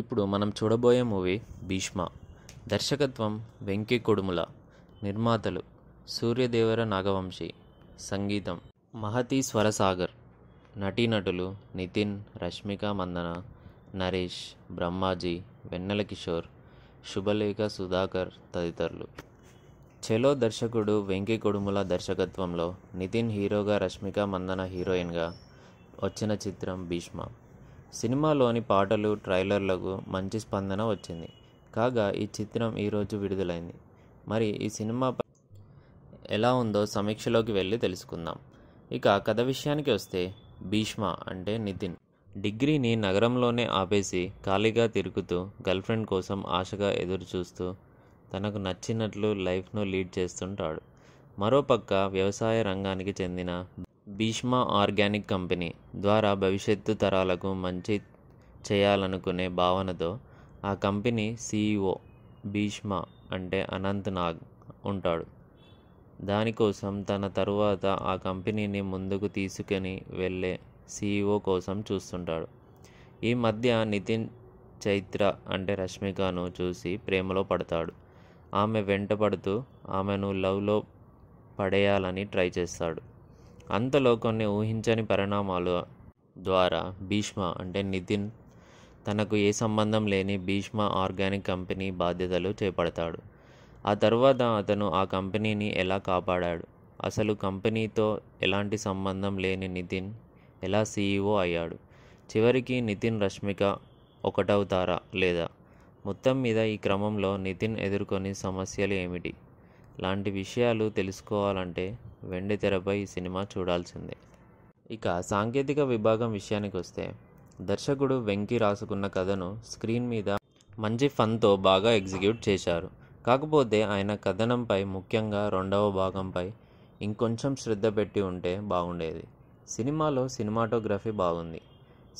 ఇప్పుడు మనం చూడబోయే మూవీ భీష్మ దర్శకత్వం వెంకీ కొడుముల నిర్మాతలు సూర్యదేవర నాగవంశీ సంగీతం మహతి స్వరసాగర్ నటీనటులు నితిన్ రష్మిక మందన నరేష్ బ్రహ్మాజీ వెన్నెల కిషోర్ శుభలేఖ సుధాకర్ తదితరులు చెలో దర్శకుడు వెంకీ కొడుముల దర్శకత్వంలో నితిన్ హీరోగా రష్మిక మందన హీరోయిన్గా వచ్చిన చిత్రం భీష్మ సినిమాలోని పాటలు ట్రైలర్లకు మంచి స్పందన వచ్చింది కాగా ఈ చిత్రం ఈరోజు విడుదలైంది మరి ఈ సినిమా ఎలా ఉందో సమీక్షలోకి వెళ్ళి తెలుసుకుందాం ఇక కథ విషయానికి వస్తే భీష్మ అంటే నితిన్ డిగ్రీని నగరంలోనే ఆపేసి ఖాళీగా తిరుగుతూ గర్ల్ఫ్రెండ్ కోసం ఆశగా ఎదురు చూస్తూ తనకు నచ్చినట్లు లైఫ్ను లీడ్ చేస్తుంటాడు మరోపక్క వ్యవసాయ రంగానికి చెందిన భీష్మ ఆర్గానిక్ కంపెనీ ద్వారా భవిష్యత్తు తరాలకు మంచి చేయాలనుకునే భావనతో ఆ కంపెనీ సీఈఓ భీష్మ అంటే అనంత్ నాగ్ ఉంటాడు దానికోసం తన తరువాత ఆ కంపెనీని ముందుకు తీసుకుని వెళ్ళే సీఈఓ కోసం చూస్తుంటాడు ఈ మధ్య నితిన్ చైత్ర అంటే రష్మికను చూసి ప్రేమలో పడతాడు ఆమె వెంటపడుతూ ఆమెను లవ్లో పడేయాలని ట్రై చేస్తాడు అంతలో కొన్ని ఊహించని పరిణామాలు ద్వారా భీష్మ అంటే నితిన్ తనకు ఏ సంబంధం లేని భీష్మ ఆర్గానిక్ కంపెనీ బాధ్యతలు చేపడతాడు ఆ తర్వాత అతను ఆ కంపెనీని ఎలా కాపాడాడు అసలు కంపెనీతో ఎలాంటి సంబంధం లేని నితిన్ ఎలా సీఈఓ అయ్యాడు చివరికి నితిన్ రష్మిక ఒకటవుతారా లేదా మొత్తం మీద ఈ క్రమంలో నితిన్ ఎదుర్కొని సమస్యలు ఏమిటి లాంటి విషయాలు తెలుసుకోవాలంటే వెండి తెరపై ఈ సినిమా చూడాల్సిందే ఇక సాంకేతిక విభాగం విషయానికి వస్తే దర్శకుడు వెంకీ రాసుకున్న కథను స్క్రీన్ మీద మంచి ఫన్తో బాగా ఎగ్జిక్యూట్ చేశారు కాకపోతే ఆయన కథనంపై ముఖ్యంగా రెండవ భాగంపై ఇంకొంచెం శ్రద్ధ పెట్టి ఉంటే బాగుండేది సినిమాలో సినిమాటోగ్రఫీ బాగుంది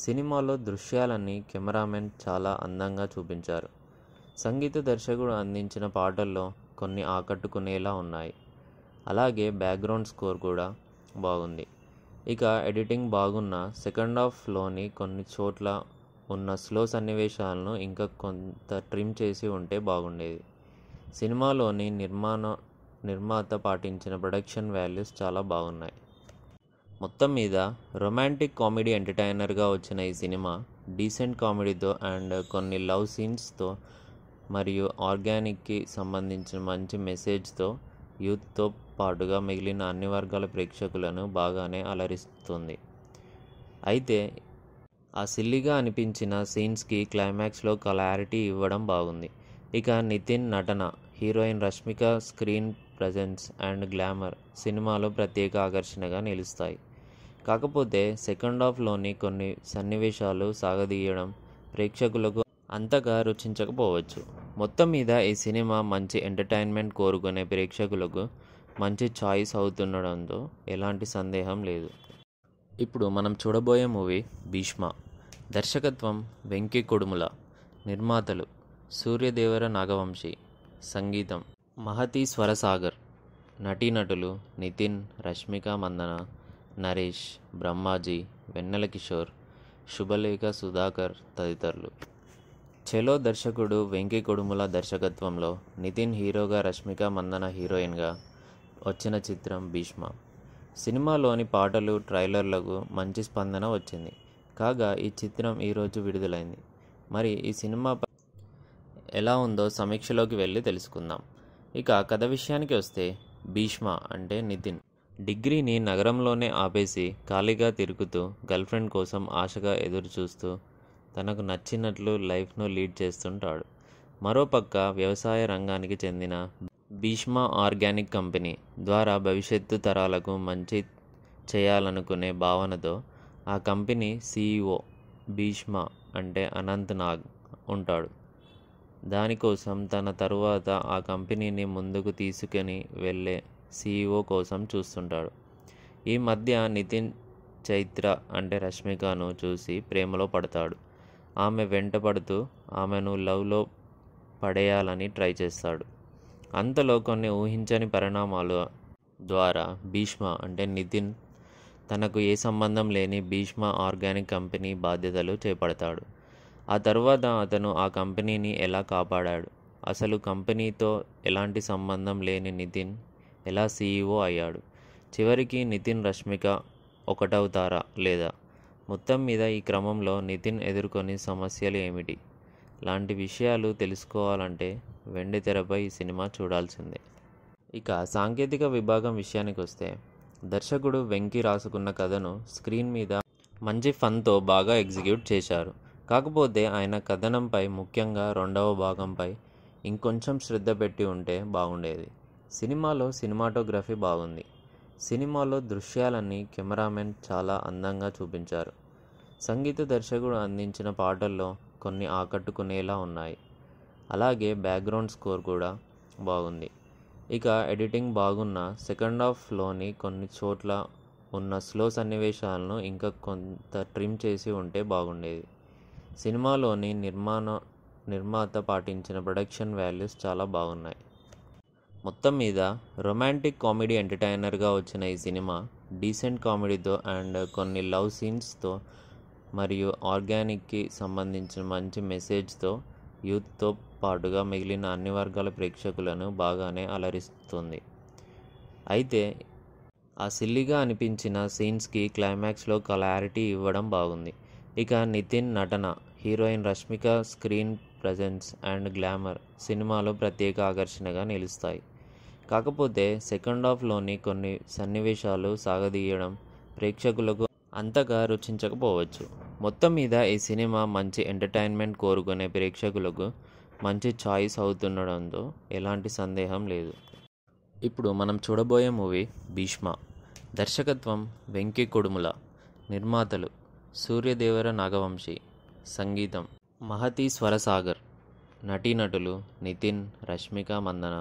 సినిమాలో దృశ్యాలన్నీ కెమెరామెన్ చాలా అందంగా చూపించారు సంగీత దర్శకుడు అందించిన పాటల్లో కొన్ని ఆకట్టుకునేలా ఉన్నాయి అలాగే బ్యాక్గ్రౌండ్ స్కోర్ కూడా బాగుంది ఇక ఎడిటింగ్ బాగున్న సెకండ్ హాఫ్లోని కొన్ని చోట్ల ఉన్న స్లో సన్నివేశాలను ఇంకా కొంత ట్రిమ్ చేసి ఉంటే బాగుండేది సినిమాలోని నిర్మాణ నిర్మాత పాటించిన ప్రొడక్షన్ వాల్యూస్ చాలా బాగున్నాయి మొత్తం మీద రొమాంటిక్ కామెడీ ఎంటర్టైనర్గా వచ్చిన ఈ సినిమా డీసెంట్ కామెడీతో అండ్ కొన్ని లవ్ సీన్స్తో మరియు ఆర్గానిక్కి సంబంధించిన మంచి మెసేజ్తో యూత్తో పాటుగా మిగిలిన అన్ని వర్గాల ప్రేక్షకులను బాగానే అలరిస్తుంది అయితే ఆ సిల్లిగా అనిపించిన సీన్స్కి క్లైమాక్స్లో క్లారిటీ ఇవ్వడం బాగుంది ఇక నితిన్ నటన heroine Rashmika screen presence and glamour సినిమాలో ప్రత్యేక ఆకర్షణగా నిలుస్తాయి కాకపోతే సెకండ్ హాఫ్లోని కొన్ని సన్నివేశాలు సాగదీయడం ప్రేక్షకులకు అంతగా రుచించకపోవచ్చు మొత్తం మీద ఈ సినిమా మంచి ఎంటర్టైన్మెంట్ కోరుకునే ప్రేక్షకులకు మంచి చాయిస్ అవుతుండడంతో ఎలాంటి సందేహం లేదు ఇప్పుడు మనం చూడబోయే మూవీ భీష్మ దర్శకత్వం వెంకీ కొడుముల నిర్మాతలు సూర్యదేవర నాగవంశి సంగీతం మహతి స్వరసాగర్ నటీనటులు నితిన్ రష్మిక మందన నరేష్ బ్రహ్మాజీ వెన్నెల కిషోర్ శుభలేఖ సుధాకర్ తదితరులు చెలో దర్శకుడు వెంకీ కొడుముల దర్శకత్వంలో నితిన్ హీరోగా రష్మిక మందన హీరోయిన్గా వచ్చిన చిత్రం భీష్మ సినిమాలోని పాటలు ట్రైలర్లకు మంచి స్పందన వచ్చింది కాగా ఈ చిత్రం ఈరోజు విడుదలైంది మరి ఈ సినిమా ఎలా ఉందో సమీక్షలోకి వెళ్ళి తెలుసుకుందాం ఇక కథ విషయానికి వస్తే భీష్మ అంటే నితిన్ డిగ్రీని నగరంలోనే ఆపేసి ఖాళీగా తిరుగుతూ గర్ల్ఫ్రెండ్ కోసం ఆశగా ఎదురు చూస్తూ తనకు నచ్చినట్లు లైఫ్ను లీడ్ చేస్తుంటాడు మరోపక్క వ్యవసాయ రంగానికి చెందిన భీష్మ ఆర్గానిక్ కంపెనీ ద్వారా భవిష్యత్తు తరాలకు మంచి చేయాలనుకునే భావనతో ఆ కంపెనీ సీఈఓ భీష్మ అంటే అనంత్ నాగ్ ఉంటాడు దానికోసం తన తరువాత ఆ కంపెనీని ముందుకు తీసుకుని వెళ్ళే సీఈఓ కోసం చూస్తుంటాడు ఈ మధ్య నితిన్ చైత్ర అంటే రష్మికను చూసి ప్రేమలో పడతాడు ఆమె వెంటపడుతూ ఆమెను లవ్లో పడేయాలని ట్రై చేస్తాడు అంతలో కొన్ని ఊహించని పరిణామాలు ద్వారా భీష్మ అంటే నితిన్ తనకు ఏ సంబంధం లేని భీష్మ ఆర్గానిక్ కంపెనీ బాధ్యతలు చేపడతాడు ఆ తర్వాత అతను ఆ కంపెనీని ఎలా కాపాడాడు అసలు కంపెనీతో ఎలాంటి సంబంధం లేని నితిన్ ఎలా సీఈఓ అయ్యాడు చివరికి నితిన్ రష్మిక ఒకటవుతారా లేదా మొత్తం మీద ఈ క్రమంలో నితిన్ ఎదుర్కొని సమస్యలు ఏమిటి లాంటి విషయాలు తెలుసుకోవాలంటే వెండి తెరపై ఈ సినిమా చూడాల్సిందే ఇక సాంకేతిక విభాగం విషయానికి వస్తే దర్శకుడు వెంకి రాసుకున్న కథను స్క్రీన్ మీద మంచి ఫన్తో బాగా ఎగ్జిక్యూట్ చేశారు కాకపోతే ఆయన కథనంపై ముఖ్యంగా రెండవ భాగంపై ఇంకొంచెం శ్రద్ధ పెట్టి ఉంటే బాగుండేది సినిమాలో సినిమాటోగ్రఫీ బాగుంది సినిమాలో దృశ్యాలన్నీ కెమెరామెన్ చాలా అందంగా చూపించారు సంగీత దర్శకుడు అందించిన పాటల్లో కొన్ని ఆకట్టుకునేలా ఉన్నాయి అలాగే బ్యాక్గ్రౌండ్ స్కోర్ కూడా బాగుంది ఇక ఎడిటింగ్ బాగున్న సెకండ్ హాఫ్లోని కొన్ని చోట్ల ఉన్న స్లో సన్నివేశాలను ఇంకా కొంత ట్రిమ్ చేసి ఉంటే బాగుండేది సినిమాలోని నిర్మాణ నిర్మాత పాటించిన ప్రొడక్షన్ వాల్యూస్ చాలా బాగున్నాయి మొత్తం మీద రొమాంటిక్ కామెడీ ఎంటర్టైనర్గా వచ్చిన ఈ సినిమా డీసెంట్ కామెడీతో అండ్ కొన్ని లవ్ సీన్స్తో మరియు ఆర్గానిక్కి సంబంధించిన మంచి మెసేజ్తో యూత్తో పాటుగా మిగిలిన అన్ని వర్గాల ప్రేక్షకులను బాగానే అలరిస్తుంది అయితే ఆ సిల్లిగా అనిపించిన సీన్స్కి క్లైమాక్స్లో క్లారిటీ ఇవ్వడం బాగుంది ఇక నితిన్ నటన heroine Rashmika screen presence and glamour సినిమాలో ప్రత్యేక ఆకర్షణగా నిలుస్తాయి కాకపోతే సెకండ్ హాఫ్లోని కొన్ని సన్నివేశాలు సాగదీయడం ప్రేక్షకులకు అంతగా రుచించకపోవచ్చు మొత్తం మీద ఈ సినిమా మంచి ఎంటర్టైన్మెంట్ కోరుకునే ప్రేక్షకులకు మంచి చాయిస్ అవుతుండడంతో ఎలాంటి సందేహం లేదు ఇప్పుడు మనం చూడబోయే మూవీ భీష్మ దర్శకత్వం వెంకీ కొడుముల నిర్మాతలు సూర్యదేవర నాగవంశి సంగీతం మహతి స్వరసాగర్ నటీనటులు నితిన్ రష్మిక మందన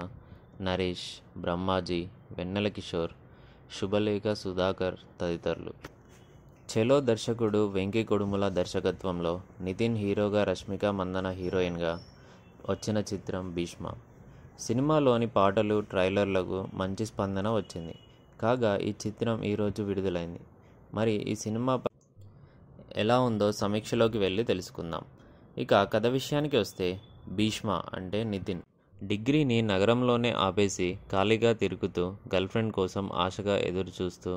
నరేష్ బ్రహ్మాజీ వెన్నెల కిషోర్ శుభలేఖ సుధాకర్ తదితరులు చెలో దర్శకుడు వెంకీ కొడుముల దర్శకత్వంలో నితిన్ హీరోగా రష్మిక మందన హీరోయిన్గా వచ్చిన చిత్రం భీష్మ సినిమాలోని పాటలు ట్రైలర్లకు మంచి స్పందన వచ్చింది కాగా ఈ చిత్రం ఈరోజు విడుదలైంది మరి ఈ సినిమా ఎలా ఉందో సమీక్షలోకి వెళ్ళి తెలుసుకుందాం ఇక కథ విషయానికి వస్తే భీష్మ అంటే నితిన్ డిగ్రీని నగరంలోనే ఆపేసి ఖాళీగా తిరుగుతూ గర్ల్ఫ్రెండ్ కోసం ఆశగా ఎదురుచూస్తూ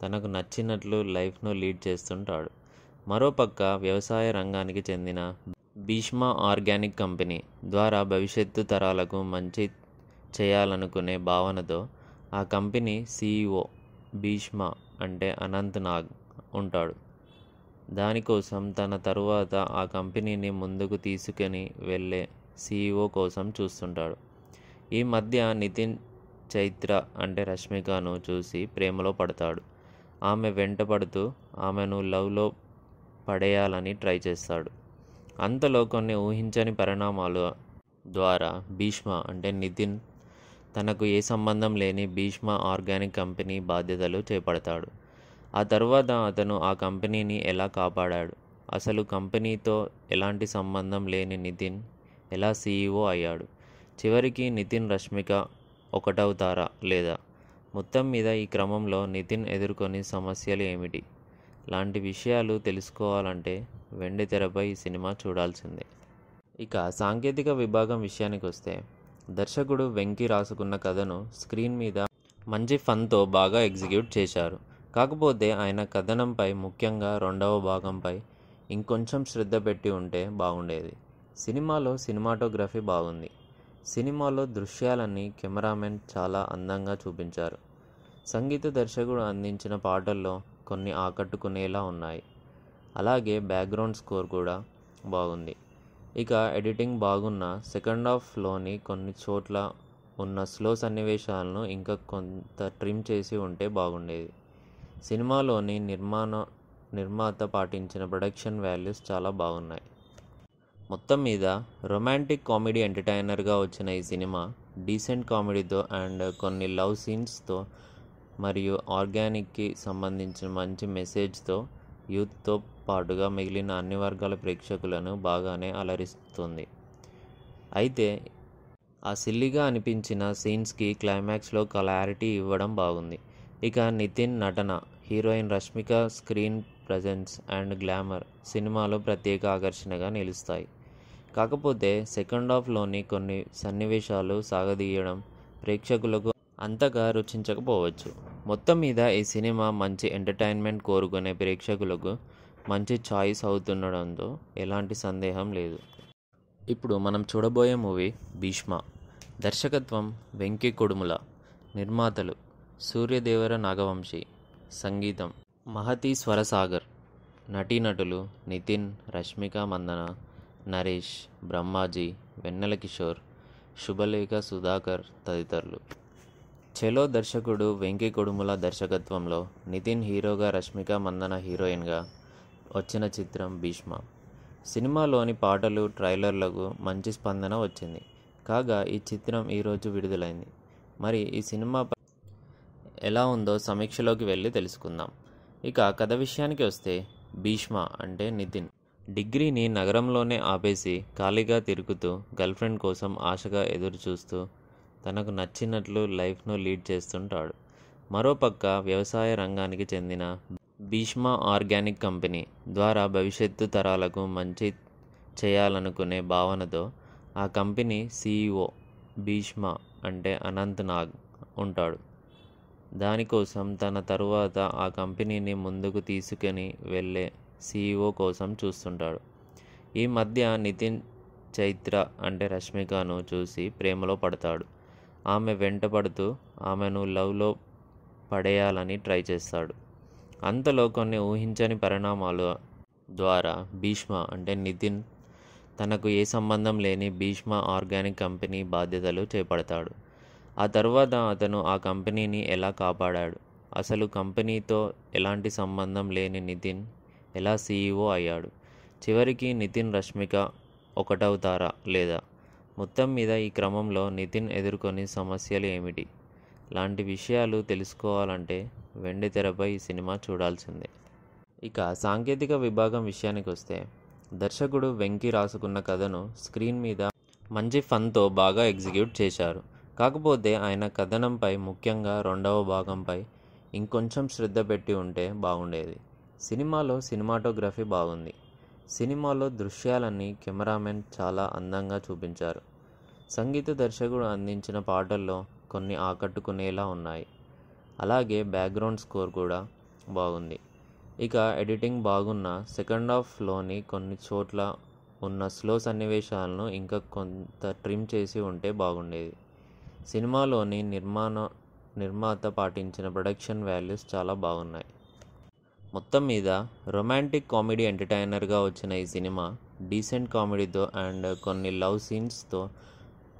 తనకు నచ్చినట్లు లైఫ్ను లీడ్ చేస్తుంటాడు మరోపక్క వ్యవసాయ రంగానికి చెందిన భీష్మ ఆర్గానిక్ కంపెనీ ద్వారా భవిష్యత్తు తరాలకు మంచి చేయాలనుకునే భావనతో ఆ కంపెనీ సీఈఓ భీష్మ అంటే అనంత్ నాగ్ ఉంటాడు దానికోసం తన తరువాత ఆ కంపెనీని ముందుకు తీసుకుని వెళ్ళే సీఈఓ e కోసం చూస్తుంటాడు ఈ మధ్య నితిన్ చైత్ర అంటే రష్మికను చూసి ప్రేమలో పడతాడు ఆమె వెంట పడుతూ ఆమెను లవ్లో పడేయాలని ట్రై చేస్తాడు అంతలో కొన్ని ఊహించని పరిణామాలు ద్వారా భీష్మ అంటే నితిన్ తనకు ఏ సంబంధం లేని భీష్మ ఆర్గానిక్ కంపెనీ బాధ్యతలు చేపడతాడు ఆ తర్వాత అతను ఆ కంపెనీని ఎలా కాపాడాడు అసలు కంపెనీతో ఎలాంటి సంబంధం లేని నితిన్ ఎలా సీఈఓ e అయ్యాడు చివరికి నితిన్ రష్మిక ఒకటవుతారా లేదా మొత్తం మీద ఈ క్రమంలో నితిన్ ఎదుర్కొని సమస్యలు ఏమిటి లాంటి విషయాలు తెలుసుకోవాలంటే వెండి తెరపై ఈ సినిమా చూడాల్సిందే ఇక సాంకేతిక విభాగం విషయానికి వస్తే దర్శకుడు వెంకీ రాసుకున్న కథను స్క్రీన్ మీద మంచి ఫన్తో బాగా ఎగ్జిక్యూట్ చేశారు కాకపోతే ఆయన కథనంపై ముఖ్యంగా రెండవ భాగంపై ఇంకొంచెం శ్రద్ధ పెట్టి ఉంటే బాగుండేది సినిమాలో సినిమాటోగ్రఫీ బాగుంది సినిమాలో దృశ్యాలన్నీ కెమెరామెన్ చాలా అందంగా చూపించారు సంగీత దర్శకుడు అందించిన పాటల్లో కొన్ని ఆకట్టుకునేలా ఉన్నాయి అలాగే బ్యాక్గ్రౌండ్ స్కోర్ కూడా బాగుంది ఇక ఎడిటింగ్ బాగున్న సెకండ్ హాఫ్లోని కొన్ని చోట్ల ఉన్న స్లో సన్నివేశాలను ఇంకా కొంత ట్రిమ్ చేసి ఉంటే బాగుండేది సినిమాలోని నిర్మాణ నిర్మాత పాటించిన ప్రొడక్షన్ వాల్యూస్ చాలా బాగున్నాయి మొత్తం మీద రొమాంటిక్ కామెడీ ఎంటర్టైనర్గా వచ్చిన ఈ సినిమా డీసెంట్ కామెడీతో అండ్ కొన్ని లవ్ సీన్స్తో మరియు ఆర్గానిక్కి సంబంధించిన మంచి మెసేజ్తో యూత్తో పాటుగా మిగిలిన అన్ని వర్గాల ప్రేక్షకులను బాగానే అలరిస్తుంది అయితే ఆ సిల్లిగా అనిపించిన సీన్స్కి క్లైమాక్స్లో క్లారిటీ ఇవ్వడం బాగుంది ఇక నితిన్ నటన heroine Rashmika screen presence and glamour సినిమాలో ప్రత్యేక ఆకర్షణగా నిలుస్తాయి కాకపోతే సెకండ్ హాఫ్లోని కొన్ని సన్నివేశాలు సాగదీయడం ప్రేక్షకులకు అంతగా రుచించకపోవచ్చు మొత్తం మీద ఈ సినిమా మంచి ఎంటర్టైన్మెంట్ కోరుకునే ప్రేక్షకులకు మంచి చాయిస్ అవుతుండడంతో ఎలాంటి సందేహం లేదు ఇప్పుడు మనం చూడబోయే మూవీ భీష్మ దర్శకత్వం వెంకి కొడుముల నిర్మాతలు సూర్యదేవర నాగవంశి సంగీతం మహతి స్వరసాగర్ నటీనటులు నితిన్ రష్మిక మందన నరేష్ బ్రహ్మాజీ వెన్నెల కిషోర్ శుభలేఖ సుధాకర్ తదితరులు చెలో దర్శకుడు వెంకీ కొడుముల దర్శకత్వంలో నితిన్ హీరోగా రష్మిక మందన హీరోయిన్గా వచ్చిన చిత్రం భీష్మ సినిమాలోని పాటలు ట్రైలర్లకు మంచి స్పందన వచ్చింది కాగా ఈ చిత్రం ఈరోజు విడుదలైంది మరి ఈ సినిమా ఎలా ఉందో సమీక్షలోకి వెళ్ళి తెలుసుకుందాం ఇక కథ విషయానికి వస్తే భీష్మ అంటే నితిన్ డిగ్రీని నగరంలోనే ఆపేసి ఖాళీగా తిరుగుతూ గర్ల్ఫ్రెండ్ కోసం ఆశగా ఎదురుచూస్తూ తనకు నచ్చినట్లు లైఫ్ను లీడ్ చేస్తుంటాడు మరోపక్క వ్యవసాయ రంగానికి చెందిన భీష్మ ఆర్గానిక్ కంపెనీ ద్వారా భవిష్యత్తు తరాలకు మంచి చేయాలనుకునే భావనతో ఆ కంపెనీ సీఈఓ భీష్మ అంటే అనంత్ నాగ్ ఉంటాడు దానికోసం తన తరువాత ఆ కంపెనీని ముందుకు తీసుకుని వెళ్ళే సీఈఓ కోసం చూస్తుంటాడు ఈ మధ్య నితిన్ చైత్ర అంటే రష్మికను చూసి ప్రేమలో పడతాడు ఆమె వెంటపడుతూ ఆమెను లవ్లో పడేయాలని ట్రై చేస్తాడు అంతలో కొన్ని ఊహించని పరిణామాల ద్వారా భీష్మ అంటే నితిన్ తనకు ఏ సంబంధం లేని భీష్మ ఆర్గానిక్ కంపెనీ బాధ్యతలు చేపడతాడు ఆ తర్వాత అతను ఆ కంపెనీని ఎలా కాపాడాడు అసలు కంపెనీతో ఎలాంటి సంబంధం లేని నితిన్ ఎలా సీఈఓ e అయ్యాడు చివరికి నితిన్ రష్మిక ఒకటవుతారా లేదా మొత్తం మీద ఈ క్రమంలో నితిన్ ఎదుర్కొని సమస్యలు ఏమిటి లాంటి విషయాలు తెలుసుకోవాలంటే వెండి తెరపై ఈ సినిమా చూడాల్సిందే ఇక సాంకేతిక విభాగం విషయానికి వస్తే దర్శకుడు వెంకీ రాసుకున్న కథను స్క్రీన్ మీద మంచి ఫన్తో బాగా ఎగ్జిక్యూట్ చేశారు కాకపోతే ఆయన కథనంపై ముఖ్యంగా రెండవ భాగంపై ఇంకొంచెం శ్రద్ధ పెట్టి ఉంటే బాగుండేది సినిమాలో సినిమాటోగ్రఫీ బాగుంది సినిమాలో దృశ్యాలన్నీ కెమెరామెన్ చాలా అందంగా చూపించారు సంగీత దర్శకుడు అందించిన పాటల్లో కొన్ని ఆకట్టుకునేలా ఉన్నాయి అలాగే బ్యాక్గ్రౌండ్ స్కోర్ కూడా బాగుంది ఇక ఎడిటింగ్ బాగున్న సెకండ్ హాఫ్లోని కొన్ని చోట్ల ఉన్న స్లో సన్నివేశాలను ఇంకా కొంత ట్రిమ్ చేసి ఉంటే బాగుండేది సినిమాలోని నిర్మాణ నిర్మాత పాటించిన ప్రొడక్షన్ వాల్యూస్ చాలా బాగున్నాయి మొత్తం మీద రొమాంటిక్ కామెడీ ఎంటర్టైనర్గా వచ్చిన ఈ సినిమా డీసెంట్ కామెడీతో అండ్ కొన్ని లవ్ సీన్స్తో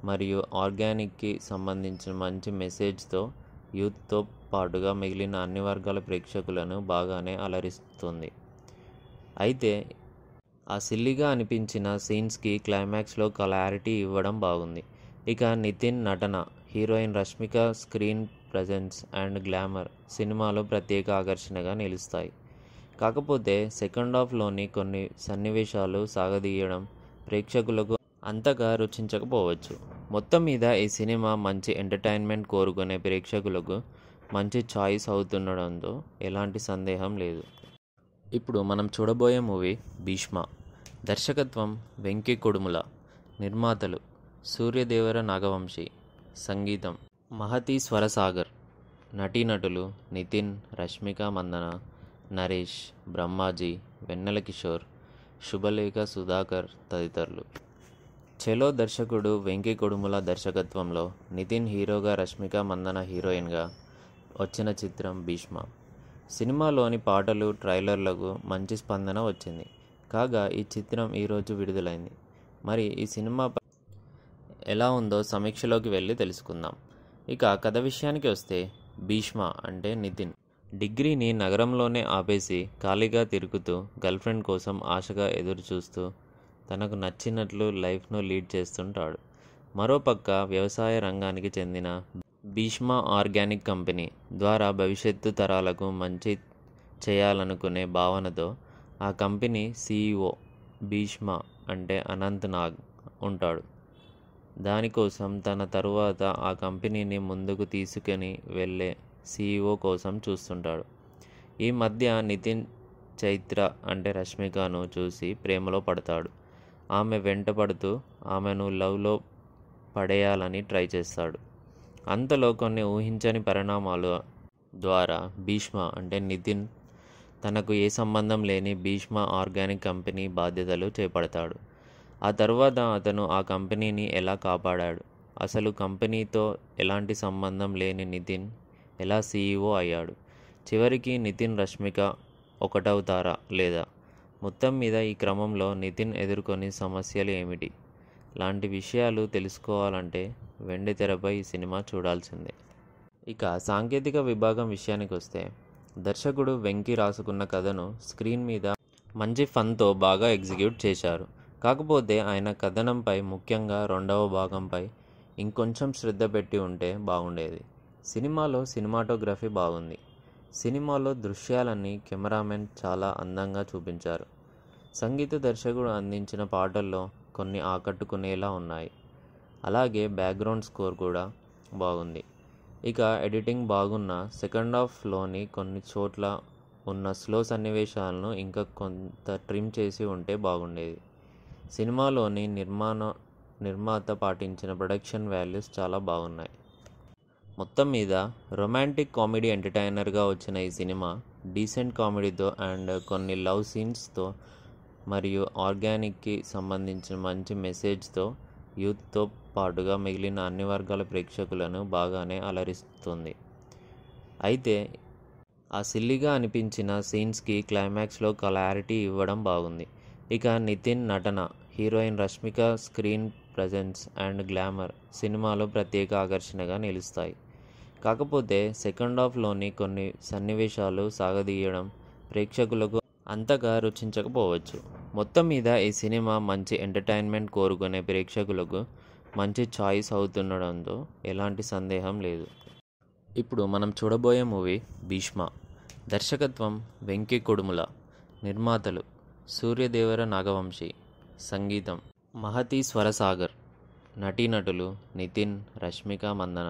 మరియు ఆర్గానిక్కి సంబంధించిన మంచి మెసేజ్తో యూత్తో పాటుగా మిగిలిన అన్ని వర్గాల ప్రేక్షకులను బాగానే అలరిస్తుంది అయితే ఆ సిల్లిగా అనిపించిన సీన్స్కి క్లైమాక్స్లో క్లారిటీ ఇవ్వడం బాగుంది ఇక నితిన్ నటన heroine Rashmika screen presence and glamour సినిమాలో ప్రత్యేక ఆకర్షణగా నిలుస్తాయి కాకపోతే సెకండ్ హాఫ్లోని కొన్ని సన్నివేశాలు సాగదీయడం ప్రేక్షకులకు అంతగా రుచించకపోవచ్చు మొత్తం మీద ఈ సినిమా మంచి ఎంటర్టైన్మెంట్ కోరుకునే ప్రేక్షకులకు మంచి చాయిస్ అవుతుండడంతో ఎలాంటి సందేహం లేదు ఇప్పుడు మనం చూడబోయే మూవీ భీష్మ దర్శకత్వం వెంకి కొడుముల నిర్మాతలు సూర్యదేవర నాగవంశి సంగీతం మహతి స్వరసాగర్ నటీనటులు నితిన్ రష్మిక మందన నరేష్ బ్రహ్మాజీ వెన్నెల కిషోర్ శుభలేఖ సుధాకర్ తదితరులు చెలో దర్శకుడు వెంకీ కొడుముల దర్శకత్వంలో నితిన్ హీరోగా రష్మిక మందన హీరోయిన్గా వచ్చిన చిత్రం భీష్మ సినిమాలోని పాటలు ట్రైలర్లకు మంచి స్పందన వచ్చింది కాగా ఈ చిత్రం ఈరోజు విడుదలైంది మరి ఈ సినిమా ఎలా ఉందో సమీక్షలోకి వెళ్ళి తెలుసుకుందాం ఇక కథ విషయానికి వస్తే భీష్మ అంటే నితిన్ డిగ్రీని నగరంలోనే ఆపేసి ఖాళీగా తిరుగుతూ గర్ల్ఫ్రెండ్ కోసం ఆశగా ఎదురుచూస్తూ తనకు నచ్చినట్లు లైఫ్ను లీడ్ చేస్తుంటాడు మరోపక్క వ్యవసాయ రంగానికి చెందిన భీష్మా ఆర్గానిక్ కంపెనీ ద్వారా భవిష్యత్తు తరాలకు మంచి చేయాలనుకునే భావనతో ఆ కంపెనీ సీఈఓ భీష్మ అంటే అనంత్ నాగ్ ఉంటాడు దానికోసం తన తరువాత ఆ కంపెనీని ముందుకు తీసుకుని వెళ్ళే సీఈఓ కోసం చూస్తుంటాడు ఈ మధ్య నితిన్ చైత్ర అంటే రష్మికను చూసి ప్రేమలో పడతాడు ఆమె వెంట పడుతూ ఆమెను లవ్లో పడేయాలని ట్రై చేస్తాడు అంతలో కొన్ని ఊహించని పరిణామాలు ద్వారా భీష్మ అంటే నితిన్ తనకు ఏ సంబంధం లేని భీష్మ ఆర్గానిక్ కంపెనీ బాధ్యతలు చేపడతాడు ఆ తర్వాత అతను ఆ కంపెనీని ఎలా కాపాడాడు అసలు కంపెనీతో ఎలాంటి సంబంధం లేని నితిన్ ఎలా సీఈఓ e అయ్యాడు చివరికి నితిన్ రష్మిక ఒకటవుతారా లేదా మొత్తం మీద ఈ క్రమంలో నితిన్ ఎదుర్కొని సమస్యలు ఏమిటి లాంటి విషయాలు తెలుసుకోవాలంటే వెండి తెరపై ఈ సినిమా చూడాల్సిందే ఇక సాంకేతిక విభాగం విషయానికి వస్తే దర్శకుడు వెంకి రాసుకున్న కథను స్క్రీన్ మీద మంచి ఫన్తో బాగా ఎగ్జిక్యూట్ చేశారు కాకపోతే ఆయన కథనంపై ముఖ్యంగా రెండవ భాగంపై ఇంకొంచెం శ్రద్ధ పెట్టి ఉంటే బాగుండేది సినిమాలో సినిమాటోగ్రఫీ బాగుంది సినిమాలో దృశ్యాలన్నీ కెమెరామెన్ చాలా అందంగా చూపించారు సంగీత దర్శకుడు అందించిన పాటల్లో కొన్ని ఆకట్టుకునేలా ఉన్నాయి అలాగే బ్యాక్గ్రౌండ్ స్కోర్ కూడా బాగుంది ఇక ఎడిటింగ్ బాగున్న సెకండ్ హాఫ్లోని కొన్ని చోట్ల ఉన్న స్లో సన్నివేశాలను ఇంకా కొంత ట్రిమ్ చేసి ఉంటే బాగుండేది సినిమాలోని నిర్మాణ నిర్మాత పాటించిన ప్రొడక్షన్ వాల్యూస్ చాలా బాగున్నాయి మొత్తం మీద రొమాంటిక్ కామెడీ ఎంటర్టైనర్గా వచ్చిన ఈ సినిమా డీసెంట్ కామెడీతో అండ్ కొన్ని లవ్ సీన్స్తో మరియు ఆర్గానిక్కి సంబంధించిన మంచి మెసేజ్తో యూత్తో పాటుగా మిగిలిన అన్ని వర్గాల ప్రేక్షకులను బాగానే అలరిస్తుంది అయితే ఆ సిల్లిగా అనిపించిన సీన్స్కి క్లైమాక్స్లో క్లారిటీ ఇవ్వడం బాగుంది ఇక నితిన్ నటన heroine Rashmika screen presence and glamour సినిమాలో ప్రత్యేక ఆకర్షణగా నిలుస్తాయి కాకపోతే సెకండ్ హాఫ్లోని కొన్ని సన్నివేశాలు సాగదీయడం ప్రేక్షకులకు అంతగా రుచించకపోవచ్చు మొత్తం మీద ఈ సినిమా మంచి ఎంటర్టైన్మెంట్ కోరుకునే ప్రేక్షకులకు మంచి చాయిస్ అవుతుండడంతో ఎలాంటి సందేహం లేదు ఇప్పుడు మనం చూడబోయే మూవీ భీష్మ దర్శకత్వం వెంకీ కొడుముల నిర్మాతలు సూర్యదేవర నాగవంశి సంగీతం మహతి స్వరసాగర్ నటీనటులు నితిన్ రష్మిక మందన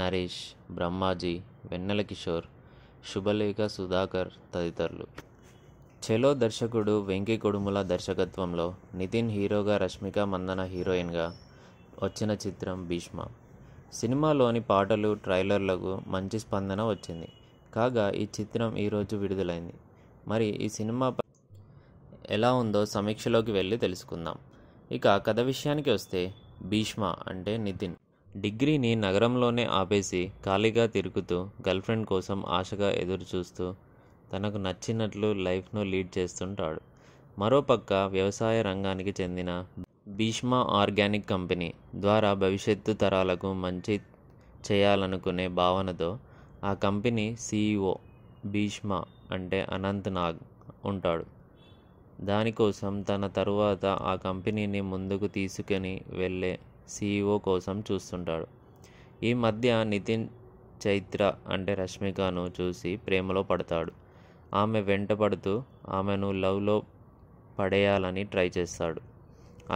నరేష్ బ్రహ్మాజీ వెన్నెల కిషోర్ శుభలేఖ సుధాకర్ తదితరులు చెలో దర్శకుడు వెంకీ కొడుముల దర్శకత్వంలో నితిన్ హీరోగా రష్మిక మందన హీరోయిన్గా వచ్చిన చిత్రం భీష్మ సినిమాలోని పాటలు ట్రైలర్లకు మంచి స్పందన వచ్చింది కాగా ఈ చిత్రం ఈరోజు విడుదలైంది మరి ఈ సినిమా ఎలా ఉందో సమీక్షలోకి వెళ్ళి తెలుసుకుందాం ఇక కథ విషయానికి వస్తే భీష్మ అంటే నితిన్ డిగ్రీని నగరంలోనే ఆపేసి ఖాళీగా తిరుగుతూ గర్ల్ఫ్రెండ్ కోసం ఆశగా ఎదురుచూస్తూ తనకు నచ్చినట్లు లైఫ్ను లీడ్ చేస్తుంటాడు మరోపక్క వ్యవసాయ రంగానికి చెందిన భీష్మా ఆర్గానిక్ కంపెనీ ద్వారా భవిష్యత్తు తరాలకు మంచి చేయాలనుకునే భావనతో ఆ కంపెనీ సీఈఓ భీష్మ అంటే అనంత్ నాగ్ ఉంటాడు దానికోసం తన తరువాత ఆ కంపెనీని ముందుకు తీసుకొని వెళ్ళే సీఈఓ కోసం చూస్తుంటాడు ఈ మధ్య నితిన్ చైత్ర అంటే రష్మికను చూసి ప్రేమలో పడతాడు ఆమె వెంట పడుతూ ఆమెను లవ్లో పడేయాలని ట్రై చేస్తాడు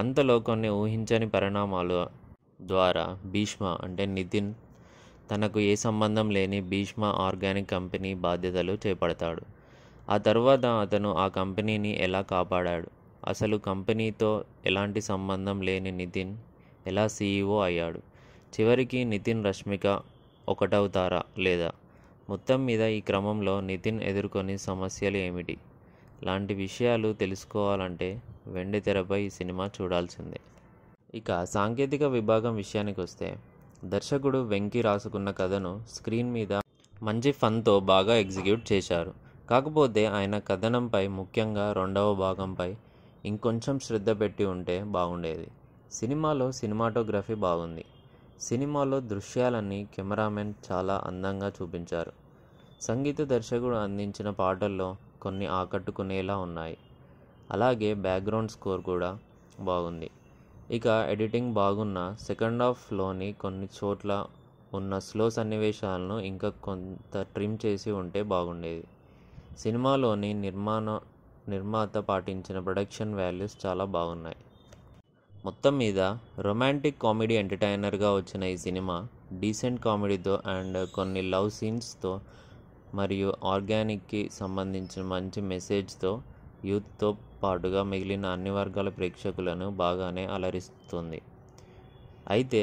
అంతలో కొన్ని ఊహించని పరిణామాల ద్వారా భీష్మ అంటే నితిన్ తనకు ఏ సంబంధం లేని భీష్మ ఆర్గానిక్ కంపెనీ బాధ్యతలు చేపడతాడు ఆ తర్వాత అతను ఆ కంపెనీని ఎలా కాపాడాడు అసలు కంపెనీతో ఎలాంటి సంబంధం లేని నితిన్ ఎలా సీఈఓ e అయ్యాడు చివరికి నితిన్ రష్మిక ఒకటవుతారా లేదా మొత్తం మీద ఈ క్రమంలో నితిన్ ఎదుర్కొని సమస్యలు ఏమిటి లాంటి విషయాలు తెలుసుకోవాలంటే వెండి తెరపై ఈ సినిమా చూడాల్సిందే ఇక సాంకేతిక విభాగం విషయానికి వస్తే దర్శకుడు వెంకీ రాసుకున్న కథను స్క్రీన్ మీద మంచి ఫన్తో బాగా ఎగ్జిక్యూట్ చేశారు కాకపోతే ఆయన కథనంపై ముఖ్యంగా రెండవ భాగంపై ఇంకొంచెం శ్రద్ధ పెట్టి ఉంటే బాగుండేది సినిమాలో సినిమాటోగ్రఫీ బాగుంది సినిమాలో దృశ్యాలన్నీ కెమెరామెన్ చాలా అందంగా చూపించారు సంగీత దర్శకుడు అందించిన పాటల్లో కొన్ని ఆకట్టుకునేలా ఉన్నాయి అలాగే బ్యాక్గ్రౌండ్ స్కోర్ కూడా బాగుంది ఇక ఎడిటింగ్ బాగున్న సెకండ్ హాఫ్లోని కొన్ని చోట్ల ఉన్న స్లో సన్నివేశాలను ఇంకా కొంత ట్రిమ్ చేసి ఉంటే బాగుండేది సినిమాలోని నిర్మాణ నిర్మాత పాటించిన ప్రొడక్షన్ వాల్యూస్ చాలా బాగున్నాయి మొత్తం మీద రొమాంటిక్ కామెడీ ఎంటర్టైనర్గా వచ్చిన ఈ సినిమా డీసెంట్ కామెడీతో అండ్ కొన్ని లవ్ సీన్స్తో మరియు ఆర్గానిక్కి సంబంధించిన మంచి మెసేజ్తో యూత్తో పాటుగా మిగిలిన అన్ని వర్గాల ప్రేక్షకులను బాగానే అలరిస్తుంది అయితే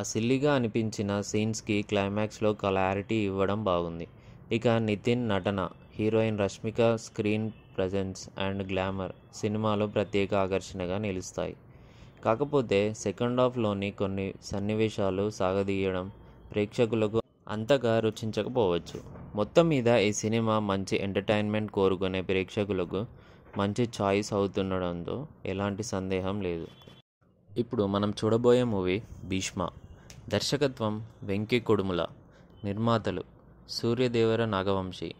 ఆ సిల్లిగా అనిపించిన సీన్స్కి క్లైమాక్స్లో క్లారిటీ ఇవ్వడం బాగుంది ఇక నితిన్ నటన heroine Rashmika screen presence and glamour సినిమాలో ప్రత్యేక ఆకర్షణగా నిలుస్తాయి కాకపోతే సెకండ్ హాఫ్లోని కొన్ని సన్నివేశాలు సాగదీయడం ప్రేక్షకులకు అంతగా రుచించకపోవచ్చు మొత్తం మీద ఈ సినిమా మంచి ఎంటర్టైన్మెంట్ కోరుకునే ప్రేక్షకులకు మంచి చాయిస్ అవుతుండడంతో ఎలాంటి సందేహం లేదు ఇప్పుడు మనం చూడబోయే మూవీ భీష్మ దర్శకత్వం వెంకి కొడుముల నిర్మాతలు సూర్యదేవర నాగవంశీ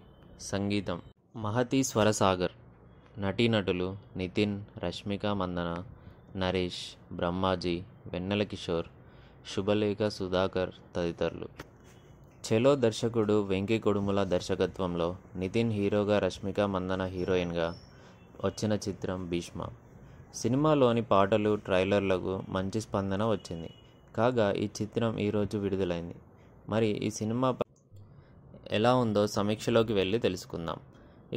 సంగీతం మహతి స్వరసాగర్ నటీనటులు నితిన్ రష్మిక మందన నరేష్ బ్రహ్మాజీ వెన్నెల కిషోర్ శుభలేఖ సుధాకర్ తదితరులు చెలో దర్శకుడు వెంకీ కొడుముల దర్శకత్వంలో నితిన్ హీరోగా రష్మిక మందన హీరోయిన్గా వచ్చిన చిత్రం భీష్మ సినిమాలోని పాటలు ట్రైలర్లకు మంచి స్పందన వచ్చింది కాగా ఈ చిత్రం ఈరోజు విడుదలైంది మరి ఈ సినిమా ఎలా ఉందో సమీక్షలోకి వెళ్ళి తెలుసుకుందాం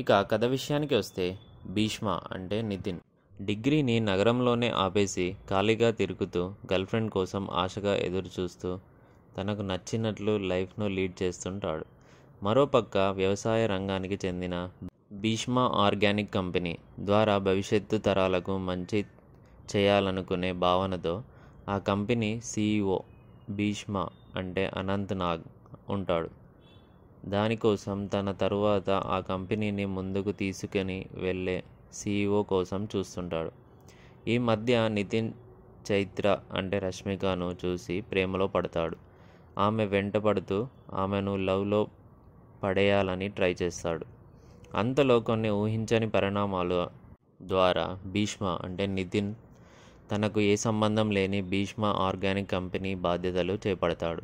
ఇక కథ విషయానికి వస్తే భీష్మ అంటే నితిన్ డిగ్రీని నగరంలోనే ఆపేసి ఖాళీగా తిరుగుతూ గర్ల్ఫ్రెండ్ కోసం ఆశగా ఎదురుచూస్తూ తనకు నచ్చినట్లు లైఫ్ను లీడ్ చేస్తుంటాడు మరోపక్క వ్యవసాయ రంగానికి చెందిన భీష్మ ఆర్గానిక్ కంపెనీ ద్వారా భవిష్యత్తు తరాలకు మంచి చేయాలనుకునే భావనతో ఆ కంపెనీ సీఈఓ భీష్మ అంటే అనంత్ నాగ్ ఉంటాడు దానికోసం తన తరువాత ఆ కంపెనీని ముందుకు తీసుకుని వెళ్ళే సీఈఓ e కోసం చూస్తుంటాడు ఈ మధ్య నితిన్ చైత్ర అంటే రష్మికను చూసి ప్రేమలో పడతాడు ఆమె వెంటపడుతూ ఆమెను లవ్లో పడేయాలని ట్రై చేస్తాడు అంతలో కొన్ని ఊహించని పరిణామాల ద్వారా భీష్మ అంటే నితిన్ తనకు ఏ సంబంధం లేని భీష్మ ఆర్గానిక్ కంపెనీ బాధ్యతలు చేపడతాడు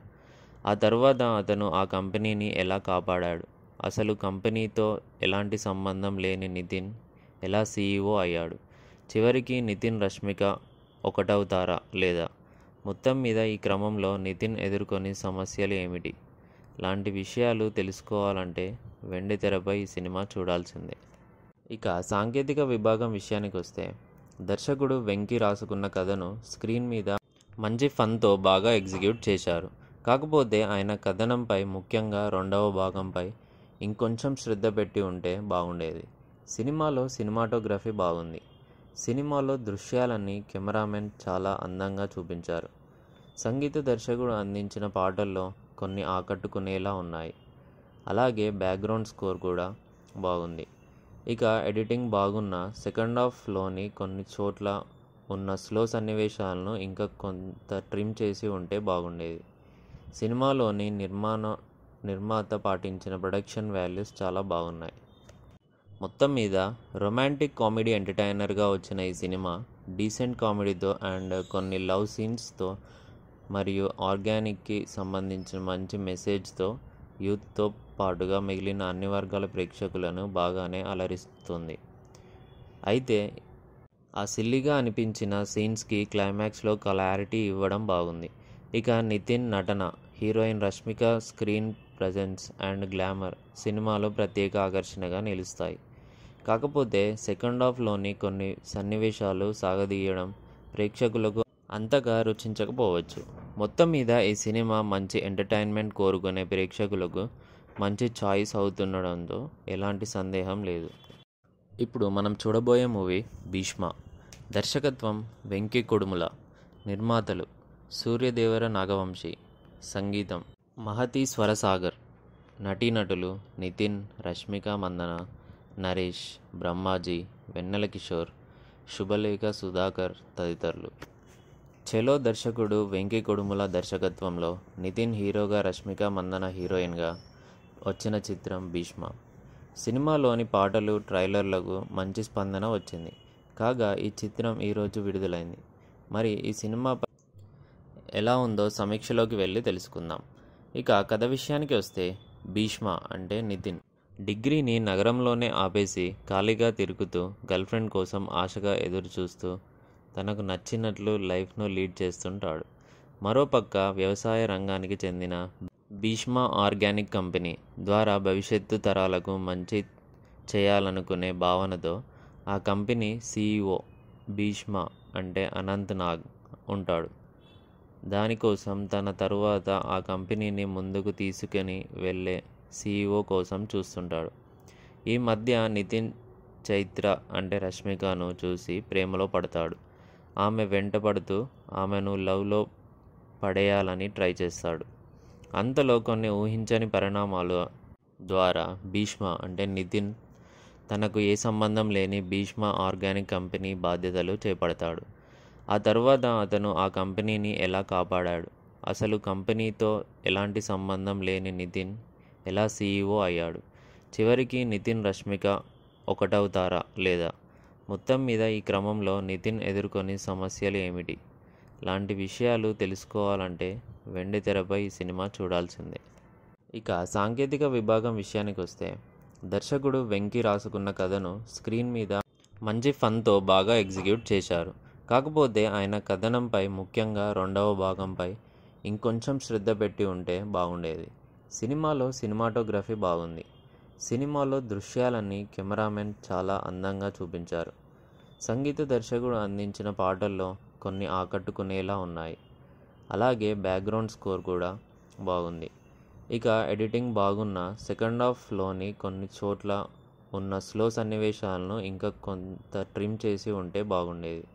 ఆ తర్వాత అతను ఆ కంపెనీని ఎలా కాపాడాడు అసలు కంపెనీతో ఎలాంటి సంబంధం లేని నితిన్ ఎలా సీఈఓ e అయ్యాడు చివరికి నితిన్ రష్మిక ఒకటవుతారా లేదా మొత్తం మీద ఈ క్రమంలో నితిన్ ఎదుర్కొని సమస్యలు ఏమిటి లాంటి విషయాలు తెలుసుకోవాలంటే వెండి తెరపై ఈ సినిమా చూడాల్సిందే ఇక సాంకేతిక విభాగం విషయానికి వస్తే దర్శకుడు వెంకీ రాసుకున్న కథను స్క్రీన్ మీద మంచి ఫన్తో బాగా ఎగ్జిక్యూట్ చేశారు కాకపోతే ఆయన కథనంపై ముఖ్యంగా రెండవ భాగంపై ఇంకొంచెం శ్రద్ధ పెట్టి ఉంటే బాగుండేది సినిమాలో సినిమాటోగ్రఫీ బాగుంది సినిమాలో దృశ్యాలన్నీ కెమెరామెన్ చాలా అందంగా చూపించారు సంగీత దర్శకుడు అందించిన పాటల్లో కొన్ని ఆకట్టుకునేలా ఉన్నాయి అలాగే బ్యాక్గ్రౌండ్ స్కోర్ కూడా బాగుంది ఇక ఎడిటింగ్ బాగున్న సెకండ్ హాఫ్లోని కొన్ని చోట్ల ఉన్న స్లో సన్నివేశాలను ఇంకా కొంత ట్రిమ్ చేసి ఉంటే బాగుండేది సినిమాలోని నిర్మాణ నిర్మాత పాటించిన ప్రొడక్షన్ వాల్యూస్ చాలా బాగున్నాయి మొత్తం మీద రొమాంటిక్ కామెడీ ఎంటర్టైనర్గా వచ్చిన ఈ సినిమా డీసెంట్ కామెడీతో అండ్ కొన్ని లవ్ సీన్స్తో మరియు ఆర్గానిక్కి సంబంధించిన మంచి మెసేజ్తో యూత్తో పాటుగా మిగిలిన అన్ని వర్గాల ప్రేక్షకులను బాగానే అలరిస్తుంది అయితే ఆ సిల్లిగా అనిపించిన సీన్స్కి క్లైమాక్స్లో క్లారిటీ ఇవ్వడం బాగుంది ఇక నితిన్ నటన heroine Rashmika screen presence and glamour సినిమాలో ప్రత్యేక ఆకర్షణగా నిలుస్తాయి కాకపోతే సెకండ్ హాఫ్లోని కొన్ని సన్నివేశాలు సాగదీయడం ప్రేక్షకులకు అంతగా రుచించకపోవచ్చు మొత్తం మీద ఈ సినిమా మంచి ఎంటర్టైన్మెంట్ కోరుకునే ప్రేక్షకులకు మంచి ఛాయిస్ అవుతుండడంతో ఎలాంటి సందేహం లేదు ఇప్పుడు మనం చూడబోయే మూవీ భీష్మ దర్శకత్వం వెంకీ కొడుముల నిర్మాతలు సూర్యదేవర నాగవంశి సంగీతం మహతి స్వరసాగర్ నటీనటులు నితిన్ రష్మిక మందన నరేష్ బ్రహ్మాజీ వెన్నెల కిషోర్ శుభలేఖ సుధాకర్ తదితరులు చెలో దర్శకుడు వెంకి కొడుముల దర్శకత్వంలో నితిన్ హీరోగా రష్మిక మందన హీరోయిన్గా వచ్చిన చిత్రం భీష్మ సినిమాలోని పాటలు ట్రైలర్లకు మంచి స్పందన వచ్చింది కాగా ఈ చిత్రం ఈరోజు విడుదలైంది మరి ఈ సినిమా ఎలా ఉందో సమీక్షలోకి వెళ్ళి తెలుసుకుందాం ఇక కథ విషయానికి వస్తే భీష్మ అంటే నితిన్ డిగ్రీని నగరంలోనే ఆపేసి ఖాళీగా తిరుగుతూ గర్ల్ఫ్రెండ్ కోసం ఆశగా ఎదురుచూస్తూ తనకు నచ్చినట్లు లైఫ్ను లీడ్ చేస్తుంటాడు మరోపక్క వ్యవసాయ రంగానికి చెందిన భీష్మా ఆర్గానిక్ కంపెనీ ద్వారా భవిష్యత్తు తరాలకు మంచి చేయాలనుకునే భావనతో ఆ కంపెనీ సీఈఓ భీష్మ అంటే అనంత్ నాగ్ ఉంటాడు దానికోసం తన తరువాత ఆ కంపెనీని ముందుకు తీసుకుని వెళ్ళే సీఈఓ కోసం చూస్తుంటాడు ఈ మధ్య నితిన్ చైత్ర అంటే రష్మికను చూసి ప్రేమలో పడతాడు ఆమె వెంటపడుతూ ఆమెను లవ్లో పడేయాలని ట్రై చేస్తాడు అంతలో కొన్ని ఊహించని పరిణామాలు ద్వారా భీష్మ అంటే నితిన్ తనకు ఏ సంబంధం లేని భీష్మ ఆర్గానిక్ కంపెనీ బాధ్యతలు చేపడతాడు ఆ తర్వాత అతను ఆ కంపెనీని ఎలా కాపాడాడు అసలు కంపెనీతో ఎలాంటి సంబంధం లేని నితిన్ ఎలా సీఈఓ e అయ్యాడు చివరికి నితిన్ రష్మిక ఒకటవుతారా లేదా మొత్తం మీద ఈ క్రమంలో నితిన్ ఎదుర్కొని సమస్యలు ఏమిటి లాంటి విషయాలు తెలుసుకోవాలంటే వెండి తెరపై ఈ సినిమా చూడాల్సిందే ఇక సాంకేతిక విభాగం విషయానికి వస్తే దర్శకుడు వెంకి రాసుకున్న కథను స్క్రీన్ మీద మంచి ఫన్తో బాగా ఎగ్జిక్యూట్ చేశారు కాకపోతే ఆయన కథనంపై ముఖ్యంగా రెండవ భాగంపై ఇంకొంచెం శ్రద్ధ పెట్టి ఉంటే బాగుండేది సినిమాలో సినిమాటోగ్రఫీ బాగుంది సినిమాలో దృశ్యాలన్నీ కెమెరామెన్ చాలా అందంగా చూపించారు సంగీత దర్శకుడు అందించిన పాటల్లో కొన్ని ఆకట్టుకునేలా ఉన్నాయి అలాగే బ్యాక్గ్రౌండ్ స్కోర్ కూడా బాగుంది ఇక ఎడిటింగ్ బాగున్న సెకండ్ హాఫ్లోని కొన్ని చోట్ల ఉన్న స్లో సన్నివేశాలను ఇంకా కొంత ట్రిమ్ చేసి ఉంటే బాగుండేది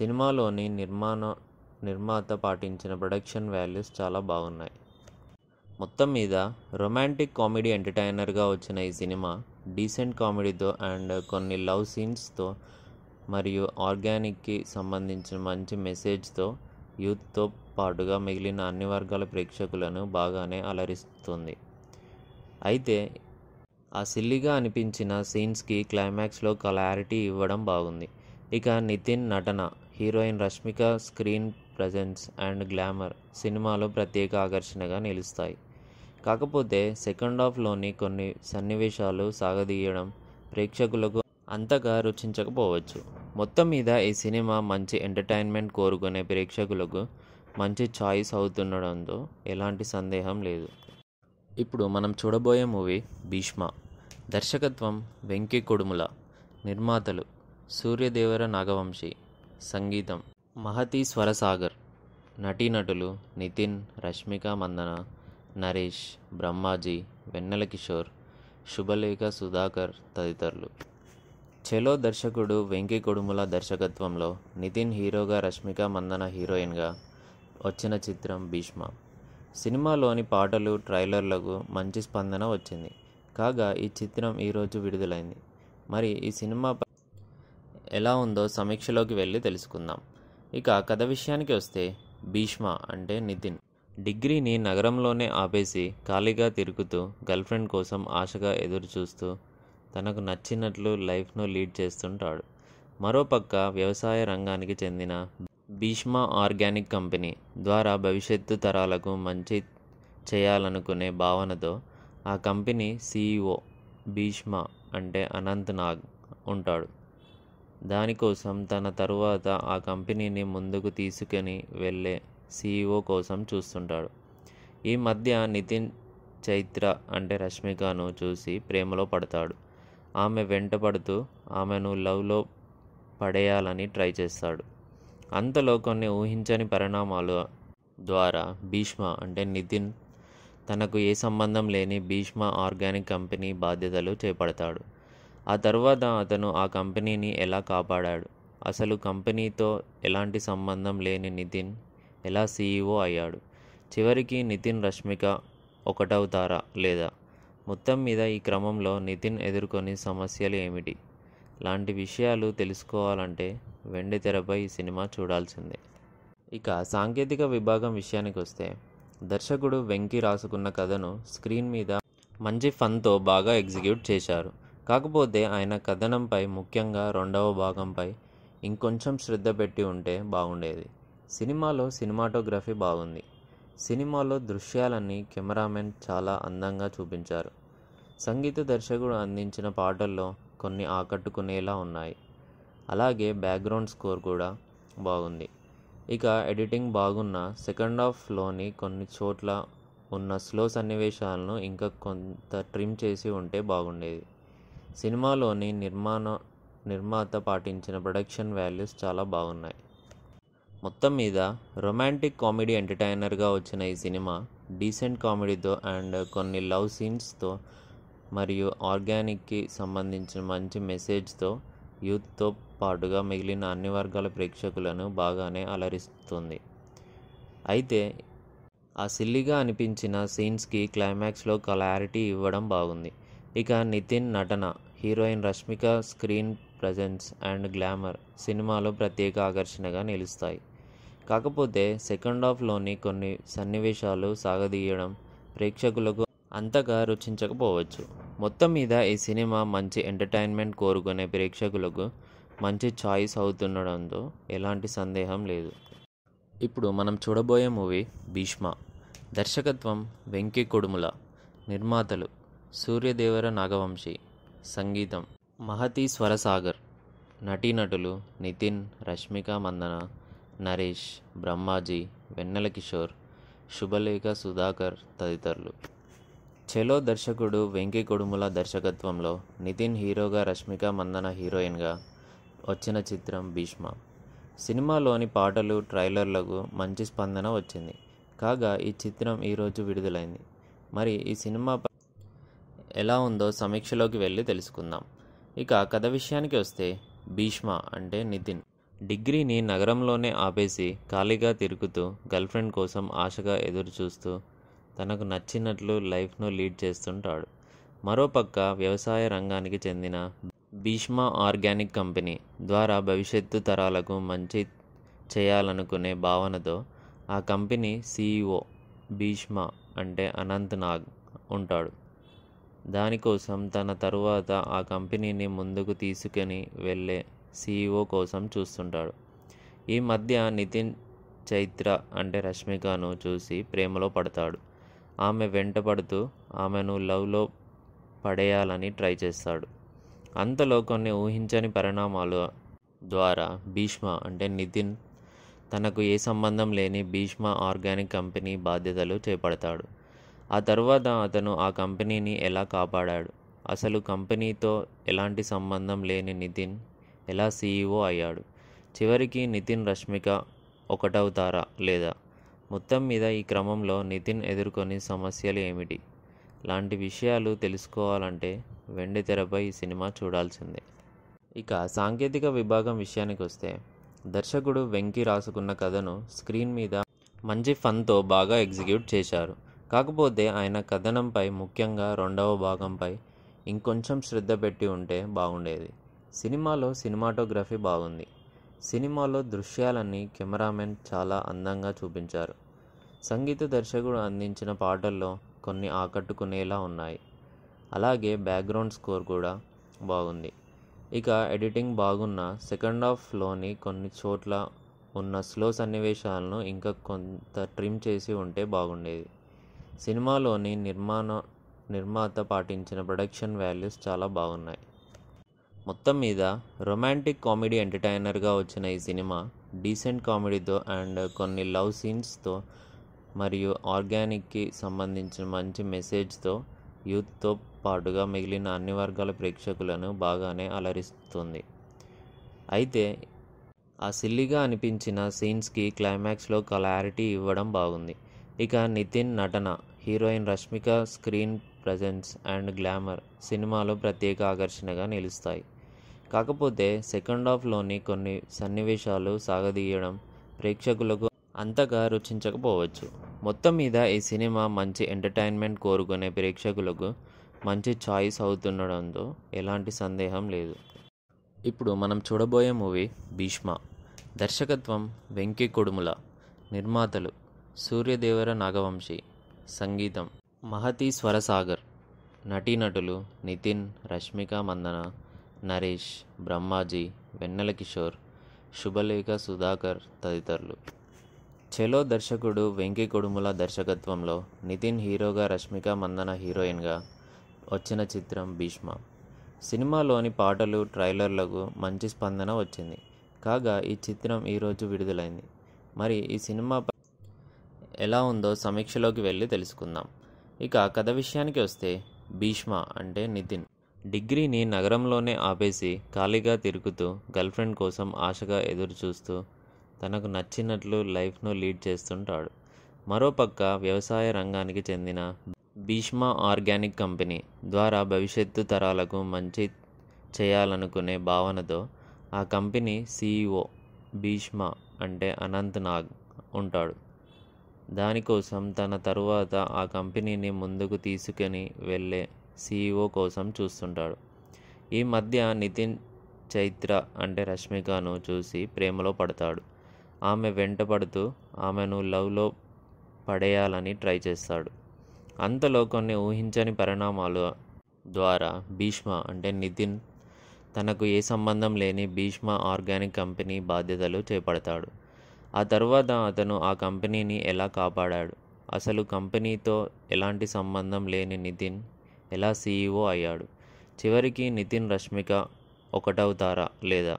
సినిమాలోని నిర్మాణ నిర్మాత పాటించిన ప్రొడక్షన్ వాల్యూస్ చాలా బాగున్నాయి మొత్తం మీద రొమాంటిక్ కామెడీ ఎంటర్టైనర్గా వచ్చిన ఈ సినిమా డీసెంట్ కామెడీతో అండ్ కొన్ని లవ్ సీన్స్తో మరియు ఆర్గానిక్కి సంబంధించిన మంచి మెసేజ్తో యూత్తో పాటుగా మిగిలిన అన్ని వర్గాల ప్రేక్షకులను బాగానే అలరిస్తుంది అయితే ఆ సిల్లిగా అనిపించిన సీన్స్కి క్లైమాక్స్లో క్లారిటీ ఇవ్వడం బాగుంది ఇక నితిన్ నటన heroine Rashmika screen presence and glamour సినిమాలో ప్రత్యేక ఆకర్షణగా నిలుస్తాయి కాకపోతే సెకండ్ హాఫ్లోని కొన్ని సన్నివేశాలు సాగదీయడం ప్రేక్షకులకు అంతగా రుచించకపోవచ్చు మొత్తం మీద ఈ సినిమా మంచి ఎంటర్టైన్మెంట్ కోరుకునే ప్రేక్షకులకు మంచి చాయిస్ అవుతుండడంతో ఎలాంటి సందేహం లేదు ఇప్పుడు మనం చూడబోయే మూవీ భీష్మ దర్శకత్వం వెంకీ కొడుముల నిర్మాతలు సూర్యదేవర నాగవంశి సంగీతం మహతి స్వరసాగర్ నటీనటులు నితిన్ రష్మిక మందన నరేష్ బ్రహ్మాజీ వెన్నెల కిషోర్ శుభలేఖ సుధాకర్ తదితరులు చెలో దర్శకుడు వెంకీ కొడుముల దర్శకత్వంలో నితిన్ హీరోగా రష్మిక మందన హీరోయిన్గా వచ్చిన చిత్రం భీష్మ సినిమాలోని పాటలు ట్రైలర్లకు మంచి స్పందన వచ్చింది కాగా ఈ చిత్రం ఈరోజు విడుదలైంది మరి ఈ సినిమా ఎలా ఉందో సమీక్షలోకి వెళ్ళి తెలుసుకుందాం ఇక కథ విషయానికి వస్తే భీష్మ అంటే నితిన్ డిగ్రీని నగరంలోనే ఆపేసి ఖాళీగా తిరుగుతూ గర్ల్ఫ్రెండ్ కోసం ఆశగా ఎదురుచూస్తూ తనకు నచ్చినట్లు లైఫ్ను లీడ్ చేస్తుంటాడు మరోపక్క వ్యవసాయ రంగానికి చెందిన భీష్మా ఆర్గానిక్ కంపెనీ ద్వారా భవిష్యత్తు తరాలకు మంచి చేయాలనుకునే భావనతో ఆ కంపెనీ సీఈఓ భీష్మ అంటే అనంత్ నాగ్ ఉంటాడు దానికోసం తన తరువాత ఆ కంపెనీని ముందుకు తీసుకుని వెళ్ళే సీఈఓ e కోసం చూస్తుంటాడు ఈ మధ్య నితిన్ చైత్ర అంటే రష్మికను చూసి ప్రేమలో పడతాడు ఆమె వెంట పడుతూ ఆమెను లవ్లో పడేయాలని ట్రై చేస్తాడు అంతలో కొన్ని ఊహించని పరిణామాలు ద్వారా భీష్మ అంటే నితిన్ తనకు ఏ సంబంధం లేని భీష్మ ఆర్గానిక్ కంపెనీ బాధ్యతలు చేపడతాడు ఆ తర్వాత అతను ఆ కంపెనీని ఎలా కాపాడాడు అసలు కంపెనీతో ఎలాంటి సంబంధం లేని నితిన్ ఎలా సీఈఓ e అయ్యాడు చివరికి నితిన్ రష్మిక ఒకటవుతారా లేదా మొత్తం మీద ఈ క్రమంలో నితిన్ ఎదుర్కొని సమస్యలు ఏమిటి లాంటి విషయాలు తెలుసుకోవాలంటే వెండి తెరపై ఈ సినిమా చూడాల్సిందే ఇక సాంకేతిక విభాగం విషయానికి వస్తే దర్శకుడు వెంకీ రాసుకున్న కథను స్క్రీన్ మీద మంచి ఫన్తో బాగా ఎగ్జిక్యూట్ చేశారు కాకపోతే ఆయన కథనంపై ముఖ్యంగా రెండవ భాగంపై ఇంకొంచెం శ్రద్ధ పెట్టి ఉంటే బాగుండేది సినిమాలో సినిమాటోగ్రఫీ బాగుంది సినిమాలో దృశ్యాలన్నీ కెమెరామెన్ చాలా అందంగా చూపించారు సంగీత దర్శకుడు అందించిన పాటల్లో కొన్ని ఆకట్టుకునేలా ఉన్నాయి అలాగే బ్యాక్గ్రౌండ్ స్కోర్ కూడా బాగుంది ఇక ఎడిటింగ్ బాగున్న సెకండ్ హాఫ్లోని కొన్ని చోట్ల ఉన్న స్లో సన్నివేశాలను ఇంకా కొంత ట్రిమ్ చేసి ఉంటే బాగుండేది సినిమాలోని నిర్మాణ నిర్మాత పాటించిన ప్రొడక్షన్ వాల్యూస్ చాలా బాగున్నాయి మొత్తం మీద రొమాంటిక్ కామెడీ ఎంటర్టైనర్గా వచ్చిన ఈ సినిమా డీసెంట్ కామెడీతో అండ్ కొన్ని లవ్ సీన్స్తో మరియు ఆర్గానిక్కి సంబంధించిన మంచి మెసేజ్తో యూత్తో పాటుగా మిగిలిన అన్ని వర్గాల ప్రేక్షకులను బాగానే అలరిస్తుంది అయితే ఆ సిల్లిగా అనిపించిన సీన్స్కి క్లైమాక్స్లో క్లారిటీ ఇవ్వడం బాగుంది ఇక నితిన్ నటన heroine Rashmika screen presence and glamour సినిమాలో ప్రత్యేక ఆకర్షణగా నిలుస్తాయి కాకపోతే సెకండ్ హాఫ్లోని కొన్ని సన్నివేశాలు సాగదీయడం ప్రేక్షకులకు అంతగా రుచించకపోవచ్చు మొత్తం మీద ఈ సినిమా మంచి ఎంటర్టైన్మెంట్ కోరుకునే ప్రేక్షకులకు మంచి చాయిస్ అవుతుండడంతో ఎలాంటి సందేహం లేదు ఇప్పుడు మనం చూడబోయే మూవీ భీష్మ దర్శకత్వం వెంకి కొడుముల నిర్మాతలు సూర్యదేవర నాగవంశీ సంగీతం మహతి స్వరసాగర్ నటీనటులు నితిన్ రష్మిక మందన నరేష్ బ్రహ్మాజీ వెన్నెల కిషోర్ శుభలేఖ సుధాకర్ తదితరులు చెలో దర్శకుడు వెంకీ కొడుముల దర్శకత్వంలో నితిన్ హీరోగా రష్మిక మందన హీరోయిన్గా వచ్చిన చిత్రం భీష్మ సినిమాలోని పాటలు ట్రైలర్లకు మంచి స్పందన వచ్చింది కాగా ఈ చిత్రం ఈరోజు విడుదలైంది మరి ఈ సినిమా ఎలా ఉందో సమీక్షలోకి వెళ్ళి తెలుసుకుందాం ఇక కథ విషయానికి వస్తే భీష్మ అంటే నితిన్ డిగ్రీని నగరంలోనే ఆపేసి ఖాళీగా తిరుగుతూ గర్ల్ఫ్రెండ్ కోసం ఆశగా ఎదురుచూస్తూ తనకు నచ్చినట్లు లైఫ్ను లీడ్ చేస్తుంటాడు మరోపక్క వ్యవసాయ రంగానికి చెందిన భీష్మా ఆర్గానిక్ కంపెనీ ద్వారా భవిష్యత్తు తరాలకు మంచి చేయాలనుకునే భావనతో ఆ కంపెనీ సీఈఓ భీష్మ అంటే అనంత్ నాగ్ ఉంటాడు దానికోసం తన తరువాత ఆ కంపెనీని ముందుకు తీసుకొని వెళ్ళే సీఈఓ కోసం చూస్తుంటాడు ఈ మధ్య నితిన్ చైత్ర అంటే రష్మికను చూసి ప్రేమలో పడతాడు ఆమె వెంట పడుతూ ఆమెను లవ్లో పడేయాలని ట్రై చేస్తాడు అంతలో కొన్ని ఊహించని పరిణామాల ద్వారా భీష్మ అంటే నితిన్ తనకు ఏ సంబంధం లేని భీష్మ ఆర్గానిక్ కంపెనీ బాధ్యతలు చేపడతాడు ఆ తర్వాత అతను ఆ కంపెనీని ఎలా కాపాడాడు అసలు కంపెనీతో ఎలాంటి సంబంధం లేని నితిన్ ఎలా సీఈఓ e అయ్యాడు చివరికి నితిన్ రష్మిక ఒకటవుతారా లేదా మొత్తం మీద ఈ క్రమంలో నితిన్ ఎదుర్కొని సమస్యలు ఏమిటి లాంటి విషయాలు తెలుసుకోవాలంటే వెండి తెరపై ఈ సినిమా చూడాల్సిందే ఇక సాంకేతిక విభాగం విషయానికి వస్తే దర్శకుడు వెంకీ రాసుకున్న కథను స్క్రీన్ మీద మంచి ఫన్తో బాగా ఎగ్జిక్యూట్ చేశారు కాకపోతే ఆయన కథనంపై ముఖ్యంగా రెండవ భాగంపై ఇంకొంచెం శ్రద్ధ పెట్టి ఉంటే బాగుండేది సినిమాలో సినిమాటోగ్రఫీ బాగుంది సినిమాలో దృశ్యాలన్నీ కెమెరామెన్ చాలా అందంగా చూపించారు సంగీత దర్శకుడు అందించిన పాటల్లో కొన్ని ఆకట్టుకునేలా ఉన్నాయి అలాగే బ్యాక్గ్రౌండ్ స్కోర్ కూడా బాగుంది ఇక ఎడిటింగ్ బాగున్న సెకండ్ హాఫ్లోని కొన్ని చోట్ల ఉన్న స్లో సన్నివేశాలను ఇంకా కొంత ట్రిమ్ చేసి ఉంటే బాగుండేది సినిమాలోని నిర్మాణ నిర్మాత పాటించిన ప్రొడక్షన్ వాల్యూస్ చాలా బాగున్నాయి మొత్తం మీద రొమాంటిక్ కామెడీ ఎంటర్టైనర్గా వచ్చిన ఈ సినిమా డీసెంట్ కామెడీతో అండ్ కొన్ని లవ్ సీన్స్తో మరియు ఆర్గానిక్కి సంబంధించిన మంచి మెసేజ్తో యూత్తో పాటుగా మిగిలిన అన్ని వర్గాల ప్రేక్షకులను బాగానే అలరిస్తుంది అయితే ఆ సిల్లిగా అనిపించిన సీన్స్కి క్లైమాక్స్లో క్లారిటీ ఇవ్వడం బాగుంది ఇక నితిన్ నటన heroine Rashmika screen presence and glamour సినిమాలో ప్రత్యేక ఆకర్షణగా నిలుస్తాయి కాకపోతే సెకండ్ హాఫ్లోని కొన్ని సన్నివేశాలు సాగదీయడం ప్రేక్షకులకు అంతగా రుచించకపోవచ్చు మొత్తం మీద ఈ సినిమా మంచి ఎంటర్టైన్మెంట్ కోరుకునే ప్రేక్షకులకు మంచి చాయిస్ అవుతుండడంతో ఎలాంటి సందేహం లేదు ఇప్పుడు మనం చూడబోయే మూవీ భీష్మ దర్శకత్వం వెంకీ కొడుముల నిర్మాతలు సూర్యదేవర నాగవంశి సంగీతం మహతి స్వరసాగర్ నటీనటులు నితిన్ రష్మిక మందన నరేష్ బ్రహ్మాజీ వెన్నెల కిషోర్ శుభలేఖ సుధాకర్ తదితరులు చెలో దర్శకుడు వెంకీ కొడుముల దర్శకత్వంలో నితిన్ హీరోగా రష్మిక మందన హీరోయిన్గా వచ్చిన చిత్రం భీష్మ సినిమాలోని పాటలు ట్రైలర్లకు మంచి స్పందన వచ్చింది కాగా ఈ చిత్రం ఈరోజు విడుదలైంది మరి ఈ సినిమా ఎలా ఉందో సమీక్షలోకి వెళ్ళి తెలుసుకుందాం ఇక కథ విషయానికి వస్తే భీష్మ అంటే నితిన్ డిగ్రీని నగరంలోనే ఆపేసి ఖాళీగా తిరుగుతూ గర్ల్ఫ్రెండ్ కోసం ఆశగా ఎదురుచూస్తూ తనకు నచ్చినట్లు లైఫ్ను లీడ్ చేస్తుంటాడు మరోపక్క వ్యవసాయ రంగానికి చెందిన భీష్మా ఆర్గానిక్ కంపెనీ ద్వారా భవిష్యత్తు తరాలకు మంచి చేయాలనుకునే భావనతో ఆ కంపెనీ సీఈఓ భీష్మ అంటే అనంత్ నాగ్ ఉంటాడు దానికోసం తన తరువాత ఆ కంపెనీని ముందుకు తీసుకుని వెళ్ళే సీఈఓ కోసం చూస్తుంటాడు ఈ మధ్య నితిన్ చైత్ర అంటే రష్మికను చూసి ప్రేమలో పడతాడు ఆమె వెంట పడుతూ ఆమెను లవ్లో పడేయాలని ట్రై చేస్తాడు అంతలో కొన్ని ఊహించని పరిణామాలు ద్వారా భీష్మ అంటే నితిన్ తనకు ఏ సంబంధం లేని భీష్మ ఆర్గానిక్ కంపెనీ బాధ్యతలు చేపడతాడు ఆ తర్వాత అతను ఆ కంపెనీని ఎలా కాపాడాడు అసలు కంపెనీతో ఎలాంటి సంబంధం లేని నితిన్ ఎలా సీఈఓ e అయ్యాడు చివరికి నితిన్ రష్మిక ఒకటవుతారా లేదా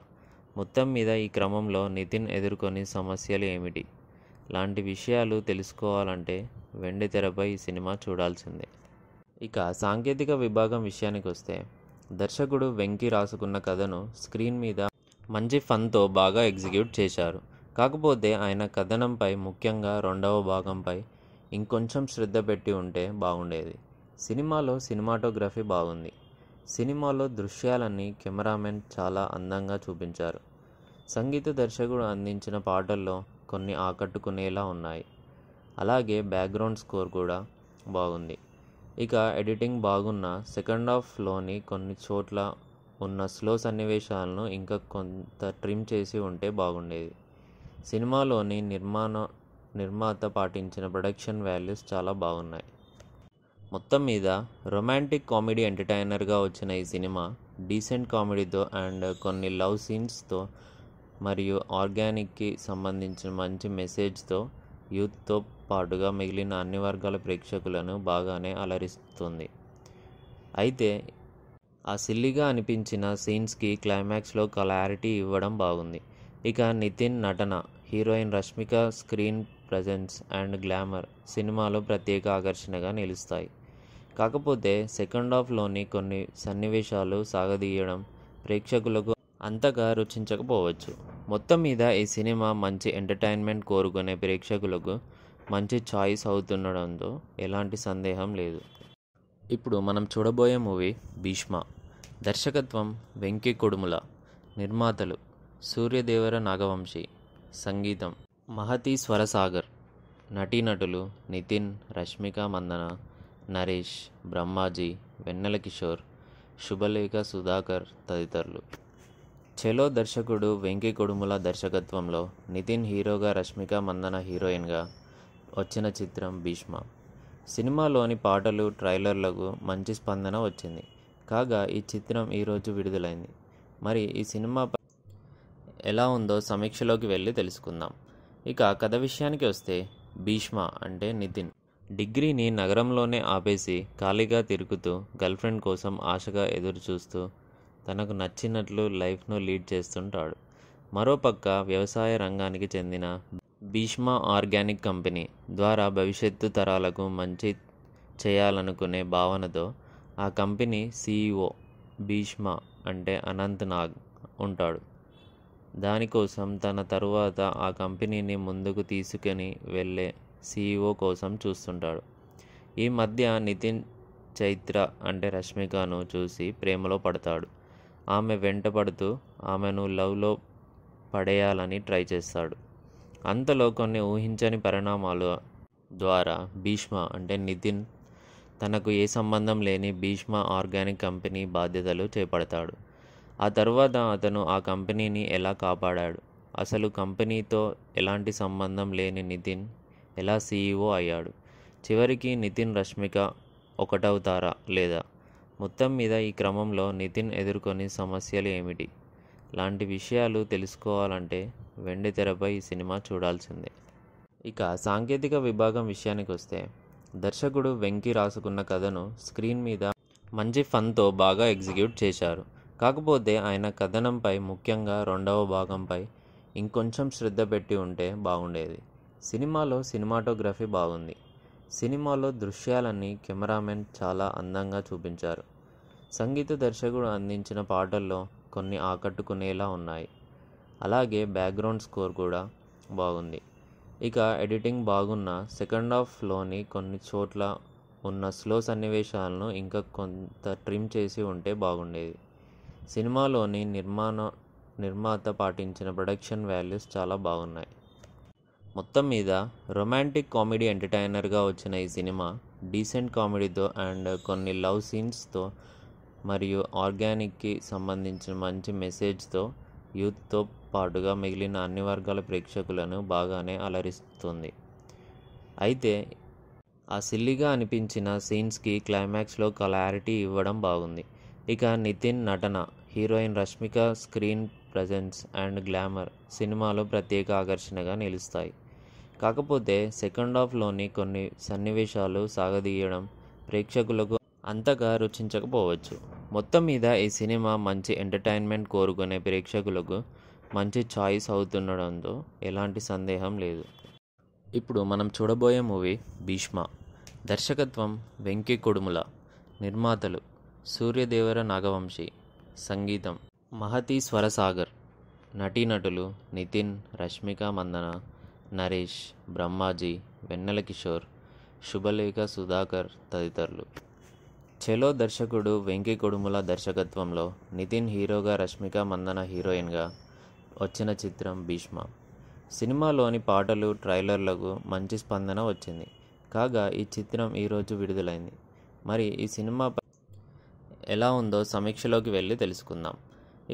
మొత్తం మీద ఈ క్రమంలో నితిన్ ఎదుర్కొని సమస్యలు ఏమిటి లాంటి విషయాలు తెలుసుకోవాలంటే వెండి తెరపై ఈ సినిమా చూడాల్సిందే ఇక సాంకేతిక విభాగం విషయానికి వస్తే దర్శకుడు వెంకి రాసుకున్న కథను స్క్రీన్ మీద మంచి ఫన్తో బాగా ఎగ్జిక్యూట్ చేశారు కాకపోతే ఆయన కథనంపై ముఖ్యంగా రెండవ భాగంపై ఇంకొంచెం శ్రద్ధ పెట్టి ఉంటే బాగుండేది సినిమాలో సినిమాటోగ్రఫీ బాగుంది సినిమాలో దృశ్యాలన్నీ కెమెరామెన్ చాలా అందంగా చూపించారు సంగీత దర్శకుడు అందించిన పాటల్లో కొన్ని ఆకట్టుకునేలా ఉన్నాయి అలాగే బ్యాక్గ్రౌండ్ స్కోర్ కూడా బాగుంది ఇక ఎడిటింగ్ బాగున్న సెకండ్ హాఫ్లోని కొన్ని చోట్ల ఉన్న స్లో సన్నివేశాలను ఇంకా కొంత ట్రిమ్ చేసి ఉంటే బాగుండేది సినిమాలోని నిర్మాణ నిర్మాత పాటించిన ప్రొడక్షన్ వాల్యూస్ చాలా బాగున్నాయి మొత్తం మీద రొమాంటిక్ కామెడీ ఎంటర్టైనర్గా వచ్చిన ఈ సినిమా డీసెంట్ కామెడీతో అండ్ కొన్ని లవ్ సీన్స్తో మరియు ఆర్గానిక్కి సంబంధించిన మంచి మెసేజ్తో యూత్తో పాటుగా మిగిలిన అన్ని వర్గాల ప్రేక్షకులను బాగానే అలరిస్తుంది అయితే ఆ సిల్లిగా అనిపించిన సీన్స్కి క్లైమాక్స్లో క్లారిటీ ఇవ్వడం బాగుంది ఇక నితిన్ నటన heroine Rashmika screen presence and glamour సినిమాలో ప్రత్యేక ఆకర్షణగా నిలుస్తాయి కాకపోతే సెకండ్ హాఫ్లోని కొన్ని సన్నివేశాలు సాగదీయడం ప్రేక్షకులకు అంతగా రుచించకపోవచ్చు మొత్తం మీద ఈ సినిమా మంచి ఎంటర్టైన్మెంట్ కోరుకునే ప్రేక్షకులకు మంచి చాయిస్ అవుతుండడంతో ఎలాంటి సందేహం లేదు ఇప్పుడు మనం చూడబోయే మూవీ భీష్మ దర్శకత్వం వెంకీ కొడుముల నిర్మాతలు సూర్యదేవర నాగవంశి సంగీతం మహతి స్వరసాగర్ నటీనటులు నితిన్ రష్మిక మందన నరేష్ బ్రహ్మాజీ వెన్నెల కిషోర్ శుభలేఖ సుధాకర్ తదితరులు చెలో దర్శకుడు వెంకీ కొడుముల దర్శకత్వంలో నితిన్ హీరోగా రష్మిక మందన హీరోయిన్గా వచ్చిన చిత్రం భీష్మ సినిమాలోని పాటలు ట్రైలర్లకు మంచి స్పందన వచ్చింది కాగా ఈ చిత్రం ఈరోజు విడుదలైంది మరి ఈ సినిమా ఎలా ఉందో సమీక్షలోకి వెళ్ళి తెలుసుకుందాం ఇక కథ విషయానికి వస్తే భీష్మ అంటే నితిన్ డిగ్రీని నగరంలోనే ఆపేసి ఖాళీగా తిరుగుతూ గర్ల్ఫ్రెండ్ కోసం ఆశగా ఎదురుచూస్తూ తనకు నచ్చినట్లు లైఫ్ను లీడ్ చేస్తుంటాడు మరోపక్క వ్యవసాయ రంగానికి చెందిన భీష్మా ఆర్గానిక్ కంపెనీ ద్వారా భవిష్యత్తు తరాలకు మంచి చేయాలనుకునే భావనతో ఆ కంపెనీ సీఈఓ భీష్మ అంటే అనంత్ నాగ్ ఉంటాడు దానికోసం తన తరువాత ఆ కంపెనీని ముందుకు తీసుకుని వెళ్ళే సీఈఓ e కోసం చూస్తుంటాడు ఈ మధ్య నితిన్ చైత్ర అంటే రష్మికను చూసి ప్రేమలో పడతాడు ఆమె వెంటపడుతూ ఆమెను లవ్లో పడేయాలని ట్రై చేస్తాడు అంతలో కొన్ని ఊహించని పరిణామాలు ద్వారా భీష్మ అంటే నితిన్ తనకు ఏ సంబంధం లేని భీష్మ ఆర్గానిక్ కంపెనీ బాధ్యతలు చేపడతాడు ఆ తర్వాత అతను ఆ కంపెనీని ఎలా కాపాడాడు అసలు కంపెనీతో ఎలాంటి సంబంధం లేని నితిన్ ఎలా సీఈఓ e అయ్యాడు చివరికి నితిన్ రష్మిక ఒకటవుతారా లేదా మొత్తం మీద ఈ క్రమంలో నితిన్ ఎదుర్కొని సమస్యలు ఏమిటి లాంటి విషయాలు తెలుసుకోవాలంటే వెండి తెరపై ఈ సినిమా చూడాల్సిందే ఇక సాంకేతిక విభాగం విషయానికి వస్తే దర్శకుడు వెంకీ రాసుకున్న కథను స్క్రీన్ మీద మంచి ఫన్తో బాగా ఎగ్జిక్యూట్ చేశారు కాకపోతే ఆయన కథనంపై ముఖ్యంగా రెండవ భాగంపై ఇంకొంచెం శ్రద్ధ పెట్టి ఉంటే బాగుండేది సినిమాలో సినిమాటోగ్రఫీ బాగుంది సినిమాలో దృశ్యాలన్నీ కెమెరామెన్ చాలా అందంగా చూపించారు సంగీత దర్శకుడు అందించిన పాటల్లో కొన్ని ఆకట్టుకునేలా ఉన్నాయి అలాగే బ్యాక్గ్రౌండ్ స్కోర్ కూడా బాగుంది ఇక ఎడిటింగ్ బాగున్న సెకండ్ హాఫ్లోని కొన్ని చోట్ల ఉన్న స్లో సన్నివేశాలను ఇంకా కొంత ట్రిమ్ చేసి ఉంటే బాగుండేది సినిమాలోని నిర్మాణ నిర్మాత పాటించిన ప్రొడక్షన్ వాల్యూస్ చాలా బాగున్నాయి మొత్తం మీద రొమాంటిక్ కామెడీ ఎంటర్టైనర్గా వచ్చిన ఈ సినిమా డీసెంట్ కామెడీతో అండ్ కొన్ని లవ్ సీన్స్తో మరియు ఆర్గానిక్కి సంబంధించిన మంచి మెసేజ్తో యూత్తో పాటుగా మిగిలిన అన్ని వర్గాల ప్రేక్షకులను బాగానే అలరిస్తుంది అయితే ఆ సిల్లిగా అనిపించిన సీన్స్కి క్లైమాక్స్లో క్లారిటీ ఇవ్వడం బాగుంది ఇక నితిన్ నటన heroine Rashmika screen presence and glamour సినిమాలో ప్రత్యేక ఆకర్షణగా నిలుస్తాయి కాకపోతే సెకండ్ హాఫ్లోని కొన్ని సన్నివేశాలు సాగదీయడం ప్రేక్షకులకు అంతగా రుచించకపోవచ్చు మొత్తం మీద ఈ సినిమా మంచి ఎంటర్టైన్మెంట్ కోరుకునే ప్రేక్షకులకు మంచి చాయిస్ అవుతుండడంతో ఎలాంటి సందేహం లేదు ఇప్పుడు మనం చూడబోయే మూవీ భీష్మ దర్శకత్వం వెంకి కొడుముల నిర్మాతలు సూర్యదేవర నాగవంశి సంగీతం మహతి స్వరసాగర్ నటీనటులు నితిన్ రష్మిక మందన నరేష్ బ్రహ్మాజీ వెన్నెల కిషోర్ శుభలేఖ సుధాకర్ తదితరులు చెలో దర్శకుడు వెంకీ కొడుముల దర్శకత్వంలో నితిన్ హీరోగా రష్మిక మందన హీరోయిన్గా వచ్చిన చిత్రం భీష్మ సినిమాలోని పాటలు ట్రైలర్లకు మంచి స్పందన వచ్చింది కాగా ఈ చిత్రం ఈరోజు విడుదలైంది మరి ఈ సినిమా ఎలా ఉందో సమీక్షలోకి వెళ్ళి తెలుసుకుందాం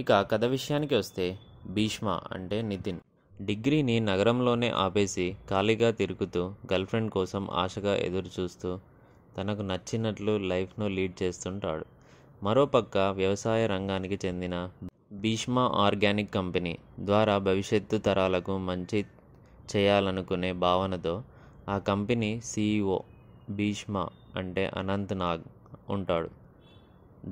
ఇక కథ విషయానికి వస్తే భీష్మ అంటే నితిన్ డిగ్రీని నగరంలోనే ఆపేసి ఖాళీగా తిరుగుతూ గర్ల్ఫ్రెండ్ కోసం ఆశగా ఎదురుచూస్తూ తనకు నచ్చినట్లు లైఫ్ను లీడ్ చేస్తుంటాడు మరోపక్క వ్యవసాయ రంగానికి చెందిన భీష్మ ఆర్గానిక్ కంపెనీ ద్వారా భవిష్యత్తు తరాలకు మంచి చేయాలనుకునే భావనతో ఆ కంపెనీ సీఈఓ భీష్మ అంటే అనంత్ నాగ్ ఉంటాడు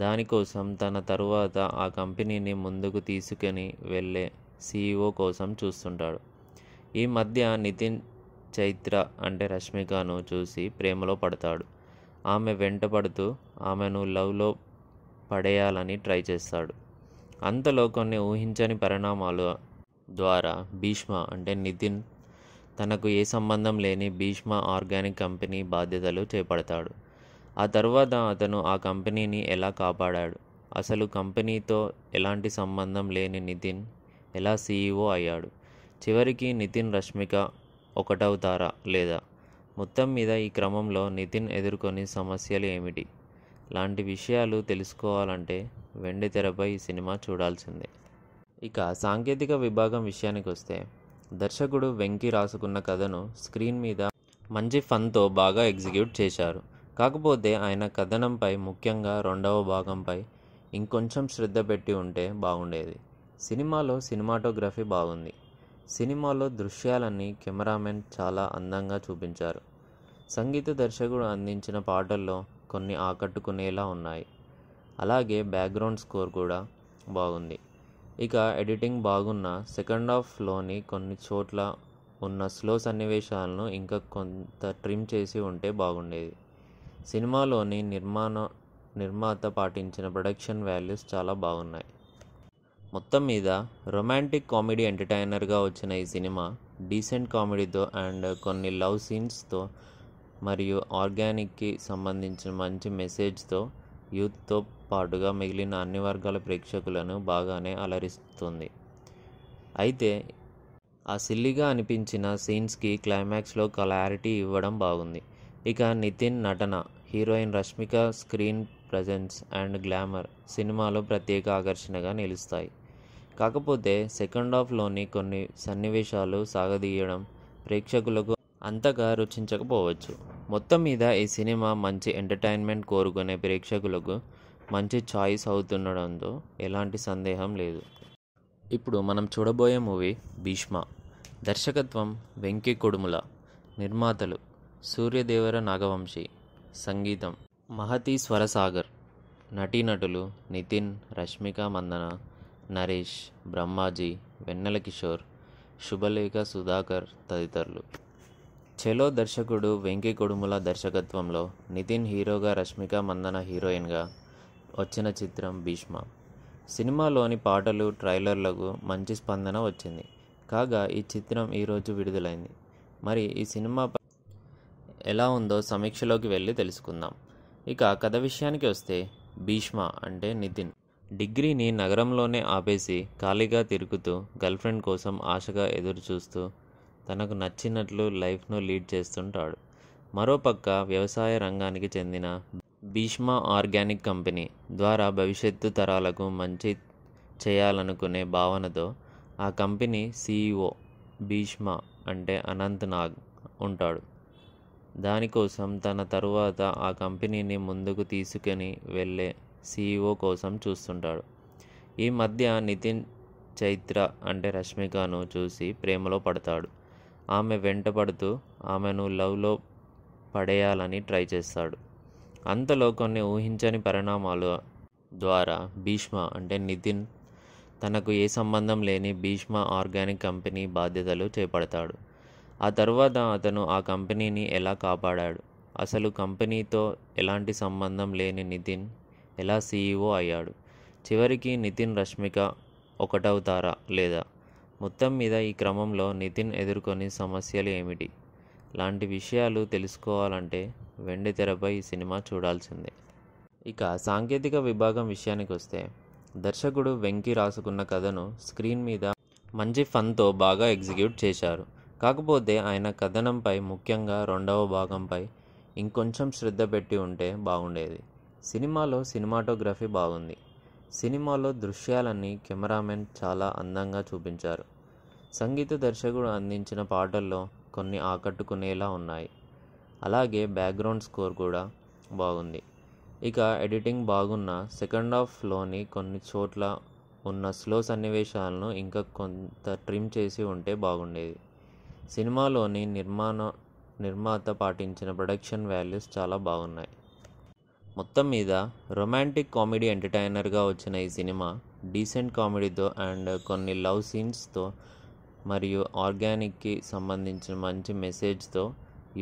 దానికోసం తన తరువాత ఆ కంపెనీని ముందుకు తీసుకుని వెళ్ళే సీఈఓ కోసం చూస్తుంటాడు ఈ మధ్య నితిన్ చైత్ర అంటే రష్మికను చూసి ప్రేమలో పడతాడు ఆమె వెంటపడుతూ ఆమెను లవ్లో పడేయాలని ట్రై చేస్తాడు అంతలో కొన్ని ఊహించని పరిణామాలు ద్వారా భీష్మ అంటే నితిన్ తనకు ఏ సంబంధం లేని భీష్మ ఆర్గానిక్ కంపెనీ బాధ్యతలు చేపడతాడు ఆ తర్వాత అతను ఆ కంపెనీని ఎలా కాపాడాడు అసలు కంపెనీతో ఎలాంటి సంబంధం లేని నితిన్ ఎలా సీఈఓ e అయ్యాడు చివరికి నితిన్ రష్మిక ఒకటవుతారా లేదా మొత్తం మీద ఈ క్రమంలో నితిన్ ఎదుర్కొని సమస్యలు ఏమిటి లాంటి విషయాలు తెలుసుకోవాలంటే వెండి తెరపై ఈ సినిమా చూడాల్సిందే ఇక సాంకేతిక విభాగం విషయానికి వస్తే దర్శకుడు వెంకి రాసుకున్న కథను స్క్రీన్ మీద మంచి ఫన్తో బాగా ఎగ్జిక్యూట్ చేశారు కాకపోతే ఆయన కథనంపై ముఖ్యంగా రెండవ భాగంపై ఇంకొంచెం శ్రద్ధ పెట్టి ఉంటే బాగుండేది సినిమాలో సినిమాటోగ్రఫీ బాగుంది సినిమాలో దృశ్యాలన్నీ కెమెరామెన్ చాలా అందంగా చూపించారు సంగీత దర్శకుడు అందించిన పాటల్లో కొన్ని ఆకట్టుకునేలా ఉన్నాయి అలాగే బ్యాక్గ్రౌండ్ స్కోర్ కూడా బాగుంది ఇక ఎడిటింగ్ బాగున్న సెకండ్ హాఫ్లోని కొన్ని చోట్ల ఉన్న స్లో సన్నివేశాలను ఇంకా కొంత ట్రిమ్ చేసి ఉంటే బాగుండేది సినిమాలోని నిర్మాణ నిర్మాత పాటించిన ప్రొడక్షన్ వాల్యూస్ చాలా బాగున్నాయి మొత్తం మీద రొమాంటిక్ కామెడీ ఎంటర్టైనర్గా వచ్చిన ఈ సినిమా డీసెంట్ కామెడీతో అండ్ కొన్ని లవ్ సీన్స్తో మరియు ఆర్గానిక్కి సంబంధించిన మంచి మెసేజ్తో యూత్తో పాటుగా మిగిలిన అన్ని వర్గాల ప్రేక్షకులను బాగానే అలరిస్తుంది అయితే ఆ సిల్లిగా అనిపించిన సీన్స్కి క్లైమాక్స్లో క్లారిటీ ఇవ్వడం బాగుంది ఇక నితిన్ నటన heroine Rashmika screen presence and glamour సినిమాలో ప్రత్యేక ఆకర్షణగా నిలుస్తాయి కాకపోతే సెకండ్ హాఫ్లోని కొన్ని సన్నివేశాలు సాగదీయడం ప్రేక్షకులకు అంతగా రుచించకపోవచ్చు మొత్తం మీద ఈ సినిమా మంచి ఎంటర్టైన్మెంట్ కోరుకునే ప్రేక్షకులకు మంచి చాయిస్ అవుతుండడంతో ఎలాంటి సందేహం లేదు ఇప్పుడు మనం చూడబోయే మూవీ భీష్మ దర్శకత్వం వెంకీ కొడుముల నిర్మాతలు సూర్యదేవర నాగవంశీ సంగీతం మహతి స్వరసాగర్ నటీనటులు నితిన్ రష్మిక మందన నరేష్ బ్రహ్మాజీ వెన్నెల కిషోర్ శుభలేఖ సుధాకర్ తదితరులు చెలో దర్శకుడు వెంకీ కొడుముల దర్శకత్వంలో నితిన్ హీరోగా రష్మిక మందన హీరోయిన్గా వచ్చిన చిత్రం భీష్మ సినిమాలోని పాటలు ట్రైలర్లకు మంచి స్పందన వచ్చింది కాగా ఈ చిత్రం ఈరోజు విడుదలైంది మరి ఈ సినిమా ఎలా ఉందో సమీక్షలోకి వెళ్ళి తెలుసుకుందాం ఇక కథ విషయానికి వస్తే భీష్మ అంటే నితిన్ డిగ్రీని నగరంలోనే ఆపేసి ఖాళీగా తిరుగుతూ గర్ల్ఫ్రెండ్ కోసం ఆశగా ఎదురుచూస్తూ తనకు నచ్చినట్లు లైఫ్ను లీడ్ చేస్తుంటాడు మరోపక్క వ్యవసాయ రంగానికి చెందిన భీష్మ ఆర్గానిక్ కంపెనీ ద్వారా భవిష్యత్తు తరాలకు మంచి చేయాలనుకునే భావనతో ఆ కంపెనీ సీఈఓ భీష్మ అంటే అనంత్ నాగ్ ఉంటాడు దానికోసం తన తరువాత ఆ కంపెనీని ముందుకు తీసుకుని వెళ్ళే సీఈఓ కోసం చూస్తుంటాడు ఈ మధ్య నితిన్ చైత్ర అంటే రష్మికను చూసి ప్రేమలో పడతాడు ఆమె వెంట పడుతూ ఆమెను లవ్లో పడేయాలని ట్రై చేస్తాడు అంతలో కొన్ని ఊహించని పరిణామాలు ద్వారా భీష్మ అంటే నితిన్ తనకు ఏ సంబంధం లేని భీష్మ ఆర్గానిక్ కంపెనీ బాధ్యతలు చేపడతాడు ఆ తర్వాత అతను ఆ కంపెనీని ఎలా కాపాడాడు అసలు కంపెనీతో ఎలాంటి సంబంధం లేని నితిన్ ఎలా సీఈఓ e అయ్యాడు చివరికి నితిన్ రష్మిక ఒకటవుతారా లేదా మొత్తం మీద ఈ క్రమంలో నితిన్ ఎదుర్కొని సమస్యలు ఏమిటి లాంటి విషయాలు తెలుసుకోవాలంటే వెండి తెరపై ఈ సినిమా చూడాల్సిందే ఇక సాంకేతిక విభాగం విషయానికి వస్తే దర్శకుడు వెంకి రాసుకున్న కథను స్క్రీన్ మీద మంచి ఫన్తో బాగా ఎగ్జిక్యూట్ చేశారు కాకపోతే ఆయన కథనంపై ముఖ్యంగా రెండవ భాగంపై ఇంకొంచెం శ్రద్ధ పెట్టి ఉంటే బాగుండేది సినిమాలో సినిమాటోగ్రఫీ బాగుంది సినిమాలో దృశ్యాలన్నీ కెమెరామెన్ చాలా అందంగా చూపించారు సంగీత దర్శకుడు అందించిన పాటల్లో కొన్ని ఆకట్టుకునేలా ఉన్నాయి అలాగే బ్యాక్గ్రౌండ్ స్కోర్ కూడా బాగుంది ఇక ఎడిటింగ్ బాగున్న సెకండ్ హాఫ్లోని కొన్ని చోట్ల ఉన్న స్లో సన్నివేశాలను ఇంకా కొంత ట్రిమ్ చేసి ఉంటే బాగుండేది సినిమాలోని నిర్మాణ నిర్మాత పాటించిన ప్రొడక్షన్ వాల్యూస్ చాలా బాగున్నాయి మొత్తం మీద రొమాంటిక్ కామెడీ ఎంటర్టైనర్గా వచ్చిన ఈ సినిమా డీసెంట్ కామెడీతో అండ్ కొన్ని లవ్ సీన్స్తో మరియు ఆర్గానిక్కి సంబంధించిన మంచి మెసేజ్తో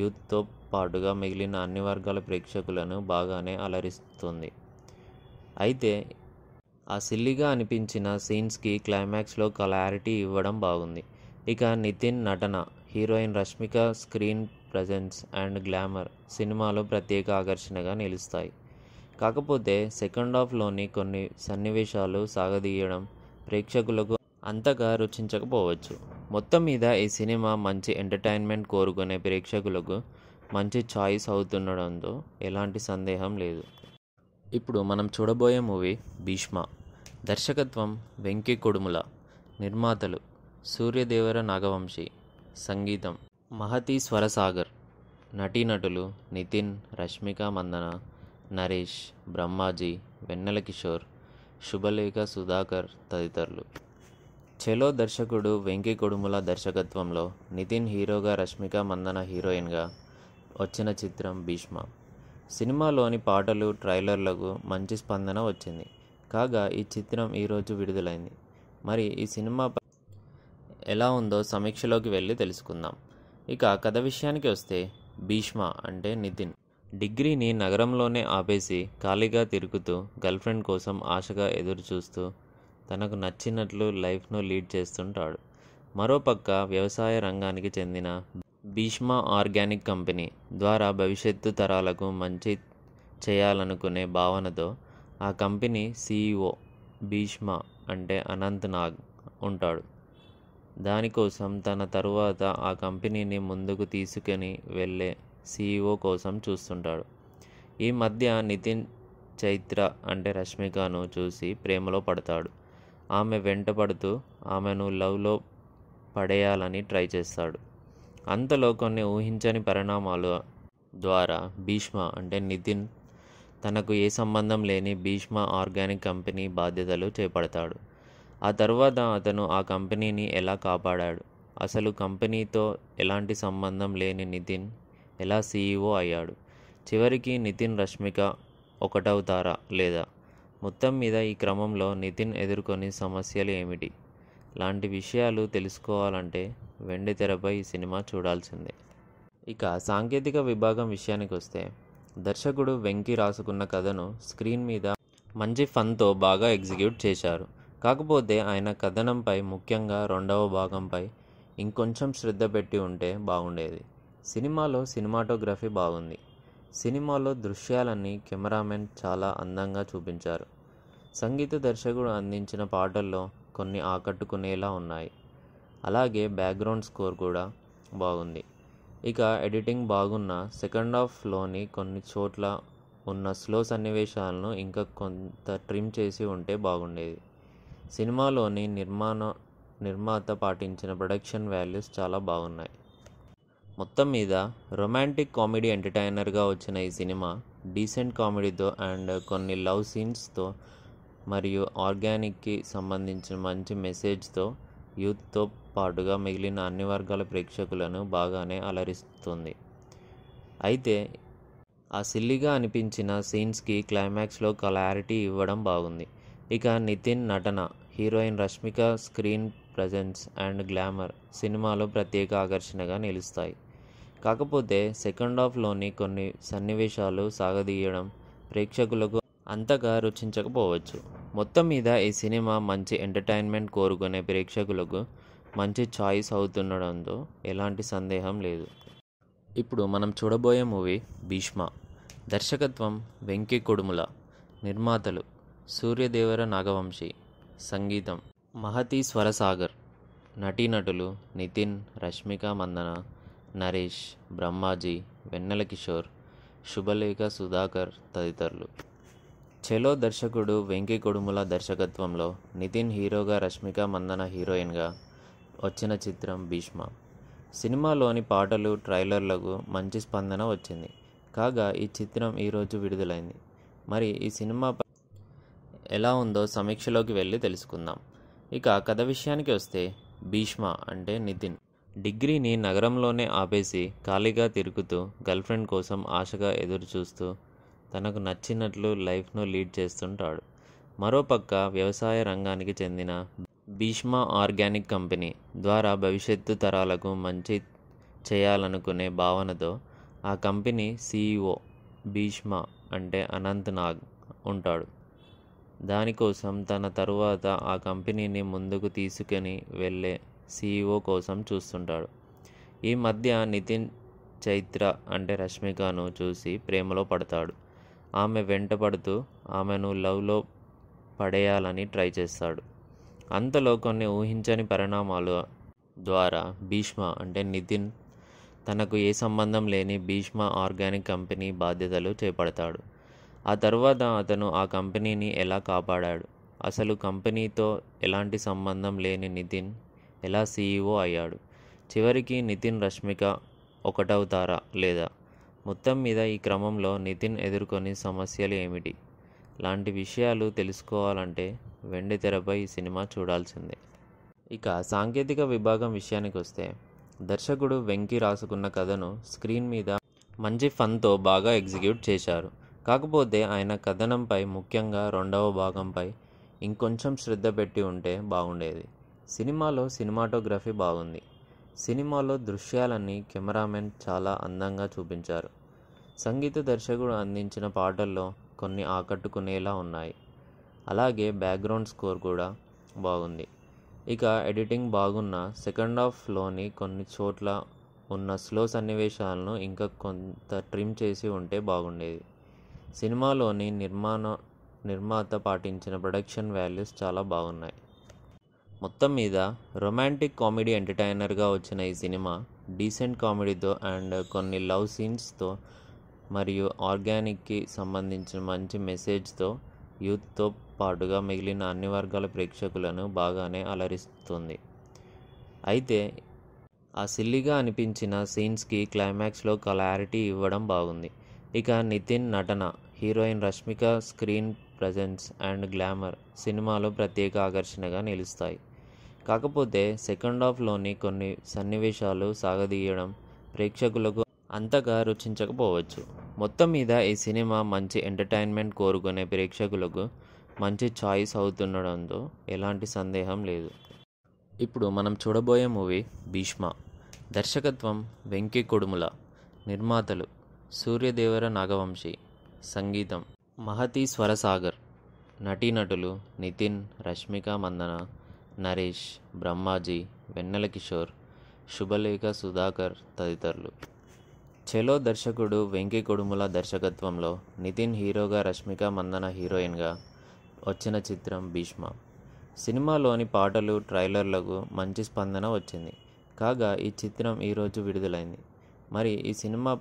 యూత్తో పాటుగా మిగిలిన అన్ని వర్గాల ప్రేక్షకులను బాగానే అలరిస్తుంది అయితే ఆ సిల్లిగా అనిపించిన సీన్స్కి క్లైమాక్స్లో క్లారిటీ ఇవ్వడం బాగుంది ఇక నితిన్ నటన heroine Rashmika screen presence and glamour సినిమాలో ప్రత్యేక ఆకర్షణగా నిలుస్తాయి కాకపోతే సెకండ్ హాఫ్లోని కొన్ని సన్నివేశాలు సాగదీయడం ప్రేక్షకులకు అంతగా రుచించకపోవచ్చు మొత్తం మీద ఈ సినిమా మంచి ఎంటర్టైన్మెంట్ కోరుకునే ప్రేక్షకులకు మంచి చాయిస్ అవుతుండడంతో ఎలాంటి సందేహం లేదు ఇప్పుడు మనం చూడబోయే మూవీ భీష్మ దర్శకత్వం వెంకీ కొడుముల నిర్మాతలు సూర్యదేవర నాగవంశి సంగీతం మహతి స్వరసాగర్ నటీనటులు నితిన్ రష్మిక మందన నరేష్ బ్రహ్మాజీ వెన్నెల కిషోర్ శుభలేఖ సుధాకర్ తదితరులు చెలో దర్శకుడు వెంకీ కొడుముల దర్శకత్వంలో నితిన్ హీరోగా రష్మిక మందన హీరోయిన్గా వచ్చిన చిత్రం భీష్మ సినిమాలోని పాటలు ట్రైలర్లకు మంచి స్పందన వచ్చింది కాగా ఈ చిత్రం ఈరోజు విడుదలైంది మరి ఈ సినిమా ఎలా ఉందో సమీక్షలోకి వెళ్ళి తెలుసుకుందాం ఇక కథ విషయానికి వస్తే భీష్మ అంటే నితిన్ డిగ్రీని నగరంలోనే ఆపేసి ఖాళీగా తిరుగుతూ గర్ల్ఫ్రెండ్ కోసం ఆశగా ఎదురుచూస్తూ తనకు నచ్చినట్లు లైఫ్ను లీడ్ చేస్తుంటాడు మరోపక్క వ్యవసాయ రంగానికి చెందిన భీష్మా ఆర్గానిక్ కంపెనీ ద్వారా భవిష్యత్తు తరాలకు మంచి చేయాలనుకునే భావనతో ఆ కంపెనీ సీఈఓ భీష్మ అంటే అనంత్ నాగ్ ఉంటాడు దానికోసం తన తరువాత ఆ కంపెనీని ముందుకు తీసుకుని వెళ్ళే సీఈఓ e కోసం చూస్తుంటాడు ఈ మధ్య నితిన్ చైత్ర అంటే రష్మికను చూసి ప్రేమలో పడతాడు ఆమె వెంటపడుతూ ఆమెను లవ్లో పడేయాలని ట్రై చేస్తాడు అంతలో కొన్ని ఊహించని పరిణామాలు ద్వారా భీష్మ అంటే నితిన్ తనకు ఏ సంబంధం లేని భీష్మ ఆర్గానిక్ కంపెనీ బాధ్యతలు చేపడతాడు ఆ తర్వాత అతను ఆ కంపెనీని ఎలా కాపాడాడు అసలు కంపెనీతో ఎలాంటి సంబంధం లేని నితిన్ ఎలా సీఈఓ e అయ్యాడు చివరికి నితిన్ రష్మిక ఒకటవుతారా లేదా మొత్తం మీద ఈ క్రమంలో నితిన్ ఎదుర్కొని సమస్యలు ఏమిటి లాంటి విషయాలు తెలుసుకోవాలంటే వెండి తెరపై ఈ సినిమా చూడాల్సిందే ఇక సాంకేతిక విభాగం విషయానికి వస్తే దర్శకుడు వెంకీ రాసుకున్న కథను స్క్రీన్ మీద మంచి ఫన్తో బాగా ఎగ్జిక్యూట్ చేశారు కాకపోతే ఆయన కథనంపై ముఖ్యంగా రెండవ భాగంపై ఇంకొంచెం శ్రద్ధ పెట్టి ఉంటే బాగుండేది సినిమాలో సినిమాటోగ్రఫీ బాగుంది సినిమాలో దృశ్యాలన్నీ కెమెరామెన్ చాలా అందంగా చూపించారు సంగీత దర్శకుడు అందించిన పాటల్లో కొన్ని ఆకట్టుకునేలా ఉన్నాయి అలాగే బ్యాక్గ్రౌండ్ స్కోర్ కూడా బాగుంది ఇక ఎడిటింగ్ బాగున్న సెకండ్ హాఫ్లోని కొన్ని చోట్ల ఉన్న స్లో సన్నివేశాలను ఇంకా కొంత ట్రిమ్ చేసి ఉంటే బాగుండేది సినిమాలోని నిర్మాణ నిర్మాత పాటించిన ప్రొడక్షన్ వాల్యూస్ చాలా బాగున్నాయి మొత్తం మీద రొమాంటిక్ కామెడీ ఎంటర్టైనర్గా వచ్చిన ఈ సినిమా డీసెంట్ కామెడీతో అండ్ కొన్ని లవ్ సీన్స్తో మరియు ఆర్గానిక్కి సంబంధించిన మంచి మెసేజ్తో యూత్తో పాటుగా మిగిలిన అన్ని వర్గాల ప్రేక్షకులను బాగానే అలరిస్తుంది అయితే ఆ సిల్లిగా అనిపించిన సీన్స్కి క్లైమాక్స్లో క్లారిటీ ఇవ్వడం బాగుంది ఇక నితిన్ నటన heroine Rashmika screen presence and glamour సినిమాలో ప్రత్యేక ఆకర్షణగా నిలుస్తాయి కాకపోతే సెకండ్ హాఫ్లోని కొన్ని సన్నివేశాలు సాగదీయడం ప్రేక్షకులకు అంతగా రుచించకపోవచ్చు మొత్తం మీద ఈ సినిమా మంచి ఎంటర్టైన్మెంట్ కోరుకునే ప్రేక్షకులకు మంచి ఛాయిస్ అవుతుండడంతో ఎలాంటి సందేహం లేదు ఇప్పుడు మనం చూడబోయే మూవీ భీష్మ దర్శకత్వం వెంకీ కొడుముల నిర్మాతలు సూర్యదేవర నాగవంశి సంగీతం మహతి స్వరసాగర్ నటీనటులు నితిన్ రష్మిక మందన నరేష్ బ్రహ్మాజీ వెన్నెల కిషోర్ శుభలేఖ సుధాకర్ తదితరులు చెలో దర్శకుడు వెంకీ కొడుముల దర్శకత్వంలో నితిన్ హీరోగా రష్మిక మందన హీరోయిన్గా వచ్చిన చిత్రం భీష్మ సినిమాలోని పాటలు ట్రైలర్లకు మంచి స్పందన వచ్చింది కాగా ఈ చిత్రం ఈరోజు విడుదలైంది మరి ఈ సినిమా ఎలా ఉందో సమీక్షలోకి వెళ్ళి తెలుసుకుందాం ఇక కథ విషయానికి వస్తే భీష్మ అంటే నితిన్ డిగ్రీని నగరంలోనే ఆపేసి ఖాళీగా తిరుగుతూ గర్ల్ఫ్రెండ్ కోసం ఆశగా ఎదురుచూస్తూ తనకు నచ్చినట్లు లైఫ్ను లీడ్ చేస్తుంటాడు మరోపక్క వ్యవసాయ రంగానికి చెందిన భీష్మా ఆర్గానిక్ కంపెనీ ద్వారా భవిష్యత్తు తరాలకు మంచి చేయాలనుకునే భావనతో ఆ కంపెనీ సీఈఓ భీష్మ అంటే అనంత్ నాగ్ ఉంటాడు దానికోసం తన తరువాత ఆ కంపెనీని ముందుకు తీసుకుని వెళ్ళే సీఈఓ కోసం చూస్తుంటాడు ఈ మధ్య నితిన్ చైత్ర అంటే రష్మికను చూసి ప్రేమలో పడతాడు ఆమె వెంటపడుతూ ఆమెను లవ్లో పడేయాలని ట్రై చేస్తాడు అంతలో కొన్ని ఊహించని పరిణామాలు ద్వారా భీష్మ అంటే నితిన్ తనకు ఏ సంబంధం లేని భీష్మ ఆర్గానిక్ కంపెనీ బాధ్యతలు చేపడతాడు ఆ తర్వాత అతను ఆ కంపెనీని ఎలా కాపాడాడు అసలు కంపెనీతో ఎలాంటి సంబంధం లేని నితిన్ ఎలా సీఈఓ e అయ్యాడు చివరికి నితిన్ రష్మిక ఒకటవుతారా లేదా మొత్తం మీద ఈ క్రమంలో నితిన్ ఎదుర్కొని సమస్యలు ఏమిటి లాంటి విషయాలు తెలుసుకోవాలంటే వెండి తెరపై ఈ సినిమా చూడాల్సిందే ఇక సాంకేతిక విభాగం విషయానికి వస్తే దర్శకుడు వెంకి రాసుకున్న కథను స్క్రీన్ మీద మంచి ఫన్తో బాగా ఎగ్జిక్యూట్ చేశారు కాకపోతే ఆయన కథనంపై ముఖ్యంగా రెండవ భాగంపై ఇంకొంచెం శ్రద్ధ పెట్టి ఉంటే బాగుండేది సినిమాలో సినిమాటోగ్రఫీ బాగుంది సినిమాలో దృశ్యాలన్నీ కెమెరామెన్ చాలా అందంగా చూపించారు సంగీత దర్శకుడు అందించిన పాటల్లో కొన్ని ఆకట్టుకునేలా ఉన్నాయి అలాగే బ్యాక్గ్రౌండ్ స్కోర్ కూడా బాగుంది ఇక ఎడిటింగ్ బాగున్న సెకండ్ హాఫ్లోని కొన్ని చోట్ల ఉన్న స్లో సన్నివేశాలను ఇంకా కొంత ట్రిమ్ చేసి ఉంటే బాగుండేది సినిమాలోని నిర్మాణ నిర్మాత పాటించిన ప్రొడక్షన్ వాల్యూస్ చాలా బాగున్నాయి మొత్తం మీద రొమాంటిక్ కామెడీ ఎంటర్టైనర్గా వచ్చిన ఈ సినిమా డీసెంట్ కామెడీతో అండ్ కొన్ని లవ్ సీన్స్తో మరియు ఆర్గానిక్కి సంబంధించిన మంచి మెసేజ్తో యూత్తో పాటుగా మిగిలిన అన్ని వర్గాల ప్రేక్షకులను బాగానే అలరిస్తుంది అయితే ఆ సిల్లిగా అనిపించిన సీన్స్కి క్లైమాక్స్లో క్లారిటీ ఇవ్వడం బాగుంది ఇక నితిన్ నటన heroine Rashmika screen presence and glamour సినిమాలో ప్రత్యేక ఆకర్షణగా నిలుస్తాయి కాకపోతే సెకండ్ హాఫ్లోని కొన్ని సన్నివేశాలు సాగదీయడం ప్రేక్షకులకు అంతగా రుచించకపోవచ్చు మొత్తం మీద ఈ సినిమా మంచి ఎంటర్టైన్మెంట్ కోరుకునే ప్రేక్షకులకు మంచి ఛాయిస్ అవుతుండడంతో ఎలాంటి సందేహం లేదు ఇప్పుడు మనం చూడబోయే మూవీ భీష్మ దర్శకత్వం వెంకీ కొడుముల నిర్మాతలు సూర్యదేవర నాగవంశి సంగీతం మహతి స్వరసాగర్ నటీనటులు నితిన్ రష్మిక మందన నరేష్ బ్రహ్మాజీ వెన్నెల కిషోర్ శుభలేఖ సుధాకర్ తదితరులు చెలో దర్శకుడు వెంకీ కొడుముల దర్శకత్వంలో నితిన్ హీరోగా రష్మిక మందన హీరోయిన్గా వచ్చిన చిత్రం భీష్మ సినిమాలోని పాటలు ట్రైలర్లకు మంచి స్పందన వచ్చింది కాగా ఈ చిత్రం ఈరోజు విడుదలైంది మరి ఈ సినిమా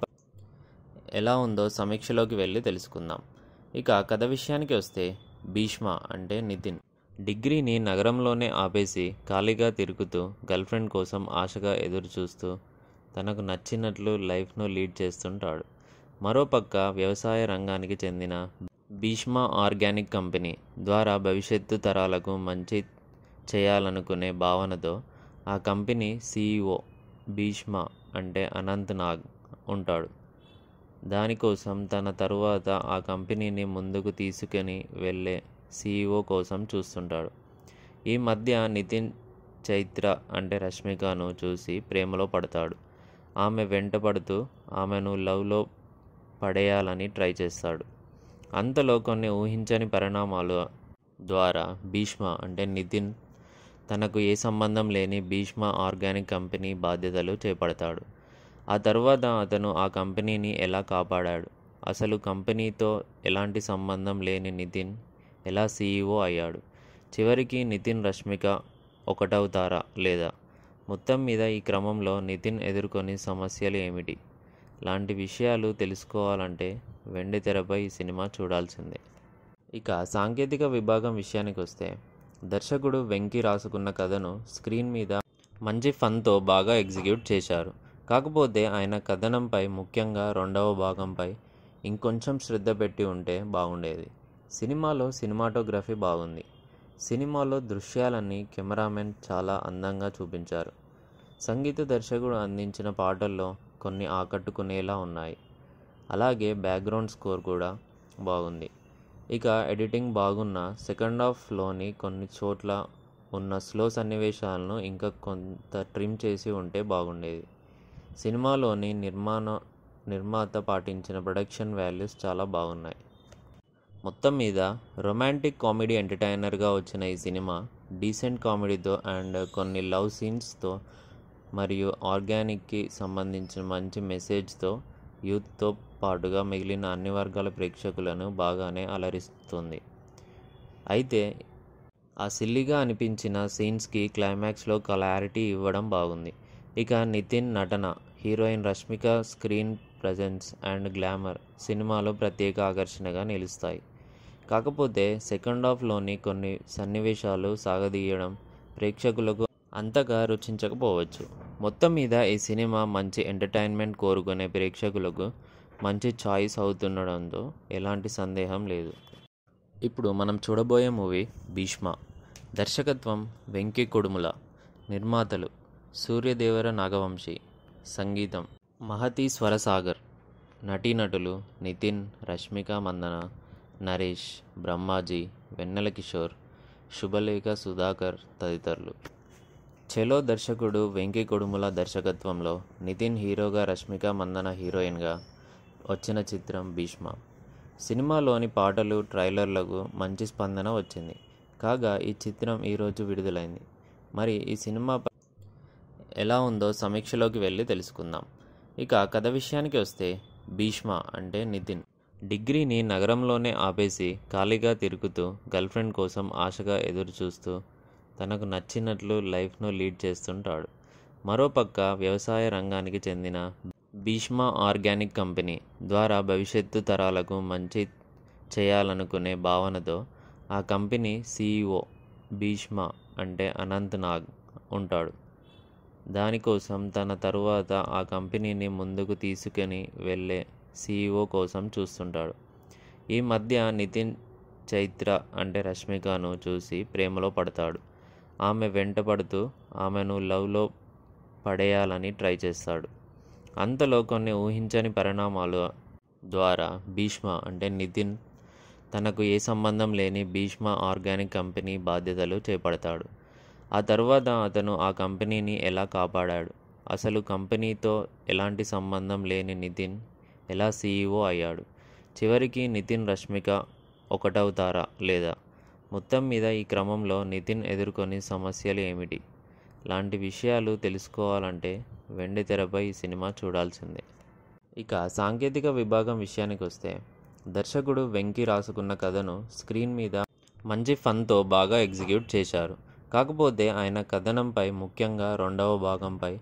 ఎలా ఉందో సమీక్షలోకి వెళ్ళి తెలుసుకుందాం ఇక కథ విషయానికి వస్తే భీష్మ అంటే నితిన్ డిగ్రీని నగరంలోనే ఆపేసి ఖాళీగా తిరుగుతూ గర్ల్ఫ్రెండ్ కోసం ఆశగా ఎదురుచూస్తూ తనకు నచ్చినట్లు లైఫ్ను లీడ్ చేస్తుంటాడు మరోపక్క వ్యవసాయ రంగానికి చెందిన భీష్మా ఆర్గానిక్ కంపెనీ ద్వారా భవిష్యత్తు తరాలకు మంచి చేయాలనుకునే భావనతో ఆ కంపెనీ సీఈఓ భీష్మ అంటే అనంత్ నాగ్ ఉంటాడు దానికోసం తన తరువాత ఆ కంపెనీని ముందుకు తీసుకుని వెళ్ళే సీఈఓ కోసం చూస్తుంటాడు ఈ మధ్య నితిన్ చైత్ర అంటే రష్మికను చూసి ప్రేమలో పడతాడు ఆమె వెంట పడుతూ ఆమెను లవ్లో పడేయాలని ట్రై చేస్తాడు అంతలో కొన్ని ఊహించని పరిణామాలు ద్వారా భీష్మ అంటే నితిన్ తనకు ఏ సంబంధం లేని భీష్మ ఆర్గానిక్ కంపెనీ బాధ్యతలు చేపడతాడు ఆ తర్వాత అతను ఆ కంపెనీని ఎలా కాపాడాడు అసలు కంపెనీతో ఎలాంటి సంబంధం లేని నితిన్ ఎలా సీఈఓ e అయ్యాడు చివరికి నితిన్ రష్మిక ఒకటవుతారా లేదా మొత్తం మీద ఈ క్రమంలో నితిన్ ఎదుర్కొని సమస్యలు ఏమిటి లాంటి విషయాలు తెలుసుకోవాలంటే వెండి తెరపై ఈ సినిమా చూడాల్సిందే ఇక సాంకేతిక విభాగం విషయానికి వస్తే దర్శకుడు వెంకి రాసుకున్న కథను స్క్రీన్ మీద మంచి ఫన్తో బాగా ఎగ్జిక్యూట్ చేశారు కాకపోతే ఆయన కథనంపై ముఖ్యంగా రెండవ భాగంపై ఇంకొంచెం శ్రద్ధ పెట్టి ఉంటే బాగుండేది సినిమాలో సినిమాటోగ్రఫీ బాగుంది సినిమాలో దృశ్యాలన్నీ కెమెరామెన్ చాలా అందంగా చూపించారు సంగీత దర్శకుడు అందించిన పాటల్లో కొన్ని ఆకట్టుకునేలా ఉన్నాయి అలాగే బ్యాక్గ్రౌండ్ స్కోర్ కూడా బాగుంది ఇక ఎడిటింగ్ బాగున్న సెకండ్ హాఫ్లోని కొన్ని చోట్ల ఉన్న స్లో సన్నివేశాలను ఇంకా కొంత ట్రిమ్ చేసి ఉంటే బాగుండేది సినిమాలోని నిర్మాణ నిర్మాత పాటించిన ప్రొడక్షన్ వాల్యూస్ చాలా బాగున్నాయి మొత్తం మీద రొమాంటిక్ కామెడీ ఎంటర్టైనర్గా వచ్చిన ఈ సినిమా డీసెంట్ కామెడీతో అండ్ కొన్ని లవ్ సీన్స్తో మరియు ఆర్గానిక్కి సంబంధించిన మంచి మెసేజ్తో యూత్తో పాటుగా మిగిలిన అన్ని వర్గాల ప్రేక్షకులను బాగానే అలరిస్తుంది అయితే ఆ సిల్లిగా అనిపించిన సీన్స్కి క్లైమాక్స్లో క్లారిటీ ఇవ్వడం బాగుంది ఇక నితిన్ నటన heroine Rashmika screen presence and glamour సినిమాలో ప్రత్యేక ఆకర్షణగా నిలుస్తాయి కాకపోతే సెకండ్ హాఫ్లోని కొన్ని సన్నివేశాలు సాగదీయడం ప్రేక్షకులకు అంతగా రుచించకపోవచ్చు మొత్తం మీద ఈ సినిమా మంచి ఎంటర్టైన్మెంట్ కోరుకునే ప్రేక్షకులకు మంచి చాయిస్ అవుతుండడంతో ఎలాంటి సందేహం లేదు ఇప్పుడు మనం చూడబోయే మూవీ భీష్మ దర్శకత్వం వెంకీ కొడుముల నిర్మాతలు సూర్యదేవర నాగవంశి సంగీతం మహతి స్వరసాగర్ నటీనటులు నితిన్ రష్మిక మందన నరేష్ బ్రహ్మాజీ వెన్నెల కిషోర్ శుభలేఖ సుధాకర్ తదితరులు చెలో దర్శకుడు వెంకీ కొడుముల దర్శకత్వంలో నితిన్ హీరోగా రష్మిక మందన హీరోయిన్గా వచ్చిన చిత్రం భీష్మ సినిమాలోని పాటలు ట్రైలర్లకు మంచి స్పందన వచ్చింది కాగా ఈ చిత్రం ఈరోజు విడుదలైంది మరి ఈ సినిమా ఎలా ఉందో సమీక్షలోకి వెళ్ళి తెలుసుకుందాం ఇక కథ విషయానికి వస్తే భీష్మ అంటే నితిన్ డిగ్రీని నగరంలోనే ఆపేసి ఖాళీగా తిరుగుతూ గర్ల్ఫ్రెండ్ కోసం ఆశగా ఎదురుచూస్తూ తనకు నచ్చినట్లు లైఫ్ను లీడ్ చేస్తుంటాడు మరోపక్క వ్యవసాయ రంగానికి చెందిన భీష్మా ఆర్గానిక్ కంపెనీ ద్వారా భవిష్యత్తు తరాలకు మంచి చేయాలనుకునే భావనతో ఆ కంపెనీ సీఈఓ భీష్మ అంటే అనంత్ నాగ్ ఉంటాడు దానికోసం తన తరువాత ఆ కంపెనీని ముందుకు తీసుకుని వెళ్ళే సీఈఓ e కోసం చూస్తుంటాడు ఈ మధ్య నితిన్ చైత్ర అంటే రష్మికను చూసి ప్రేమలో పడతాడు ఆమె వెంటపడుతూ ఆమెను లవ్లో పడేయాలని ట్రై చేస్తాడు అంతలో కొన్ని ఊహించని పరిణామాలు ద్వారా భీష్మ అంటే నితిన్ తనకు ఏ సంబంధం లేని భీష్మ ఆర్గానిక్ కంపెనీ బాధ్యతలు చేపడతాడు ఆ తర్వాత అతను ఆ కంపెనీని ఎలా కాపాడాడు అసలు కంపెనీతో ఎలాంటి సంబంధం లేని నితిన్ ఎలా సీఈఓ e అయ్యాడు చివరికి నితిన్ రష్మిక ఒకటవుతారా లేదా మొత్తం మీద ఈ క్రమంలో నితిన్ ఎదుర్కొని సమస్యలు ఏమిటి లాంటి విషయాలు తెలుసుకోవాలంటే వెండి తెరపై ఈ సినిమా చూడాల్సిందే ఇక సాంకేతిక విభాగం విషయానికి వస్తే దర్శకుడు వెంకీ రాసుకున్న కథను స్క్రీన్ మీద మంచి ఫన్తో బాగా ఎగ్జిక్యూట్ చేశారు కాకపోతే ఆయన కథనంపై ముఖ్యంగా రెండవ భాగంపై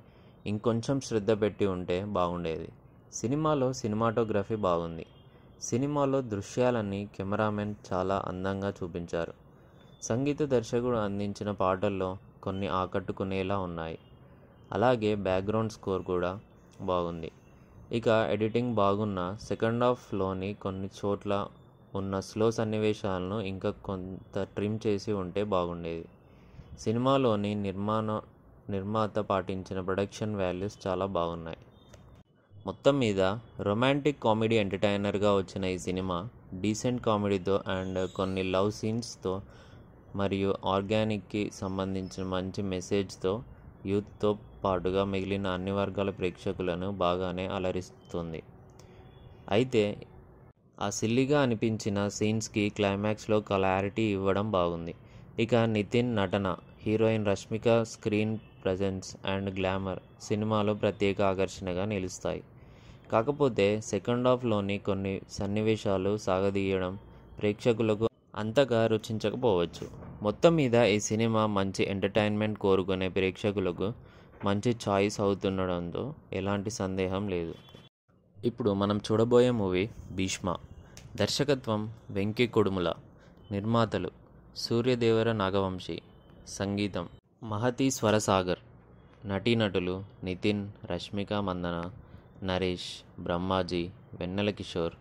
ఇంకొంచెం శ్రద్ధ పెట్టి ఉంటే బాగుండేది సినిమాలో సినిమాటోగ్రఫీ బాగుంది సినిమాలో దృశ్యాలన్నీ కెమెరామెన్ చాలా అందంగా చూపించారు సంగీత దర్శకుడు అందించిన పాటల్లో కొన్ని ఆకట్టుకునేలా ఉన్నాయి అలాగే బ్యాక్గ్రౌండ్ స్కోర్ కూడా బాగుంది ఇక ఎడిటింగ్ బాగున్న సెకండ్ హాఫ్లోని కొన్ని చోట్ల ఉన్న స్లో సన్నివేశాలను ఇంకా కొంత ట్రిమ్ చేసి ఉంటే బాగుండేది సినిమాలోని నిర్మాణ నిర్మాత పాటించిన ప్రొడక్షన్ వాల్యూస్ చాలా బాగున్నాయి మొత్తం మీద రొమాంటిక్ కామెడీ ఎంటర్టైనర్గా వచ్చిన ఈ సినిమా డీసెంట్ కామెడీతో అండ్ కొన్ని లవ్ సీన్స్తో మరియు ఆర్గానిక్కి సంబంధించిన మంచి మెసేజ్తో యూత్తో పాటుగా మిగిలిన అన్ని వర్గాల ప్రేక్షకులను బాగానే అలరిస్తుంది అయితే ఆ సిల్లిగా అనిపించిన సీన్స్కి క్లైమాక్స్లో క్లారిటీ ఇవ్వడం బాగుంది ఇక నితిన్ నటన heroine Rashmika screen presence and glamour సినిమాలో ప్రత్యేక ఆకర్షణగా నిలుస్తాయి కాకపోతే సెకండ్ హాఫ్లోని కొన్ని సన్నివేశాలు సాగదీయడం ప్రేక్షకులకు అంతగా రుచించకపోవచ్చు మొత్తం మీద ఈ సినిమా మంచి ఎంటర్టైన్మెంట్ కోరుకునే ప్రేక్షకులకు మంచి ఛాయిస్ అవుతుండడంతో ఎలాంటి సందేహం లేదు ఇప్పుడు మనం చూడబోయే మూవీ భీష్మ దర్శకత్వం వెంకి కొడుముల నిర్మాతలు సూర్యదేవర నాగవంశి సంగీతం మహతి స్వరసాగర్ నటీనటులు నితిన్ రష్మిక మందన నరేష్ బ్రహ్మాజీ వెన్నెల కిషోర్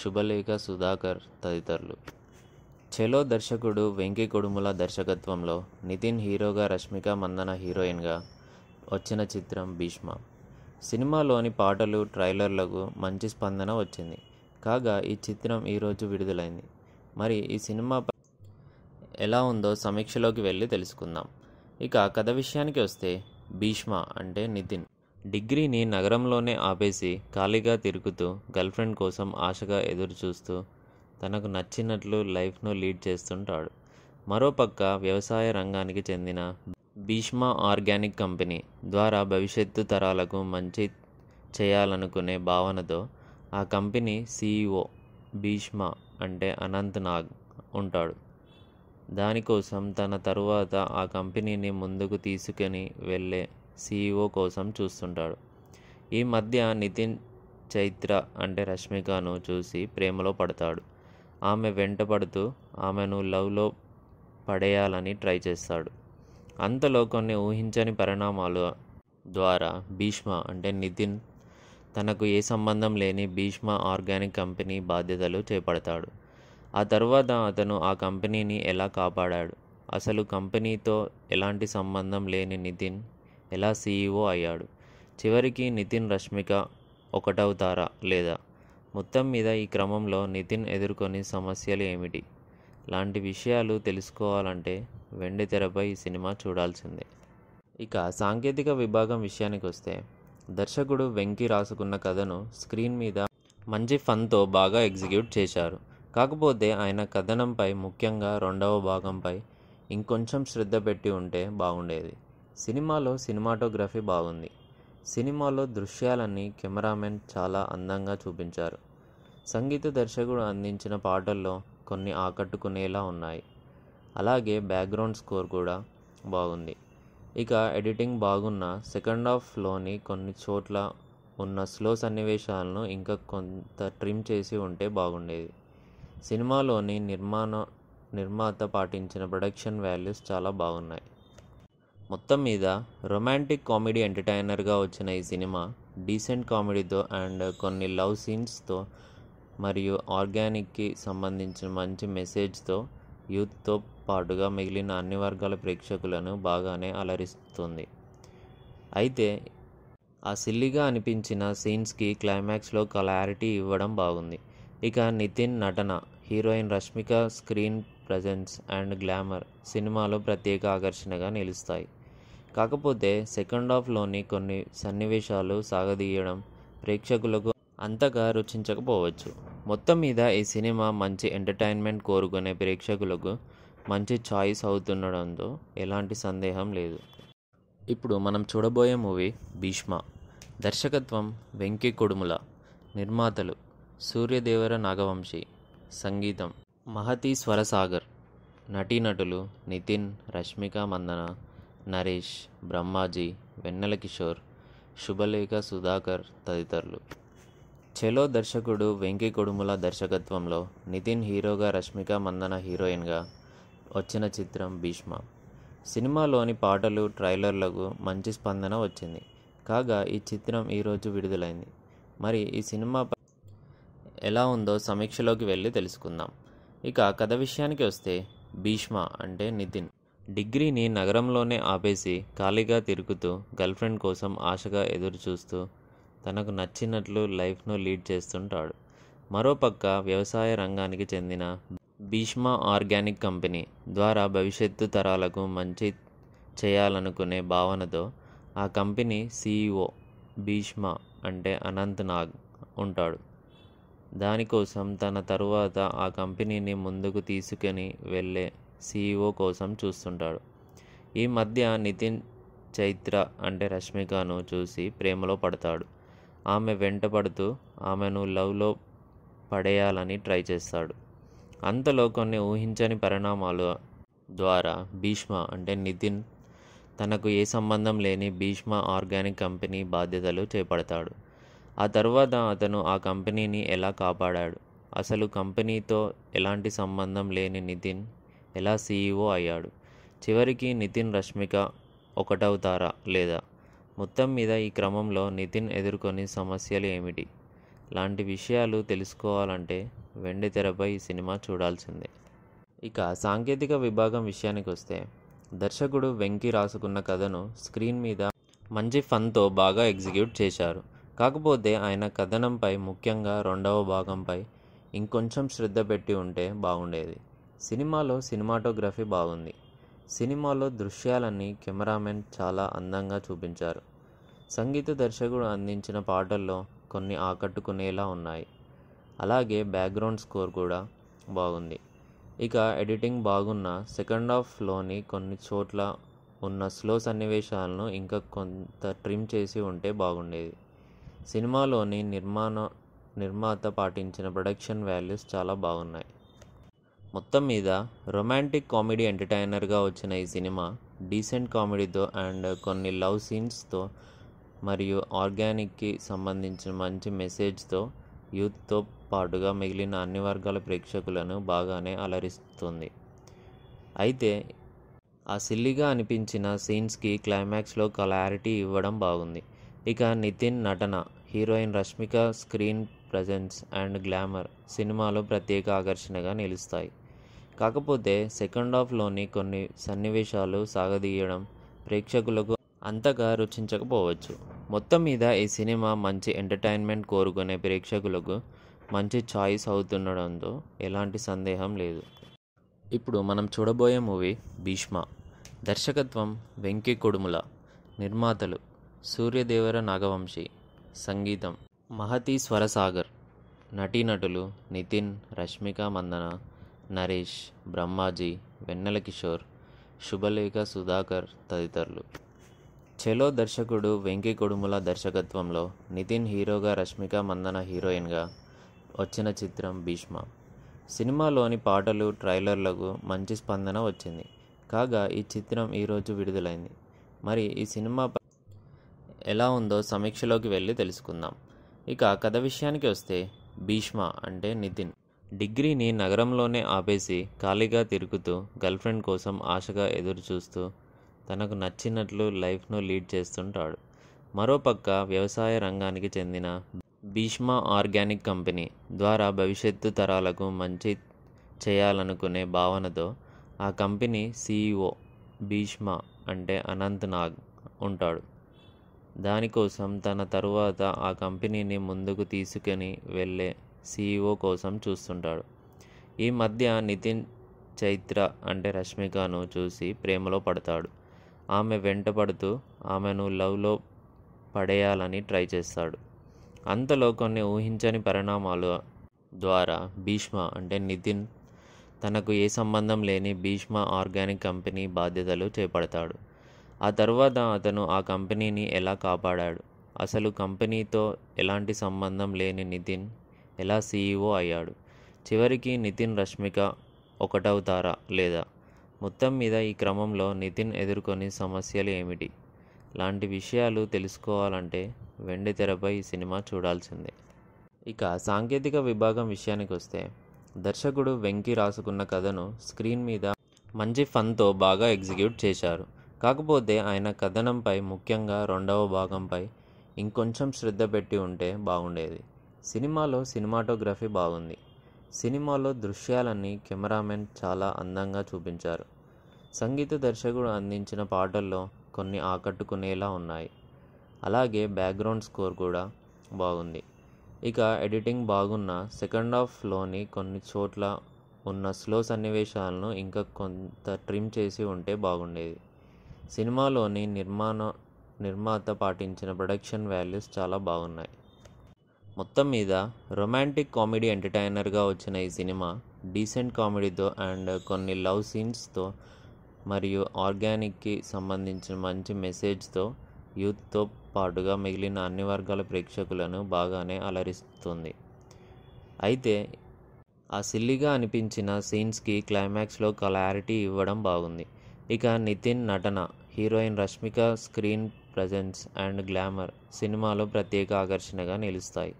శుభలేఖ సుధాకర్ తదితరులు చెలో దర్శకుడు వెంకీ కొడుముల దర్శకత్వంలో నితిన్ హీరోగా రష్మిక మందన హీరోయిన్గా వచ్చిన చిత్రం భీష్మ సినిమాలోని పాటలు ట్రైలర్లకు మంచి స్పందన వచ్చింది కాగా ఈ చిత్రం ఈరోజు విడుదలైంది మరి ఈ సినిమా ఎలా ఉందో సమీక్షలోకి వెళ్ళి తెలుసుకుందాం ఇక కథ విషయానికి వస్తే భీష్మ అంటే నితిన్ డిగ్రీని నగరంలోనే ఆపేసి ఖాళీగా తిరుగుతూ గర్ల్ఫ్రెండ్ కోసం ఆశగా ఎదురుచూస్తూ తనకు నచ్చినట్లు లైఫ్ను లీడ్ చేస్తుంటాడు మరోపక్క వ్యవసాయ రంగానికి చెందిన భీష్మా ఆర్గానిక్ కంపెనీ ద్వారా భవిష్యత్తు తరాలకు మంచి చేయాలనుకునే భావనతో ఆ కంపెనీ సీఈఓ భీష్మ అంటే అనంత్ నాగ్ ఉంటాడు దానికోసం తన తరువాత ఆ కంపెనీని ముందుకు తీసుకుని వెళ్ళే సీఈఓ కోసం చూస్తుంటాడు ఈ మధ్య నితిన్ చైత్ర అంటే రష్మికను చూసి ప్రేమలో పడతాడు ఆమె వెంట పడుతూ ఆమెను లవ్లో పడేయాలని ట్రై చేస్తాడు అంతలో కొన్ని ఊహించని పరిణామాలు ద్వారా భీష్మ అంటే నితిన్ తనకు ఏ సంబంధం లేని భీష్మ ఆర్గానిక్ కంపెనీ బాధ్యతలు చేపడతాడు ఆ తర్వాత అతను ఆ కంపెనీని ఎలా కాపాడాడు అసలు కంపెనీతో ఎలాంటి సంబంధం లేని నితిన్ ఎలా సీఈఓ e అయ్యాడు చివరికి నితిన్ రష్మిక ఒకటవుతారా లేదా మొత్తం మీద ఈ క్రమంలో నితిన్ ఎదుర్కొని సమస్యలు ఏమిటి లాంటి విషయాలు తెలుసుకోవాలంటే వెండి తెరపై ఈ సినిమా చూడాల్సిందే ఇక సాంకేతిక విభాగం విషయానికి వస్తే దర్శకుడు వెంకి రాసుకున్న కథను స్క్రీన్ మీద మంచి ఫన్తో బాగా ఎగ్జిక్యూట్ చేశారు కాకపోతే ఆయన కథనంపై ముఖ్యంగా రెండవ భాగంపై ఇంకొంచెం శ్రద్ధ పెట్టి ఉంటే బాగుండేది సినిమాలో సినిమాటోగ్రఫీ బాగుంది సినిమాలో దృశ్యాలన్నీ కెమెరామెన్ చాలా అందంగా చూపించారు సంగీత దర్శకుడు అందించిన పాటల్లో కొన్ని ఆకట్టుకునేలా ఉన్నాయి అలాగే బ్యాక్గ్రౌండ్ స్కోర్ కూడా బాగుంది ఇక ఎడిటింగ్ బాగున్న సెకండ్ హాఫ్లోని కొన్ని చోట్ల ఉన్న స్లో సన్నివేశాలను ఇంకా కొంత ట్రిమ్ చేసి ఉంటే బాగుండేది సినిమాలోని నిర్మాణ నిర్మాత పాటించిన ప్రొడక్షన్ వాల్యూస్ చాలా బాగున్నాయి మొత్తం మీద రొమాంటిక్ కామెడీ ఎంటర్టైనర్గా వచ్చిన ఈ సినిమా డీసెంట్ కామెడీతో అండ్ కొన్ని లవ్ సీన్స్తో మరియు ఆర్గానిక్కి సంబంధించిన మంచి మెసేజ్తో యూత్తో పాటుగా మిగిలిన అన్ని వర్గాల ప్రేక్షకులను బాగానే అలరిస్తుంది అయితే ఆ సిల్లిగా అనిపించిన సీన్స్కి క్లైమాక్స్లో క్లారిటీ ఇవ్వడం బాగుంది ఇక నితిన్ నటన heroine Rashmika screen presence and glamour సినిమాలో ప్రత్యేక ఆకర్షణగా నిలుస్తాయి కాకపోతే సెకండ్ హాఫ్లోని కొన్ని సన్నివేశాలు సాగదీయడం ప్రేక్షకులకు అంతగా రుచించకపోవచ్చు మొత్తం మీద ఈ సినిమా మంచి ఎంటర్టైన్మెంట్ కోరుకునే ప్రేక్షకులకు మంచి చాయిస్ అవుతుండడంతో ఎలాంటి సందేహం లేదు ఇప్పుడు మనం చూడబోయే మూవీ భీష్మ దర్శకత్వం వెంకీ కొడుముల నిర్మాతలు సూర్యదేవర నాగవంశి సంగీతం మహతి స్వరసాగర్ నటీనటులు నితిన్ రష్మిక మందన నరేష్ బ్రహ్మాజీ వెన్నెల కిషోర్ శుభలేఖ సుధాకర్ తదితరులు చెలో దర్శకుడు వెంకీ కొడుముల దర్శకత్వంలో నితిన్ హీరోగా రష్మిక మందన హీరోయిన్గా వచ్చిన చిత్రం భీష్మ సినిమాలోని పాటలు ట్రైలర్లకు మంచి స్పందన వచ్చింది కాగా ఈ చిత్రం ఈరోజు విడుదలైంది మరి ఈ సినిమా ఎలా ఉందో సమీక్షలోకి వెళ్ళి తెలుసుకుందాం ఇక కథ విషయానికి వస్తే భీష్మ అంటే నితిన్ డిగ్రీని నగరంలోనే ఆపేసి ఖాళీగా తిరుగుతూ గర్ల్ఫ్రెండ్ కోసం ఆశగా ఎదురుచూస్తూ తనకు నచ్చినట్లు లైఫ్ను లీడ్ చేస్తుంటాడు మరోపక్క వ్యవసాయ రంగానికి చెందిన భీష్మా ఆర్గానిక్ కంపెనీ ద్వారా భవిష్యత్తు తరాలకు మంచి చేయాలనుకునే భావనతో ఆ కంపెనీ సీఈఓ భీష్మ అంటే అనంత్ నాగ్ ఉంటాడు దానికోసం తన తరువాత ఆ కంపెనీని ముందుకు తీసుకుని వెళ్ళే సీఈఓ కోసం చూస్తుంటాడు ఈ మధ్య నితిన్ చైత్ర అంటే రష్మికను చూసి ప్రేమలో పడతాడు ఆమె వెంట పడుతూ ఆమెను లవ్లో పడేయాలని ట్రై చేస్తాడు అంతలో కొన్ని ఊహించని పరిణామాలు ద్వారా భీష్మ అంటే నితిన్ తనకు ఏ సంబంధం లేని భీష్మ ఆర్గానిక్ కంపెనీ బాధ్యతలు చేపడతాడు ఆ తర్వాత అతను ఆ కంపెనీని ఎలా కాపాడాడు అసలు కంపెనీతో ఎలాంటి సంబంధం లేని నితిన్ ఎలా సీఈఓ e అయ్యాడు చివరికి నితిన్ రష్మిక ఒకటవుతారా లేదా మొత్తం మీద ఈ క్రమంలో నితిన్ ఎదుర్కొని సమస్యలు ఏమిటి లాంటి విషయాలు తెలుసుకోవాలంటే వెండి తెరపై ఈ సినిమా చూడాల్సిందే ఇక సాంకేతిక విభాగం విషయానికి వస్తే దర్శకుడు వెంకీ రాసుకున్న కథను స్క్రీన్ మీద మంచి ఫన్తో బాగా ఎగ్జిక్యూట్ చేశారు కాకపోతే ఆయన కథనంపై ముఖ్యంగా రెండవ భాగంపై ఇంకొంచెం శ్రద్ధ పెట్టి ఉంటే బాగుండేది సినిమాలో సినిమాటోగ్రఫీ బాగుంది సినిమాలో దృశ్యాలన్నీ కెమెరామెన్ చాలా అందంగా చూపించారు సంగీత దర్శకుడు అందించిన పాటల్లో కొన్ని ఆకట్టుకునేలా ఉన్నాయి అలాగే బ్యాక్గ్రౌండ్ స్కోర్ కూడా బాగుంది ఇక ఎడిటింగ్ బాగున్న సెకండ్ హాఫ్లోని కొన్ని చోట్ల ఉన్న స్లో సన్నివేశాలను ఇంకా కొంత ట్రిమ్ చేసి ఉంటే బాగుండేది సినిమాలోని నిర్మాణ నిర్మాత పాటించిన ప్రొడక్షన్ వాల్యూస్ చాలా బాగున్నాయి మొత్తం మీద రొమాంటిక్ కామెడీ ఎంటర్టైనర్గా వచ్చిన ఈ సినిమా డీసెంట్ కామెడీతో అండ్ కొన్ని లవ్ సీన్స్తో మరియు ఆర్గానిక్కి సంబంధించిన మంచి మెసేజ్తో యూత్తో పాటుగా మిగిలిన అన్ని వర్గాల ప్రేక్షకులను బాగానే అలరిస్తుంది అయితే ఆ సిల్లిగా అనిపించిన సీన్స్కి క్లైమాక్స్లో క్లారిటీ ఇవ్వడం బాగుంది ఇక నితిన్ నటన heroine Rashmika screen presence and glamour సినిమాలో ప్రత్యేక ఆకర్షణగా నిలుస్తాయి కాకపోతే సెకండ్ హాఫ్లోని కొన్ని సన్నివేశాలు సాగదీయడం ప్రేక్షకులకు అంతగా రుచించకపోవచ్చు మొత్తం మీద ఈ సినిమా మంచి ఎంటర్టైన్మెంట్ కోరుకునే ప్రేక్షకులకు మంచి చాయిస్ అవుతుండడంతో ఎలాంటి సందేహం లేదు ఇప్పుడు మనం చూడబోయే మూవీ భీష్మ దర్శకత్వం వెంకీ కొడుముల నిర్మాతలు సూర్యదేవర నాగవంశి సంగీతం మహతి స్వరసాగర్ నటీనటులు నితిన్ రష్మిక మందన నరేష్ బ్రహ్మాజీ వెన్నెల కిషోర్ శుభలేఖ సుధాకర్ తదితరులు చెలో దర్శకుడు వెంకీ కొడుముల దర్శకత్వంలో నితిన్ హీరోగా రష్మిక మందన హీరోయిన్గా వచ్చిన చిత్రం భీష్మ సినిమాలోని పాటలు ట్రైలర్లకు మంచి స్పందన వచ్చింది కాగా ఈ చిత్రం ఈరోజు విడుదలైంది మరి ఈ సినిమా ఎలా ఉందో సమీక్షలోకి వెళ్ళి తెలుసుకుందాం ఇక కథ విషయానికి వస్తే భీష్మ అంటే నితిన్ డిగ్రీని నగరంలోనే ఆపేసి ఖాళీగా తిరుగుతూ గర్ల్ఫ్రెండ్ కోసం ఆశగా ఎదురుచూస్తూ తనకు నచ్చినట్లు లైఫ్ను లీడ్ చేస్తుంటాడు మరోపక్క వ్యవసాయ రంగానికి చెందిన భీష్మా ఆర్గానిక్ కంపెనీ ద్వారా భవిష్యత్తు తరాలకు మంచి చేయాలనుకునే భావనతో ఆ కంపెనీ సీఈఓ భీష్మ అంటే అనంత్ నాగ్ ఉంటాడు దానికోసం తన తరువాత ఆ కంపెనీని ముందుకు తీసుకుని వెళ్ళే సీఈఓ e కోసం చూస్తుంటాడు ఈ మధ్య నితిన్ చైత్ర అంటే రష్మికను చూసి ప్రేమలో పడతాడు ఆమె వెంటపడుతూ ఆమెను లవ్లో పడేయాలని ట్రై చేస్తాడు అంతలో కొన్ని ఊహించని పరిణామాల ద్వారా భీష్మ అంటే నితిన్ తనకు ఏ సంబంధం లేని భీష్మ ఆర్గానిక్ కంపెనీ బాధ్యతలు చేపడతాడు ఆ తర్వాత అతను ఆ కంపెనీని ఎలా కాపాడాడు అసలు కంపెనీతో ఎలాంటి సంబంధం లేని నితిన్ ఎలా సీఈఓ e అయ్యాడు చివరికి నితిన్ రష్మిక ఒకటవుతారా లేదా మొత్తం మీద ఈ క్రమంలో నితిన్ ఎదుర్కొని సమస్యలు ఏమిటి లాంటి విషయాలు తెలుసుకోవాలంటే వెండి తెరపై ఈ సినిమా చూడాల్సిందే ఇక సాంకేతిక విభాగం విషయానికి వస్తే దర్శకుడు వెంకీ రాసుకున్న కథను స్క్రీన్ మీద మంచి ఫన్తో బాగా ఎగ్జిక్యూట్ చేశారు కాకపోతే ఆయన కథనంపై ముఖ్యంగా రెండవ భాగంపై ఇంకొంచెం శ్రద్ధ పెట్టి ఉంటే బాగుండేది సినిమాలో సినిమాటోగ్రఫీ బాగుంది సినిమాలో దృశ్యాలన్నీ కెమెరామెన్ చాలా అందంగా చూపించారు సంగీత దర్శకుడు అందించిన పాటల్లో కొన్ని ఆకట్టుకునేలా ఉన్నాయి అలాగే బ్యాక్గ్రౌండ్ స్కోర్ కూడా బాగుంది ఇక ఎడిటింగ్ బాగున్న సెకండ్ హాఫ్లోని కొన్ని చోట్ల ఉన్న స్లో సన్నివేశాలను ఇంకా కొంత ట్రిమ్ చేసి ఉంటే బాగుండేది సినిమాలోని నిర్మాణ నిర్మాత పాటించిన ప్రొడక్షన్ వాల్యూస్ చాలా బాగున్నాయి మొత్తం మీద రొమాంటిక్ కామెడీ ఎంటర్టైనర్గా వచ్చిన ఈ సినిమా డీసెంట్ కామెడీతో అండ్ కొన్ని లవ్ సీన్స్తో మరియు ఆర్గానిక్కి సంబంధించిన మంచి మెసేజ్తో యూత్తో పాటుగా మిగిలిన అన్ని వర్గాల ప్రేక్షకులను బాగానే అలరిస్తుంది అయితే ఆ సిల్లిగా అనిపించిన సీన్స్కి క్లైమాక్స్లో క్లారిటీ ఇవ్వడం బాగుంది ఇక నితిన్ నటన heroine Rashmika screen presence and glamour సినిమాలో ప్రత్యేక ఆకర్షణగా నిలుస్తాయి